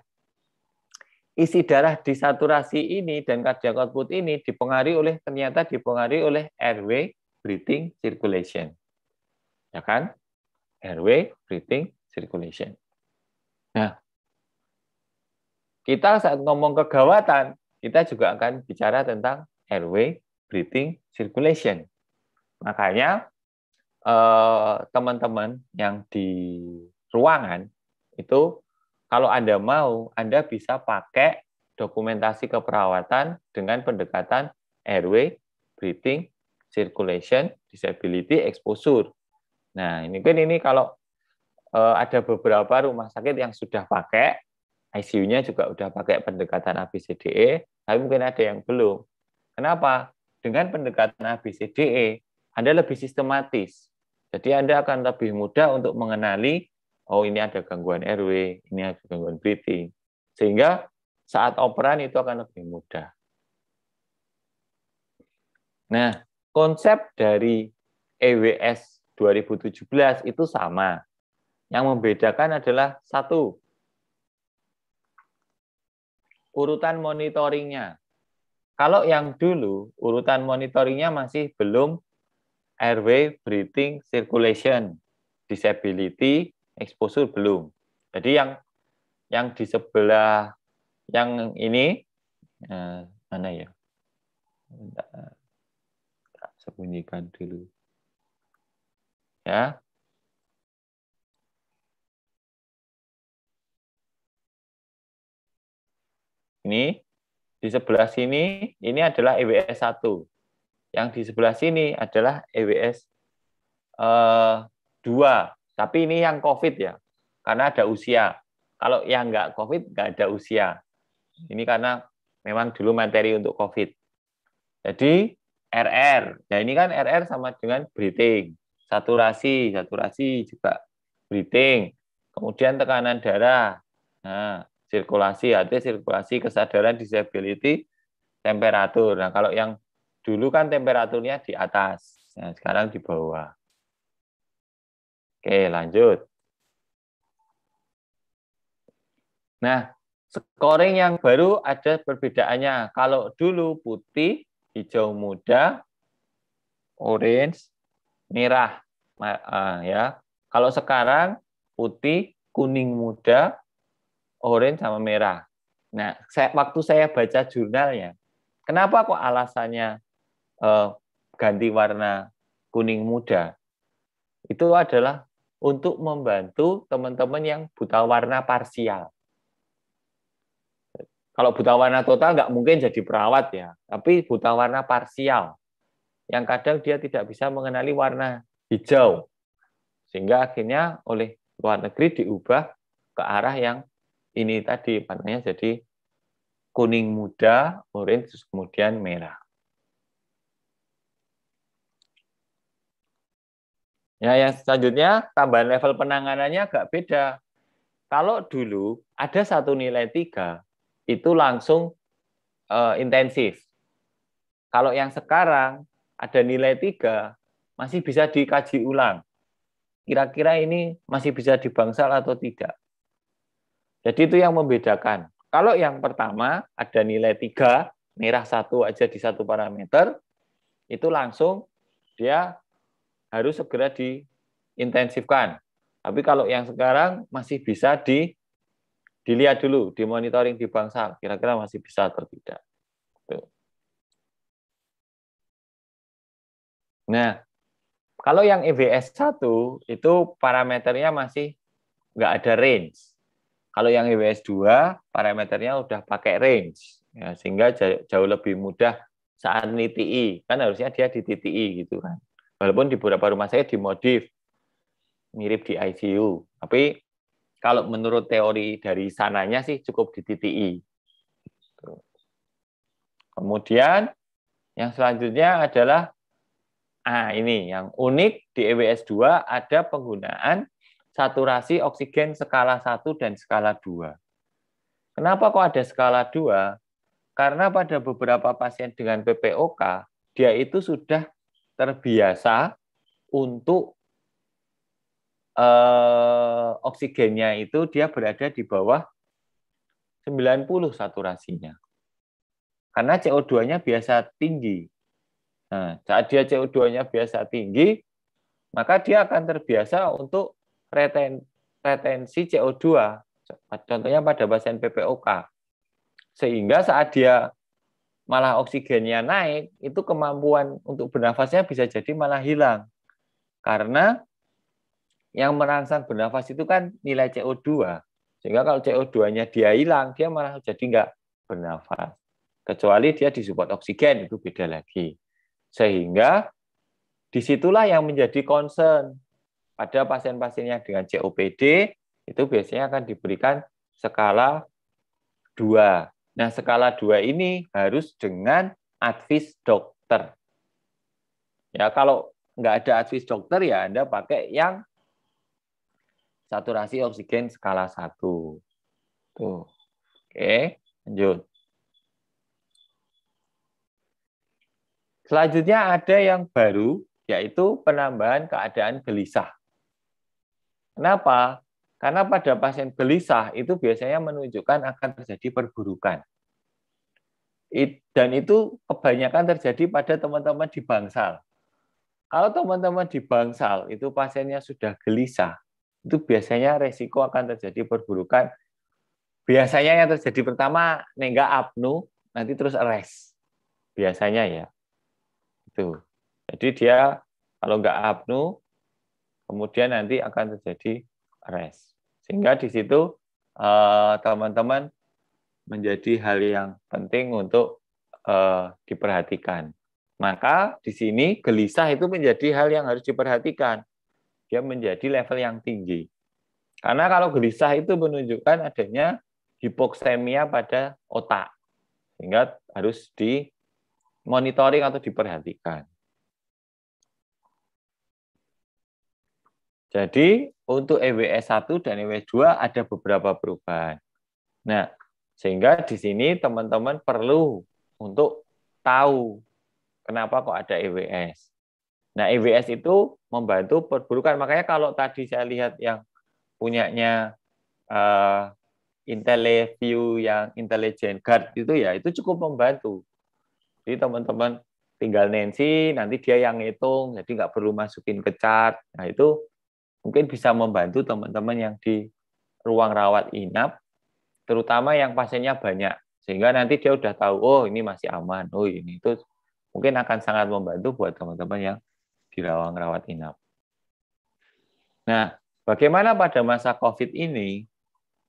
isi darah disaturasi ini dan cardiac output ini dipengaruhi oleh ternyata dipengaruhi oleh airway breathing circulation. Ya kan? Airway breathing circulation. Nah, kita saat ngomong kegawatan, kita juga akan bicara tentang airway breathing circulation. Makanya eh, teman -teman yang di ruangan itu kalau Anda mau, Anda bisa pakai dokumentasi keperawatan dengan pendekatan airway, breathing, circulation, disability, exposure. Nah, ini kan ini kalau eh, ada beberapa rumah sakit yang sudah pakai, ICU-nya juga sudah pakai pendekatan ABCDE, tapi mungkin ada yang belum. Kenapa? Dengan pendekatan ABCDE, Anda lebih sistematis. Jadi Anda akan lebih mudah untuk mengenali oh ini ada gangguan RW, ini ada gangguan breathing. Sehingga saat operan itu akan lebih mudah. Nah, konsep dari EWS 2017 itu sama. Yang membedakan adalah satu, urutan monitoringnya. Kalau yang dulu, urutan monitoringnya masih belum airway, breathing, circulation, disability, exposure belum. Jadi yang yang di sebelah yang ini eh, mana ya? Eh, tak sembunyikan dulu. Ya. Ini di sebelah sini ini adalah EWS 1. Yang di sebelah sini adalah EWS eh, 2 tapi ini yang COVID ya, karena ada usia. Kalau yang nggak COVID, nggak ada usia. Ini karena memang dulu materi untuk COVID. Jadi RR, ya ini kan RR sama dengan breathing. Saturasi, saturasi juga breathing. Kemudian tekanan darah, nah, sirkulasi, artinya sirkulasi, kesadaran, disability, temperatur. Nah kalau yang dulu kan temperaturnya di atas, nah, sekarang di bawah. Oke, lanjut. Nah, scoring yang baru ada perbedaannya. Kalau dulu putih, hijau muda, orange, merah. Eh, ya. Kalau sekarang putih, kuning muda, orange sama merah. Nah, saya, waktu saya baca jurnalnya, kenapa kok alasannya eh, ganti warna kuning muda? Itu adalah untuk membantu teman-teman yang buta warna parsial. Kalau buta warna total nggak mungkin jadi perawat ya, tapi buta warna parsial yang kadang dia tidak bisa mengenali warna hijau. Sehingga akhirnya oleh luar negeri diubah ke arah yang ini tadi, warnanya jadi kuning muda, orange, terus kemudian merah. Ya, yang selanjutnya tambahan level penanganannya agak beda. Kalau dulu ada satu nilai tiga itu langsung e, intensif. Kalau yang sekarang ada nilai tiga masih bisa dikaji ulang. Kira-kira ini masih bisa dibangsal atau tidak. Jadi itu yang membedakan. Kalau yang pertama ada nilai tiga merah satu aja di satu parameter, itu langsung dia harus segera diintensifkan. Tapi kalau yang sekarang masih bisa di dilihat dulu, dimonitoring di bangsa, kira-kira masih bisa atau tidak. Gitu. Nah, kalau yang EBS 1 itu parameternya masih nggak ada range. Kalau yang EBS 2 parameternya udah pakai range, ya, sehingga jauh lebih mudah saat NITI. Kan harusnya dia di TTI gitu kan. Walaupun di beberapa rumah saya dimodif mirip di ICU, tapi kalau menurut teori dari sananya sih cukup di TTI. E. Kemudian yang selanjutnya adalah ah ini yang unik di EWS 2 ada penggunaan saturasi oksigen skala 1 dan skala 2. Kenapa kok ada skala 2? Karena pada beberapa pasien dengan PPOK, dia itu sudah terbiasa untuk eh, oksigennya itu dia berada di bawah 90 saturasinya. Karena CO2-nya biasa tinggi. Nah, saat dia CO2-nya biasa tinggi, maka dia akan terbiasa untuk reten, retensi CO2. Contohnya pada pasien PPOK. Sehingga saat dia malah oksigennya naik, itu kemampuan untuk bernafasnya bisa jadi malah hilang. Karena yang merangsang bernafas itu kan nilai CO2. Sehingga kalau CO2-nya dia hilang, dia malah jadi nggak bernafas. Kecuali dia disupport oksigen, itu beda lagi. Sehingga disitulah yang menjadi concern. Pada pasien-pasien yang dengan COPD, itu biasanya akan diberikan skala 2. Nah, skala dua ini harus dengan advis dokter. Ya, kalau nggak ada advis dokter ya Anda pakai yang saturasi oksigen skala satu. Tuh. Oke, lanjut. Selanjutnya ada yang baru, yaitu penambahan keadaan gelisah. Kenapa? Karena pada pasien gelisah itu biasanya menunjukkan akan terjadi perburukan. Dan itu kebanyakan terjadi pada teman-teman di bangsal. Kalau teman-teman di bangsal itu pasiennya sudah gelisah, itu biasanya resiko akan terjadi perburukan. Biasanya yang terjadi pertama nenggak apnu, nanti terus arrest. Biasanya ya. Itu. Jadi dia kalau nggak apnu, kemudian nanti akan terjadi arrest. Sehingga di situ eh, teman-teman menjadi hal yang penting untuk eh, diperhatikan. Maka di sini gelisah itu menjadi hal yang harus diperhatikan. Dia menjadi level yang tinggi. Karena kalau gelisah itu menunjukkan adanya hipoksemia pada otak. Sehingga harus dimonitoring atau diperhatikan. Jadi untuk EWS 1 dan EWS 2 ada beberapa perubahan. Nah, sehingga di sini teman-teman perlu untuk tahu kenapa kok ada EWS. Nah, EWS itu membantu perburukan. Makanya kalau tadi saya lihat yang punyanya uh, eh, IntelliView yang Intelligent Guard itu ya, itu cukup membantu. Jadi teman-teman tinggal nensi, nanti dia yang ngitung, jadi nggak perlu masukin ke chart. Nah, itu mungkin bisa membantu teman-teman yang di ruang rawat inap, terutama yang pasiennya banyak, sehingga nanti dia udah tahu, oh ini masih aman, oh ini itu mungkin akan sangat membantu buat teman-teman yang di ruang rawat inap. Nah, bagaimana pada masa COVID ini?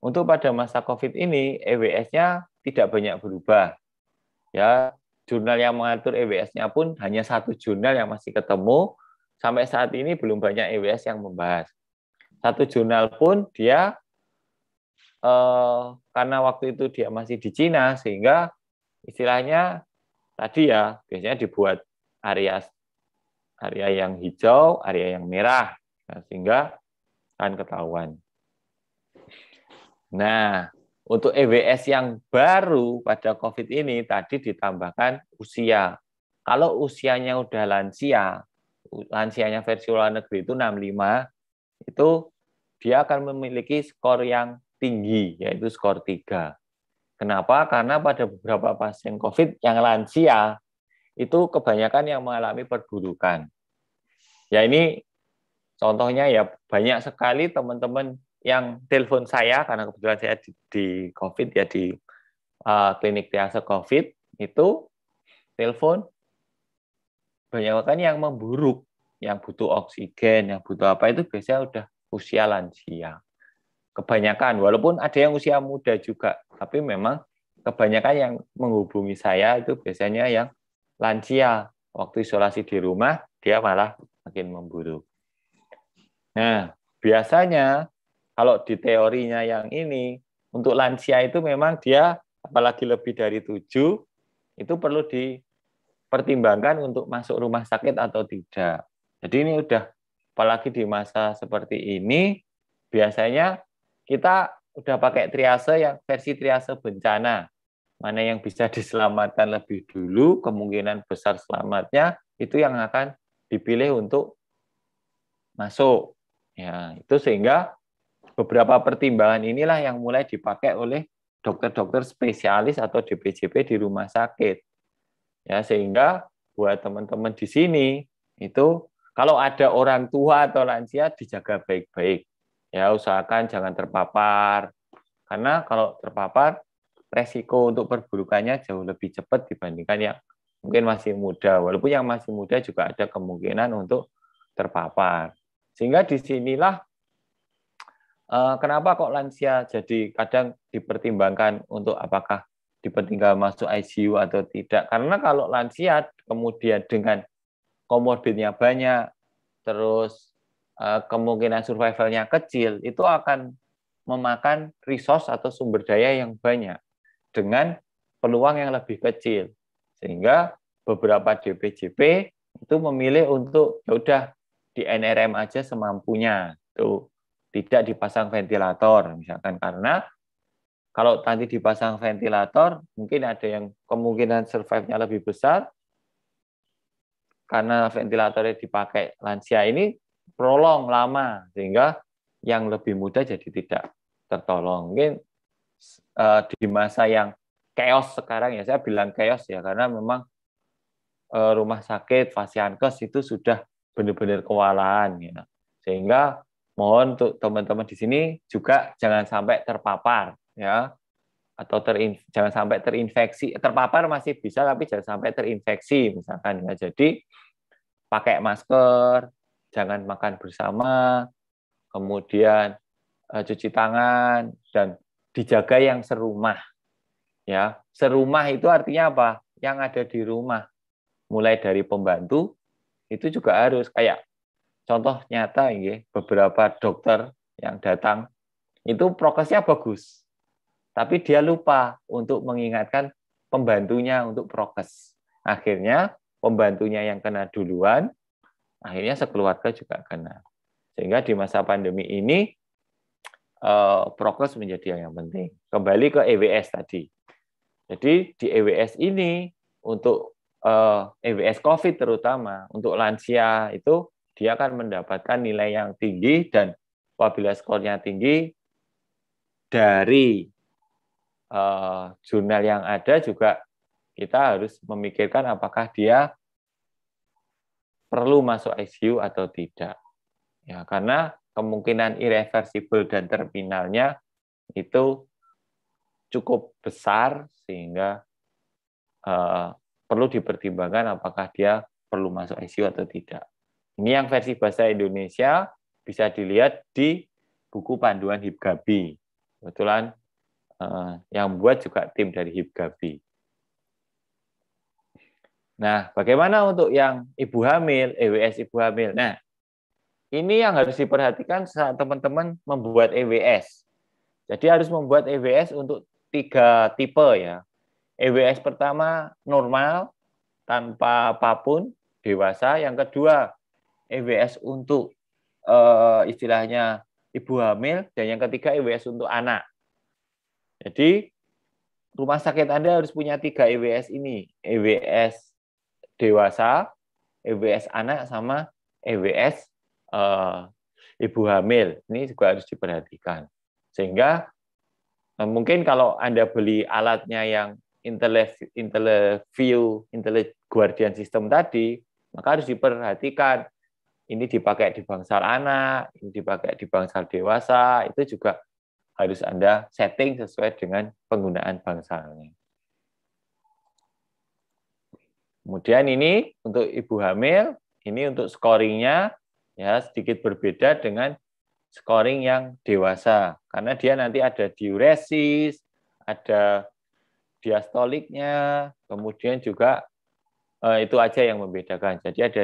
Untuk pada masa COVID ini, EWS-nya tidak banyak berubah. Ya, jurnal yang mengatur EWS-nya pun hanya satu jurnal yang masih ketemu, sampai saat ini belum banyak EWS yang membahas. Satu jurnal pun dia eh, karena waktu itu dia masih di Cina sehingga istilahnya tadi ya biasanya dibuat area area yang hijau, area yang merah nah, sehingga akan ketahuan. Nah, untuk EWS yang baru pada COVID ini tadi ditambahkan usia. Kalau usianya udah lansia, lansianya versi luar negeri itu 65 itu dia akan memiliki skor yang tinggi yaitu skor 3. Kenapa? Karena pada beberapa pasien COVID yang lansia itu kebanyakan yang mengalami perburukan. Ya ini contohnya ya banyak sekali teman-teman yang telepon saya karena kebetulan saya di, di COVID ya di uh, klinik tiasa COVID itu telepon banyak yang memburuk, yang butuh oksigen, yang butuh apa itu biasanya udah usia lansia. Kebanyakan, walaupun ada yang usia muda juga, tapi memang kebanyakan yang menghubungi saya itu biasanya yang lansia. Waktu isolasi di rumah, dia malah makin memburuk. Nah, biasanya kalau di teorinya yang ini, untuk lansia itu memang dia apalagi lebih dari tujuh, itu perlu di pertimbangkan untuk masuk rumah sakit atau tidak. Jadi ini udah apalagi di masa seperti ini biasanya kita udah pakai triase yang versi triase bencana. Mana yang bisa diselamatkan lebih dulu, kemungkinan besar selamatnya itu yang akan dipilih untuk masuk. Ya, itu sehingga beberapa pertimbangan inilah yang mulai dipakai oleh dokter-dokter spesialis atau DPJP di rumah sakit Ya, sehingga buat teman-teman di sini itu kalau ada orang tua atau lansia dijaga baik-baik. Ya, usahakan jangan terpapar. Karena kalau terpapar resiko untuk perburukannya jauh lebih cepat dibandingkan yang mungkin masih muda. Walaupun yang masih muda juga ada kemungkinan untuk terpapar. Sehingga disinilah eh, kenapa kok lansia jadi kadang dipertimbangkan untuk apakah dipertinggal masuk ICU atau tidak. Karena kalau lansia kemudian dengan komorbidnya banyak, terus eh, kemungkinan survivalnya kecil, itu akan memakan resource atau sumber daya yang banyak dengan peluang yang lebih kecil. Sehingga beberapa DPJP itu memilih untuk ya udah di NRM aja semampunya. Tuh, tidak dipasang ventilator misalkan karena kalau tadi dipasang ventilator, mungkin ada yang kemungkinan survive-nya lebih besar karena ventilatornya dipakai lansia ini prolong lama sehingga yang lebih muda jadi tidak tertolong. Mungkin uh, di masa yang chaos sekarang ya saya bilang chaos ya karena memang uh, rumah sakit fasiankes itu sudah benar-benar kewalahan ya. Sehingga mohon untuk teman-teman di sini juga jangan sampai terpapar ya atau jangan sampai terinfeksi terpapar masih bisa tapi jangan sampai terinfeksi misalkan ya jadi pakai masker jangan makan bersama kemudian eh, cuci tangan dan dijaga yang serumah ya serumah itu artinya apa yang ada di rumah mulai dari pembantu itu juga harus kayak contoh nyata ya beberapa dokter yang datang itu prokesnya bagus tapi dia lupa untuk mengingatkan pembantunya untuk prokes. Akhirnya pembantunya yang kena duluan, akhirnya sekeluarga juga kena. Sehingga di masa pandemi ini eh, prokes menjadi yang penting. Kembali ke EWS tadi. Jadi di EWS ini untuk eh, EWS COVID terutama untuk lansia itu dia akan mendapatkan nilai yang tinggi dan apabila skornya tinggi dari Eh, jurnal yang ada juga kita harus memikirkan apakah dia perlu masuk ICU atau tidak. Ya, karena kemungkinan irreversible dan terminalnya itu cukup besar sehingga uh, perlu dipertimbangkan apakah dia perlu masuk ICU atau tidak. Ini yang versi bahasa Indonesia bisa dilihat di buku panduan Hipgabi. Kebetulan Eh, yang buat juga tim dari Hibgabi. Nah, bagaimana untuk yang ibu hamil, EWS eh, ibu hamil? Nah, ini yang harus diperhatikan saat teman-teman membuat EWS. Jadi harus membuat EWS untuk tiga tipe ya. EWS pertama normal tanpa apapun dewasa. Yang kedua EWS untuk e, istilahnya ibu hamil dan yang ketiga EWS untuk anak. Jadi rumah sakit Anda harus punya tiga EWS ini, EWS dewasa, EWS anak, sama EWS uh, eh, ibu hamil. Ini juga harus diperhatikan. Sehingga uh, mungkin kalau Anda beli alatnya yang IntelliView, Intelli Guardian System tadi, maka harus diperhatikan. Ini dipakai di bangsal anak, ini dipakai di bangsal dewasa, itu juga harus Anda setting sesuai dengan penggunaan bangsalnya. Kemudian ini untuk ibu hamil, ini untuk scoringnya ya sedikit berbeda dengan scoring yang dewasa karena dia nanti ada diuresis, ada diastoliknya, kemudian juga eh, itu aja yang membedakan. Jadi ada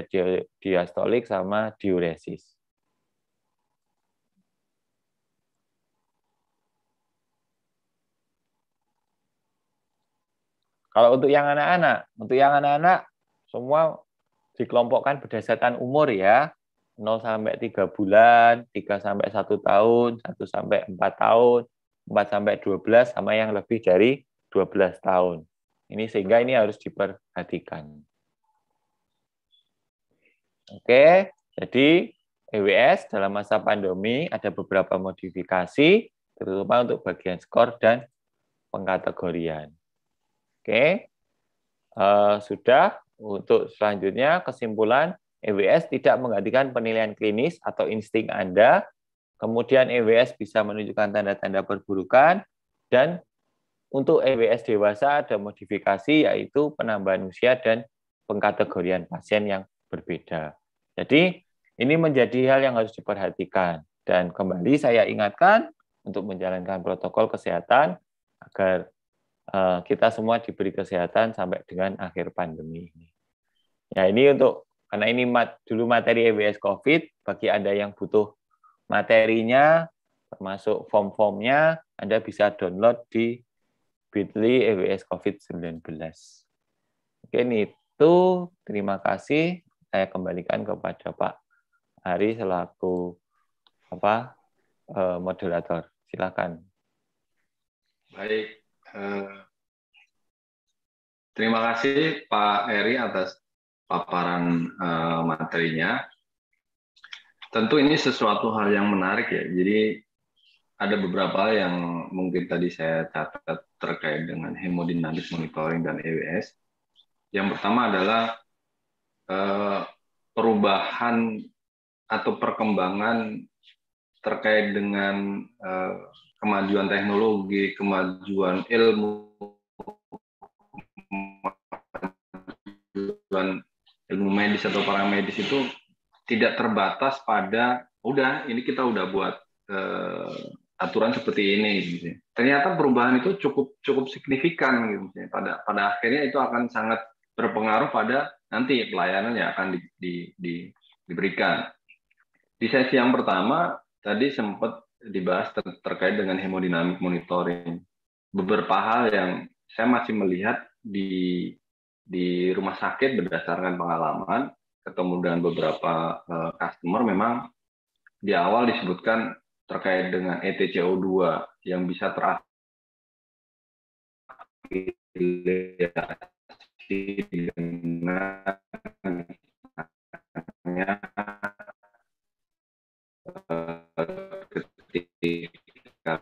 diastolik sama diuresis. Kalau untuk yang anak-anak, untuk yang anak-anak semua dikelompokkan berdasarkan umur ya. 0 sampai 3 bulan, 3 sampai 1 tahun, 1 sampai 4 tahun, 4 sampai 12 sama yang lebih dari 12 tahun. Ini sehingga ini harus diperhatikan. Oke, jadi EWS dalam masa pandemi ada beberapa modifikasi, terutama untuk bagian skor dan pengkategorian. Oke, uh, sudah. Untuk selanjutnya kesimpulan, EWS tidak menggantikan penilaian klinis atau insting Anda. Kemudian EWS bisa menunjukkan tanda-tanda perburukan dan untuk EWS dewasa ada modifikasi yaitu penambahan usia dan pengkategorian pasien yang berbeda. Jadi ini menjadi hal yang harus diperhatikan. Dan kembali saya ingatkan untuk menjalankan protokol kesehatan agar Eh, kita semua diberi kesehatan sampai dengan akhir pandemi ini. Ya ini untuk karena ini mat, dulu materi EBS COVID bagi anda yang butuh materinya termasuk form-formnya anda bisa download di Bitly EBS COVID-19. Oke ini itu terima kasih saya kembalikan kepada Pak Hari selaku apa eh, moderator silakan. Baik, Eh, terima kasih Pak Eri atas paparan uh, materinya. Tentu ini sesuatu hal yang menarik ya. Jadi ada beberapa yang mungkin tadi saya catat terkait dengan hemodinamis monitoring dan EWS. Yang pertama adalah uh, perubahan atau perkembangan terkait dengan uh, kemajuan teknologi, kemajuan ilmu, kemajuan ilmu medis atau para medis itu tidak terbatas pada udah ini kita udah buat uh, aturan seperti ini gitu. Ternyata perubahan itu cukup cukup signifikan gitu. Pada pada akhirnya itu akan sangat berpengaruh pada nanti pelayanan yang akan di, di, di, diberikan. Di sesi yang pertama tadi sempat dibahas ter terkait dengan hemodinamik monitoring. Beberapa hal yang saya masih melihat di di rumah sakit berdasarkan pengalaman ketemu dengan beberapa uh, customer memang di awal disebutkan terkait dengan ETCO2 yang bisa terafiliasi dengan ketika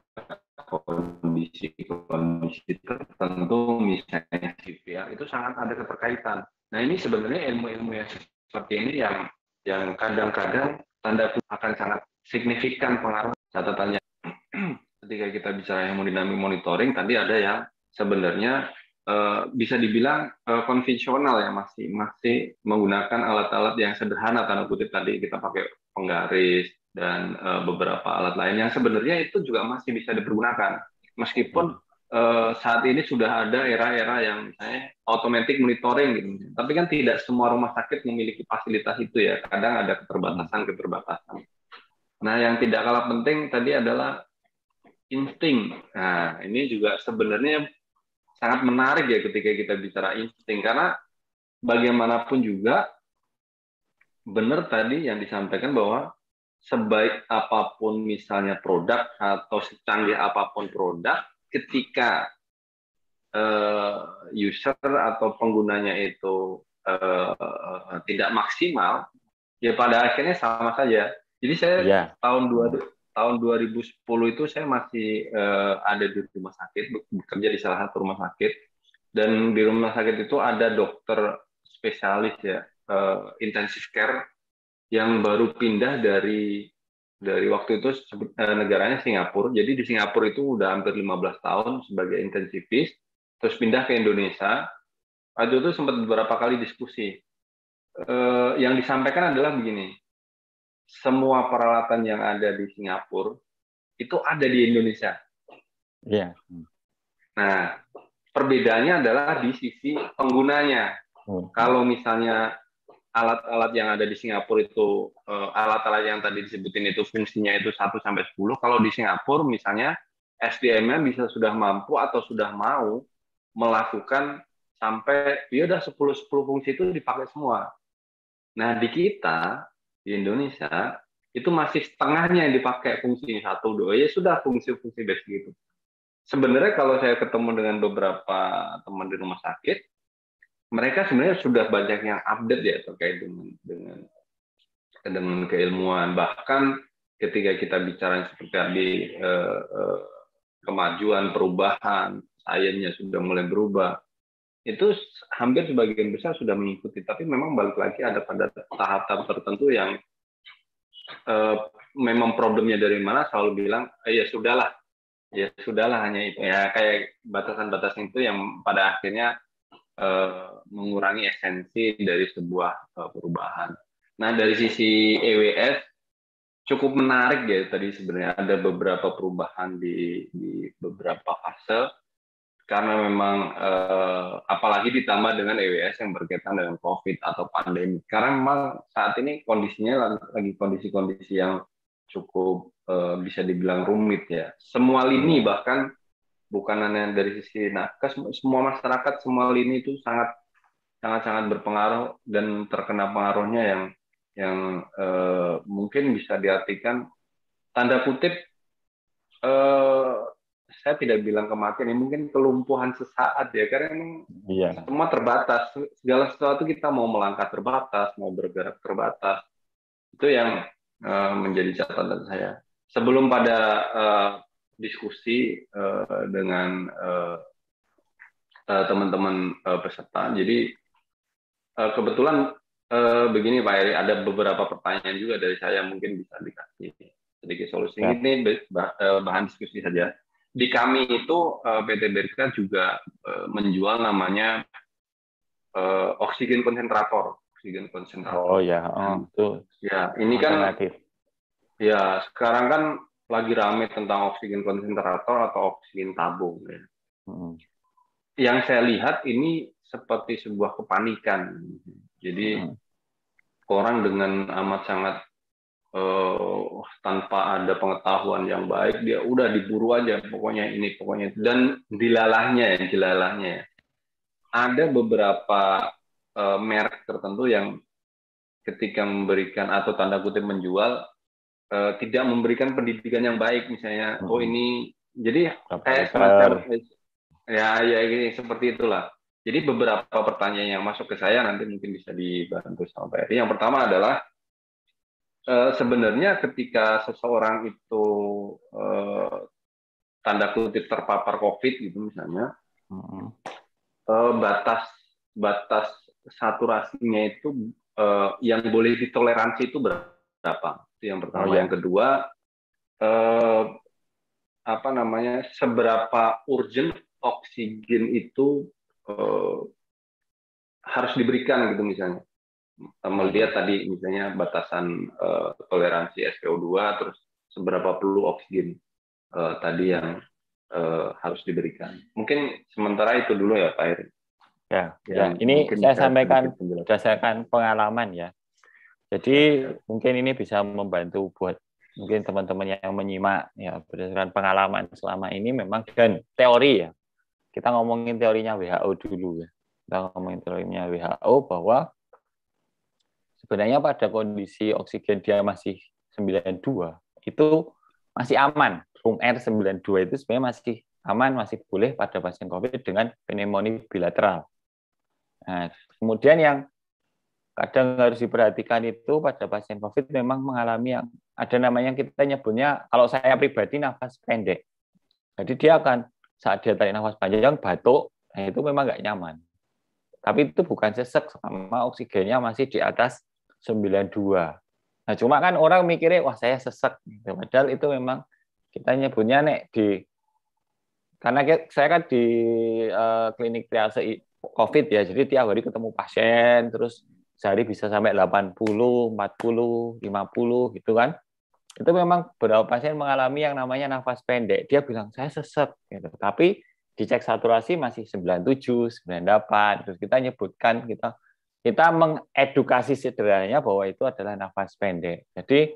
kondisi-kondisi tertentu misalnya CPR itu sangat ada keterkaitan. Nah ini sebenarnya ilmu-ilmu yang seperti ini yang yang kadang-kadang tanda akan sangat signifikan pengaruh catatannya. Ketika kita bicara dinamik monitoring tadi ada yang sebenarnya Uh, bisa dibilang uh, konvensional ya masih masih menggunakan alat-alat yang sederhana tanda kutip tadi kita pakai penggaris dan uh, beberapa alat lain yang sebenarnya itu juga masih bisa dipergunakan meskipun uh, saat ini sudah ada era-era yang misalnya automatic monitoring gitu tapi kan tidak semua rumah sakit memiliki fasilitas itu ya kadang ada keterbatasan keterbatasan nah yang tidak kalah penting tadi adalah insting nah ini juga sebenarnya sangat menarik ya ketika kita bicara insting karena bagaimanapun juga benar tadi yang disampaikan bahwa sebaik apapun misalnya produk atau secanggih apapun produk ketika uh, user atau penggunanya itu uh, tidak maksimal ya pada akhirnya sama saja jadi saya yeah. tahun dua tahun 2010 itu saya masih uh, ada di rumah sakit bekerja di salah satu rumah sakit dan di rumah sakit itu ada dokter spesialis ya uh, intensive care yang baru pindah dari dari waktu itu eh, negaranya Singapura. Jadi di Singapura itu udah hampir 15 tahun sebagai intensivis, terus pindah ke Indonesia. Waktu itu sempat beberapa kali diskusi. Eh, yang disampaikan adalah begini, semua peralatan yang ada di Singapura itu ada di Indonesia. Iya. Yeah. Nah, perbedaannya adalah di sisi penggunanya. Hmm. Kalau misalnya alat-alat yang ada di Singapura itu eh, alat-alat yang tadi disebutin itu fungsinya itu 1 sampai 10. Kalau di Singapura misalnya SDM-nya bisa sudah mampu atau sudah mau melakukan sampai ya udah 10 10 fungsi itu dipakai semua. Nah, di kita di Indonesia itu masih setengahnya yang dipakai fungsi satu dua ya sudah fungsi-fungsi basic itu. Sebenarnya kalau saya ketemu dengan beberapa teman di rumah sakit, mereka sebenarnya sudah banyak yang update ya terkait dengan dengan dengan keilmuan bahkan ketika kita bicara seperti di eh, eh, kemajuan perubahan sainsnya sudah mulai berubah itu hampir sebagian besar sudah mengikuti tapi memang balik lagi ada pada tahap-tahap tertentu yang eh, memang problemnya dari mana selalu bilang eh, ya sudahlah ya sudahlah hanya itu ya kayak batasan-batasan itu yang pada akhirnya Eh, mengurangi esensi dari sebuah eh, perubahan. Nah dari sisi EWS cukup menarik ya tadi sebenarnya ada beberapa perubahan di, di beberapa fase karena memang eh, apalagi ditambah dengan EWS yang berkaitan dengan COVID atau pandemi. Karena memang saat ini kondisinya lagi kondisi-kondisi yang cukup eh, bisa dibilang rumit ya. Semua lini bahkan bukan hanya dari sisi nakes, semua masyarakat, semua lini itu sangat sangat sangat berpengaruh dan terkena pengaruhnya yang yang eh, mungkin bisa diartikan tanda kutip eh, saya tidak bilang kematian ya mungkin kelumpuhan sesaat ya karena memang iya. semua terbatas segala sesuatu kita mau melangkah terbatas mau bergerak terbatas itu yang eh, menjadi catatan saya sebelum pada eh, diskusi uh, dengan eh, eh, teman-teman uh, peserta. Jadi uh, kebetulan uh, begini Pak Eri, ada beberapa pertanyaan juga dari saya mungkin bisa dikasih sedikit solusi. Ya. Ini bah, bahan diskusi saja. Di kami itu uh, PT Berika juga uh, menjual namanya uh, oksigen konsentrator. Oksigen konsentrator. Oh ya, oh, itu. Ya, ini kan. Ya, sekarang kan lagi rame tentang oksigen konsentrator atau oksigen tabung. Ya. Hmm. Yang saya lihat ini seperti sebuah kepanikan. Jadi hmm. orang dengan amat sangat uh, tanpa ada pengetahuan yang baik dia udah diburu aja pokoknya ini pokoknya itu. dan dilalahnya ya dilalahnya ya. ada beberapa uh, eh, merek tertentu yang ketika memberikan atau tanda kutip menjual Eh, tidak memberikan pendidikan yang baik misalnya oh, hmm. oh ini jadi kayak semacam ya ya gini ya, seperti itulah jadi beberapa pertanyaan yang masuk ke saya nanti mungkin bisa dibantu sama Pak Yang pertama adalah eh, sebenarnya ketika seseorang itu eh, tanda kutip terpapar COVID gitu misalnya, hmm. batas batas saturasinya itu yang boleh ditoleransi itu berapa? berapa itu yang pertama oh, iya. yang kedua eh, apa namanya seberapa urgent oksigen itu eh, harus diberikan gitu misalnya melihat hmm. tadi misalnya batasan eh, toleransi SPO2 terus seberapa perlu oksigen eh, tadi yang eh, harus diberikan mungkin sementara itu dulu ya Pak Erick. ya, ya. ini saya sampaikan berdasarkan pengalaman ya jadi mungkin ini bisa membantu buat mungkin teman-teman yang menyimak ya berdasarkan pengalaman selama ini memang dan teori ya. Kita ngomongin teorinya WHO dulu ya. Kita ngomongin teorinya WHO bahwa sebenarnya pada kondisi oksigen dia masih 92 itu masih aman. Room air 92 itu sebenarnya masih aman, masih boleh pada pasien COVID dengan pneumonia bilateral. Nah, kemudian yang kadang harus diperhatikan itu pada pasien COVID memang mengalami yang ada namanya kita nyebutnya kalau saya pribadi nafas pendek. Jadi dia akan saat dia tarik nafas panjang batuk, nah itu memang nggak nyaman. Tapi itu bukan sesek sama oksigennya masih di atas 92. Nah cuma kan orang mikirnya wah saya sesek, padahal itu memang kita nyebutnya nek di karena saya kan di uh, klinik triase COVID ya, jadi tiap hari ketemu pasien, terus sehari bisa sampai 80, 40, 50 gitu kan. Itu memang beberapa pasien mengalami yang namanya nafas pendek. Dia bilang saya sesek gitu. Tapi dicek saturasi masih 97, 98. Terus kita nyebutkan kita kita mengedukasi sederhananya bahwa itu adalah nafas pendek. Jadi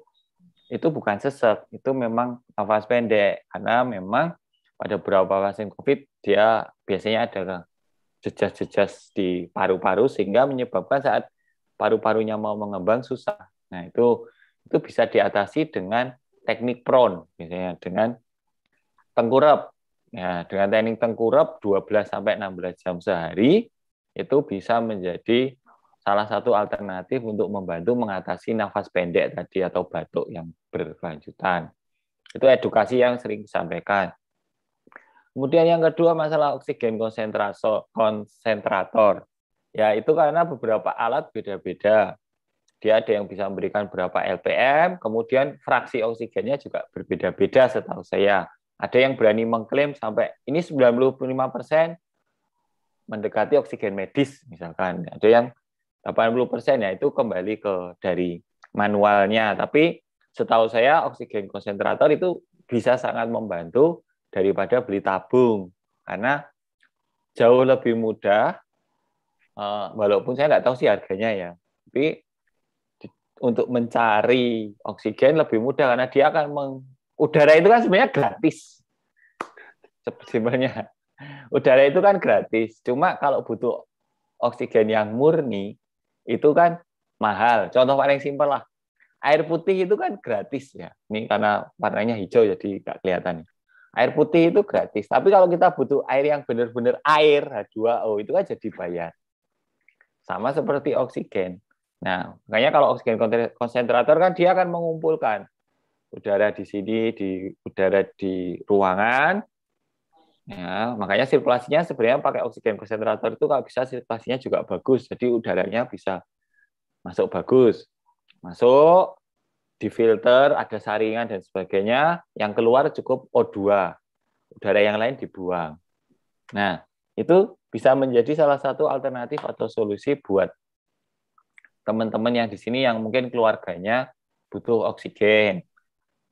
itu bukan sesek, itu memang nafas pendek karena memang pada beberapa pasien COVID dia biasanya ada jejas-jejas di paru-paru sehingga menyebabkan saat paru-parunya mau mengembang susah. Nah, itu itu bisa diatasi dengan teknik prone misalnya dengan tengkurap. Ya, dengan teknik tengkurap 12 sampai 16 jam sehari itu bisa menjadi salah satu alternatif untuk membantu mengatasi nafas pendek tadi atau batuk yang berkelanjutan. Itu edukasi yang sering disampaikan. Kemudian yang kedua masalah oksigen konsentrator. Ya, itu karena beberapa alat beda-beda. Dia ada yang bisa memberikan berapa LPM, kemudian fraksi oksigennya juga berbeda-beda setahu saya. Ada yang berani mengklaim sampai ini 95% mendekati oksigen medis misalkan. Ada yang 80% ya itu kembali ke dari manualnya. Tapi setahu saya oksigen konsentrator itu bisa sangat membantu daripada beli tabung karena jauh lebih mudah Eh, walaupun saya nggak tahu sih harganya ya, tapi untuk mencari oksigen lebih mudah karena dia akan meng, udara itu kan sebenarnya gratis. Sebenarnya udara itu kan gratis. Cuma kalau butuh oksigen yang murni itu kan mahal. Contoh paling simpel lah. Air putih itu kan gratis ya. Ini karena warnanya hijau jadi nggak kelihatan. Ya. Air putih itu gratis. Tapi kalau kita butuh air yang benar-benar air H2O itu kan jadi bayar. Sama seperti oksigen. Nah, makanya kalau oksigen konsentrator kan dia akan mengumpulkan udara di sini, di udara di ruangan. Ya, makanya sirkulasinya sebenarnya pakai oksigen konsentrator itu kalau bisa sirkulasinya juga bagus. Jadi udaranya bisa masuk bagus. Masuk, di filter ada saringan dan sebagainya. Yang keluar cukup O2. Udara yang lain dibuang. Nah, itu bisa menjadi salah satu alternatif atau solusi buat teman-teman yang di sini yang mungkin keluarganya butuh oksigen.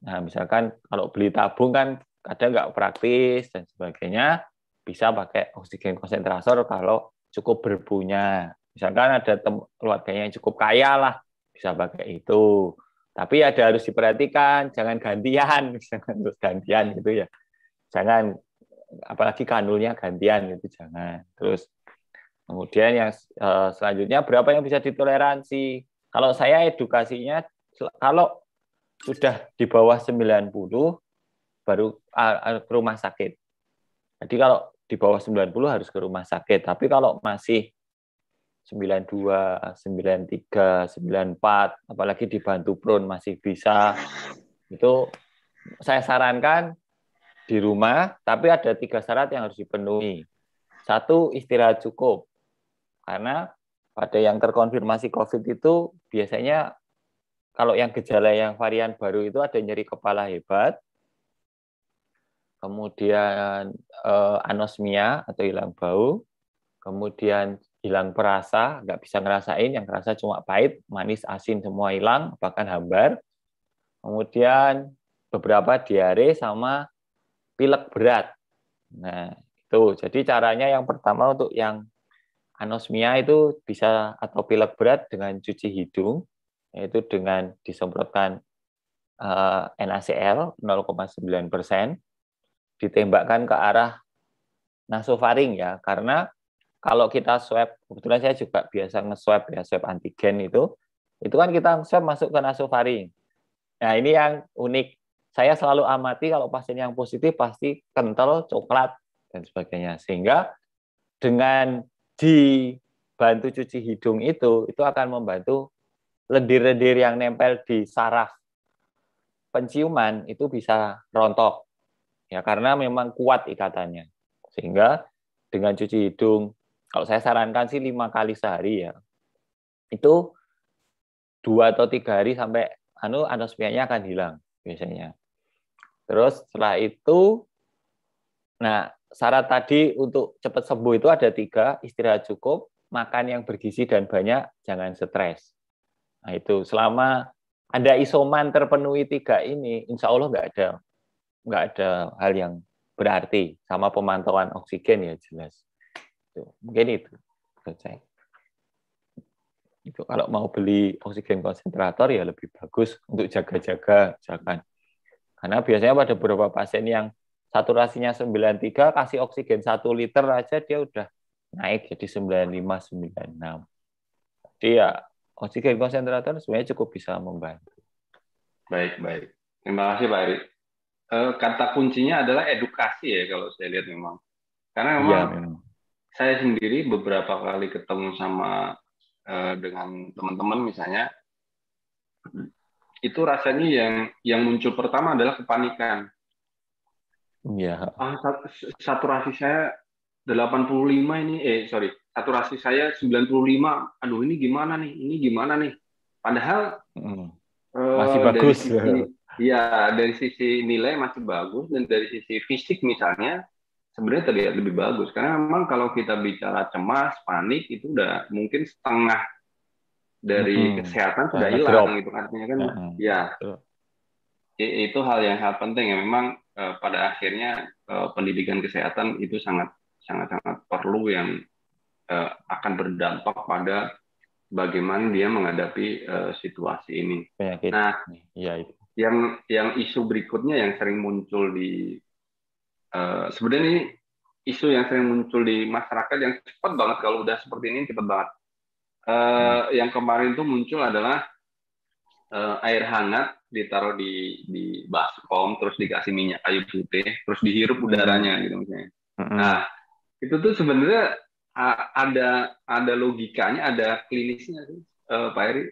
Nah, misalkan kalau beli tabung kan kadang nggak praktis dan sebagainya, bisa pakai oksigen konsentrator kalau cukup berpunya. Misalkan ada keluarganya yang cukup kaya lah, bisa pakai itu. Tapi ada harus diperhatikan, jangan gantian, jangan terus gantian gitu ya. Jangan apalagi kanulnya gantian gitu jangan. Terus kemudian yang eh, selanjutnya berapa yang bisa ditoleransi? Kalau saya edukasinya kalau sudah di bawah 90 baru ke rumah sakit. Jadi kalau di bawah 90 harus ke rumah sakit. Tapi kalau masih 92, 93, 94, apalagi dibantu prone masih bisa, itu saya sarankan di rumah, tapi ada tiga syarat yang harus dipenuhi. Satu, istirahat cukup. Karena pada yang terkonfirmasi COVID itu biasanya kalau yang gejala yang varian baru itu ada nyeri kepala hebat, kemudian eh, anosmia atau hilang bau, kemudian hilang perasa, nggak bisa ngerasain, yang kerasa cuma pahit, manis, asin, semua hilang, bahkan hambar. Kemudian beberapa diare sama pilek berat. Nah, itu. Jadi caranya yang pertama untuk yang anosmia itu bisa atau pilek berat dengan cuci hidung, yaitu dengan disemprotkan uh, NaCl 0,9 ditembakkan ke arah nasofaring ya, karena kalau kita swab, kebetulan saya juga biasa nge-swab ya, swab antigen itu, itu kan kita swab masuk ke nasofaring. Nah ini yang unik saya selalu amati kalau pasien yang positif pasti kental coklat dan sebagainya sehingga dengan dibantu cuci hidung itu itu akan membantu lendir-lendir yang nempel di saraf penciuman itu bisa rontok ya karena memang kuat ikatannya sehingga dengan cuci hidung kalau saya sarankan sih lima kali sehari ya itu dua atau tiga hari sampai anu anosmianya akan hilang biasanya Terus setelah itu, nah syarat tadi untuk cepat sembuh itu ada tiga, istirahat cukup, makan yang bergizi dan banyak, jangan stres. Nah itu selama ada isoman terpenuhi tiga ini, insya Allah nggak ada nggak ada hal yang berarti sama pemantauan oksigen ya jelas. mungkin itu selesai. Itu kalau mau beli oksigen konsentrator ya lebih bagus untuk jaga-jaga, jangan. -jaga, karena biasanya pada beberapa pasien yang saturasinya 93 kasih oksigen 1 liter aja dia udah naik jadi 95 96. Jadi ya oksigen konsentrator sebenarnya cukup bisa membantu. Baik, baik. Terima kasih Pak Eri. Eh, kata kuncinya adalah edukasi ya kalau saya lihat memang. Karena iya, memang, ya, memang. saya sendiri beberapa kali ketemu sama eh, dengan teman-teman misalnya itu rasanya yang yang muncul pertama adalah kepanikan. Iya. Ah, saturasi saya 85 ini eh sorry, saturasi saya 95. Aduh ini gimana nih? Ini gimana nih? Padahal eh, masih uh, bagus. Iya, dari sisi nilai masih bagus dan dari sisi fisik misalnya sebenarnya terlihat lebih bagus karena memang kalau kita bicara cemas, panik itu udah mungkin setengah dari hmm. kesehatan sudah nah, hilang nah, gitu kan. artinya kan hmm. ya itu hal yang hal penting ya memang uh, pada akhirnya uh, pendidikan kesehatan itu sangat sangat sangat perlu yang uh, akan berdampak pada bagaimana dia menghadapi uh, situasi ini. Penyakit. Nah, ya, itu. yang yang isu berikutnya yang sering muncul di uh, sebenarnya ini isu yang sering muncul di masyarakat yang cepat banget kalau udah seperti ini cepat banget Uh, yang kemarin tuh muncul adalah uh, air hangat ditaruh di di baskom terus dikasih minyak kayu putih terus dihirup hmm. udaranya gitu misalnya. Hmm. Nah itu tuh sebenarnya ada ada logikanya ada klinisnya sih uh, Pak Eri.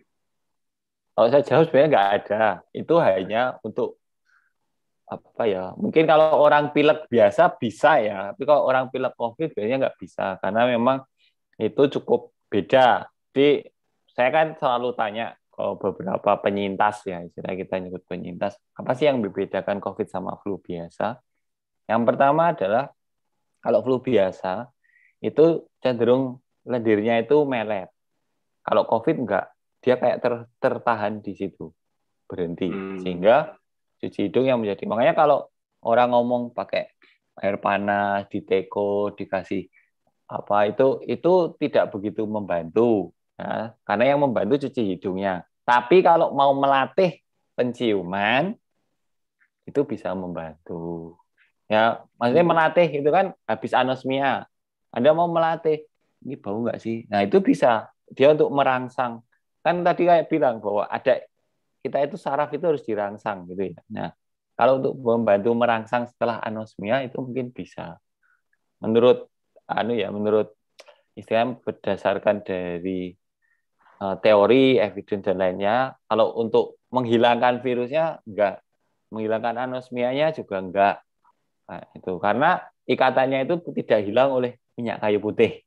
Kalau saya jauh sebenarnya nggak ada. Itu hanya untuk apa ya mungkin kalau orang pilek biasa bisa ya tapi kalau orang pilek covid biasanya nggak bisa karena memang itu cukup beda jadi saya kan selalu tanya ke beberapa penyintas ya, istilah kita nyebut penyintas, apa sih yang membedakan COVID sama flu biasa? Yang pertama adalah kalau flu biasa itu cenderung lendirnya itu melet. Kalau COVID enggak, dia kayak ter, tertahan di situ, berhenti. Hmm. Sehingga cuci hidung yang menjadi. Makanya kalau orang ngomong pakai air panas, diteko, dikasih apa itu itu tidak begitu membantu ya, karena yang membantu cuci hidungnya. Tapi kalau mau melatih penciuman itu bisa membantu. Ya, maksudnya hmm. melatih itu kan habis anosmia. Anda mau melatih, ini bau nggak sih? Nah, itu bisa dia untuk merangsang. Kan tadi kayak bilang bahwa ada kita itu saraf itu harus dirangsang gitu ya. Nah, kalau untuk membantu merangsang setelah anosmia itu mungkin bisa. Menurut anu ya, menurut istilahnya berdasarkan dari Eh, teori, evidence dan lainnya. Kalau untuk menghilangkan virusnya enggak, menghilangkan anosmianya juga enggak. Nah, itu karena ikatannya itu tidak hilang oleh minyak kayu putih.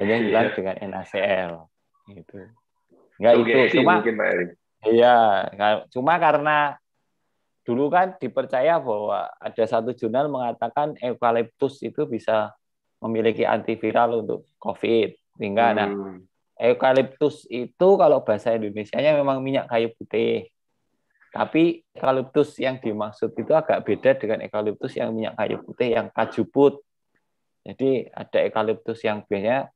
Hanya iya. hilang dengan NaCl. itu Enggak okay, itu cuma mungkin, Iya, cuma karena dulu kan dipercaya bahwa ada satu jurnal mengatakan eukaliptus itu bisa memiliki antiviral untuk COVID. Sehingga nah, hmm. nah Eukaliptus itu kalau bahasa Indonesia-nya memang minyak kayu putih. Tapi eukaliptus yang dimaksud itu agak beda dengan eukaliptus yang minyak kayu putih yang kajuput. Jadi ada eukaliptus yang biasanya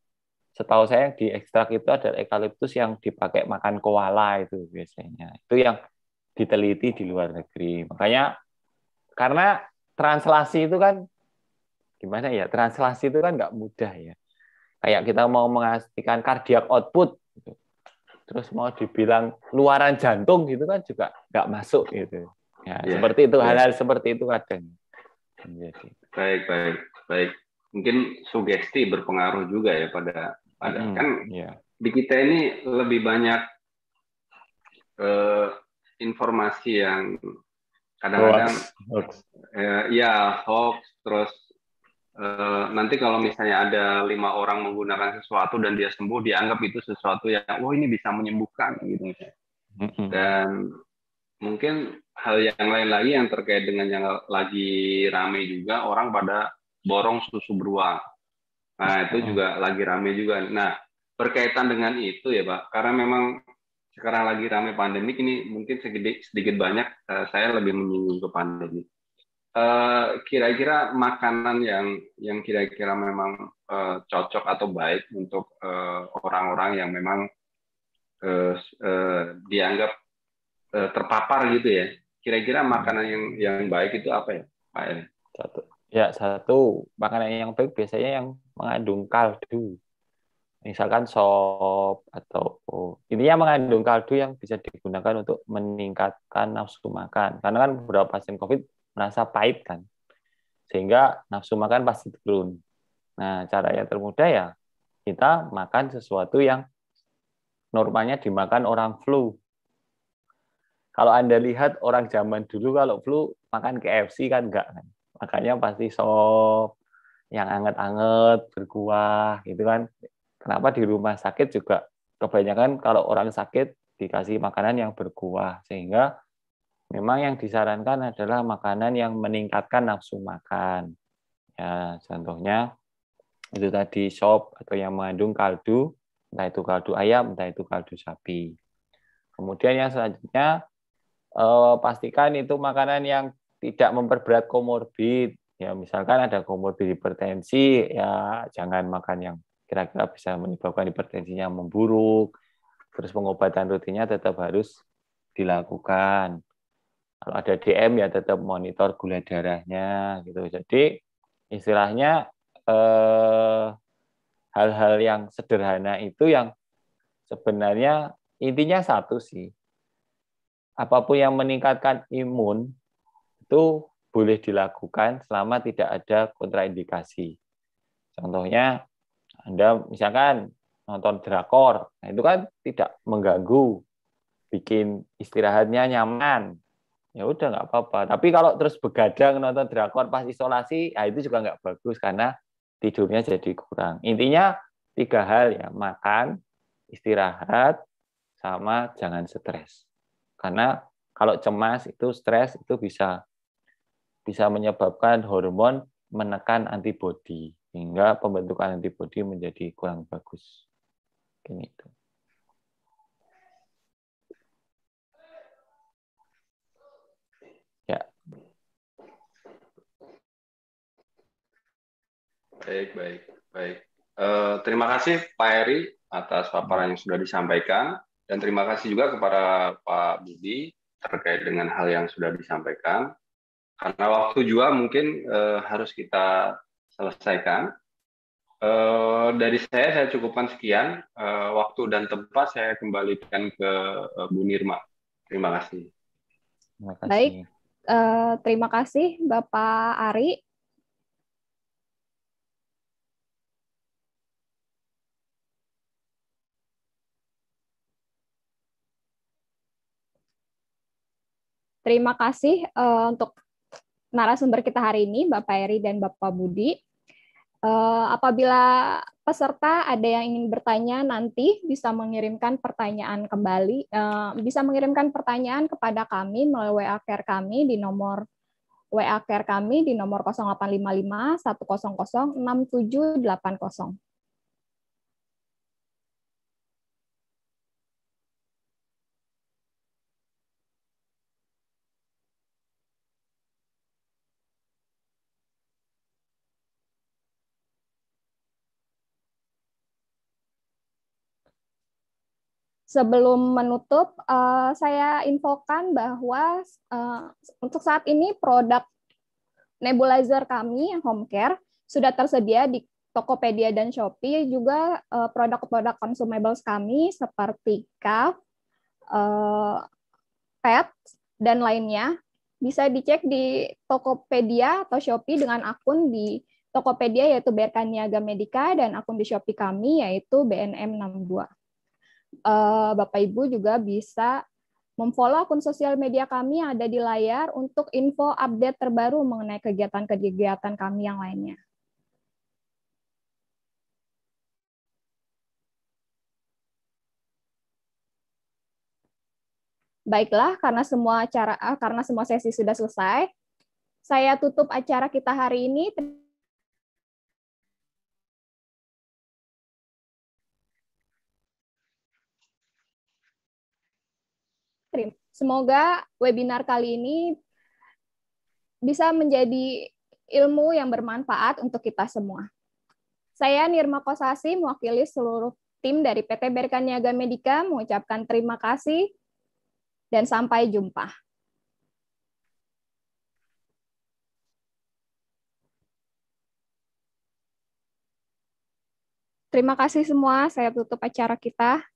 setahu saya yang diekstrak itu ada eukaliptus yang dipakai makan koala itu biasanya. Itu yang diteliti di luar negeri. Makanya karena translasi itu kan gimana ya? Translasi itu kan nggak mudah ya kayak kita mau mengastikan kardiak output gitu. terus mau dibilang luaran jantung gitu kan juga nggak masuk gitu ya yeah. seperti itu iya. hal-hal yeah. seperti itu kadang Jadi. Iya baik baik baik mungkin sugesti berpengaruh juga ya pada pada hmm, kan yeah. di kita ini lebih banyak eh, informasi yang kadang-kadang ya hoax terus Eh, nanti kalau misalnya ada lima orang menggunakan sesuatu dan dia sembuh dianggap itu sesuatu yang wah oh, ini bisa menyembuhkan gitu mm dan mungkin hal yang lain lagi yang terkait dengan yang lagi rame juga orang pada borong susu beruang nah itu juga lagi rame juga nah berkaitan dengan itu ya pak karena memang sekarang lagi rame pandemik ini mungkin sedikit sedikit banyak eh, saya lebih menyinggung ke pandemi Eh, kira-kira uh, makanan yang yang kira-kira memang uh, cocok atau baik untuk eh, orang-orang uh, yang memang uh, uh, dianggap uh, terpapar gitu ya. Kira-kira hmm. makanan yang yang baik itu apa ya, Pak Eri? Satu. Ya, satu makanan yang baik biasanya yang mengandung kaldu. Misalkan sop atau oh. intinya mengandung kaldu yang bisa digunakan untuk meningkatkan nafsu makan. Karena kan beberapa pasien COVID merasa pahit kan. Sehingga nafsu makan pasti turun. Nah, cara yang termudah ya kita makan sesuatu yang normalnya dimakan orang flu. Kalau Anda lihat orang zaman dulu kalau flu makan KFC kan enggak kan. Makanya pasti sop yang anget-anget, berkuah gitu kan. Kenapa di rumah sakit juga kebanyakan kalau orang sakit dikasih makanan yang berkuah sehingga memang yang disarankan adalah makanan yang meningkatkan nafsu makan. Ya, contohnya itu tadi sop atau yang mengandung kaldu, entah itu kaldu ayam, entah itu kaldu sapi. Kemudian yang selanjutnya eh, pastikan itu makanan yang tidak memperberat komorbid. Ya, misalkan ada komorbid hipertensi, ya jangan makan yang kira-kira bisa menyebabkan hipertensinya memburuk. Terus pengobatan rutinnya tetap harus dilakukan. Kalau ada DM ya tetap monitor gula darahnya gitu. Jadi istilahnya eh, hal-hal eh, yang sederhana itu yang sebenarnya intinya satu sih. Apapun yang meningkatkan imun itu boleh dilakukan selama tidak ada kontraindikasi. Contohnya Anda misalkan nonton drakor, nah itu kan tidak mengganggu, bikin istirahatnya nyaman, ya udah nggak apa-apa. Tapi kalau terus begadang nonton drakor pas isolasi, ya itu juga nggak bagus karena tidurnya jadi kurang. Intinya tiga hal ya, makan, istirahat, sama jangan stres. Karena kalau cemas itu stres itu bisa bisa menyebabkan hormon menekan antibodi sehingga pembentukan antibodi menjadi kurang bagus. Ini itu. Baik, baik, baik. Uh, terima kasih Pak Eri atas paparan yang sudah disampaikan dan terima kasih juga kepada Pak Budi terkait dengan hal yang sudah disampaikan. Karena waktu juga mungkin uh, harus kita selesaikan. Uh, dari saya saya cukupkan sekian uh, waktu dan tempat saya kembalikan ke uh, Bu Nirma. Terima kasih. Terima kasih. Baik, uh, terima kasih Bapak Ari Terima kasih uh, untuk narasumber kita hari ini, Bapak Eri dan Bapak Budi. Uh, apabila peserta ada yang ingin bertanya nanti bisa mengirimkan pertanyaan kembali, uh, bisa mengirimkan pertanyaan kepada kami melalui WA Care kami di nomor WA Care kami di nomor 0855 100 6780. Sebelum menutup, uh, saya infokan bahwa uh, untuk saat ini produk nebulizer kami home care sudah tersedia di Tokopedia dan Shopee juga eh, produk-produk uh, consumables kami seperti cup, uh, pet dan lainnya bisa dicek di Tokopedia atau Shopee dengan akun di Tokopedia yaitu Berkaniaga Medica dan akun di Shopee kami yaitu BNM62. Eh, Bapak Ibu juga bisa memfollow akun sosial media kami yang ada di layar untuk info update terbaru mengenai kegiatan-kegiatan kami yang lainnya. Baiklah, karena semua acara eh, karena semua sesi sudah selesai, saya tutup acara kita hari ini. Semoga webinar kali ini bisa menjadi ilmu yang bermanfaat untuk kita semua. Saya Nirma Kosasi, mewakili seluruh tim dari PT Berkaniaga Medika, mengucapkan terima kasih dan sampai jumpa. Terima kasih semua, saya tutup acara kita.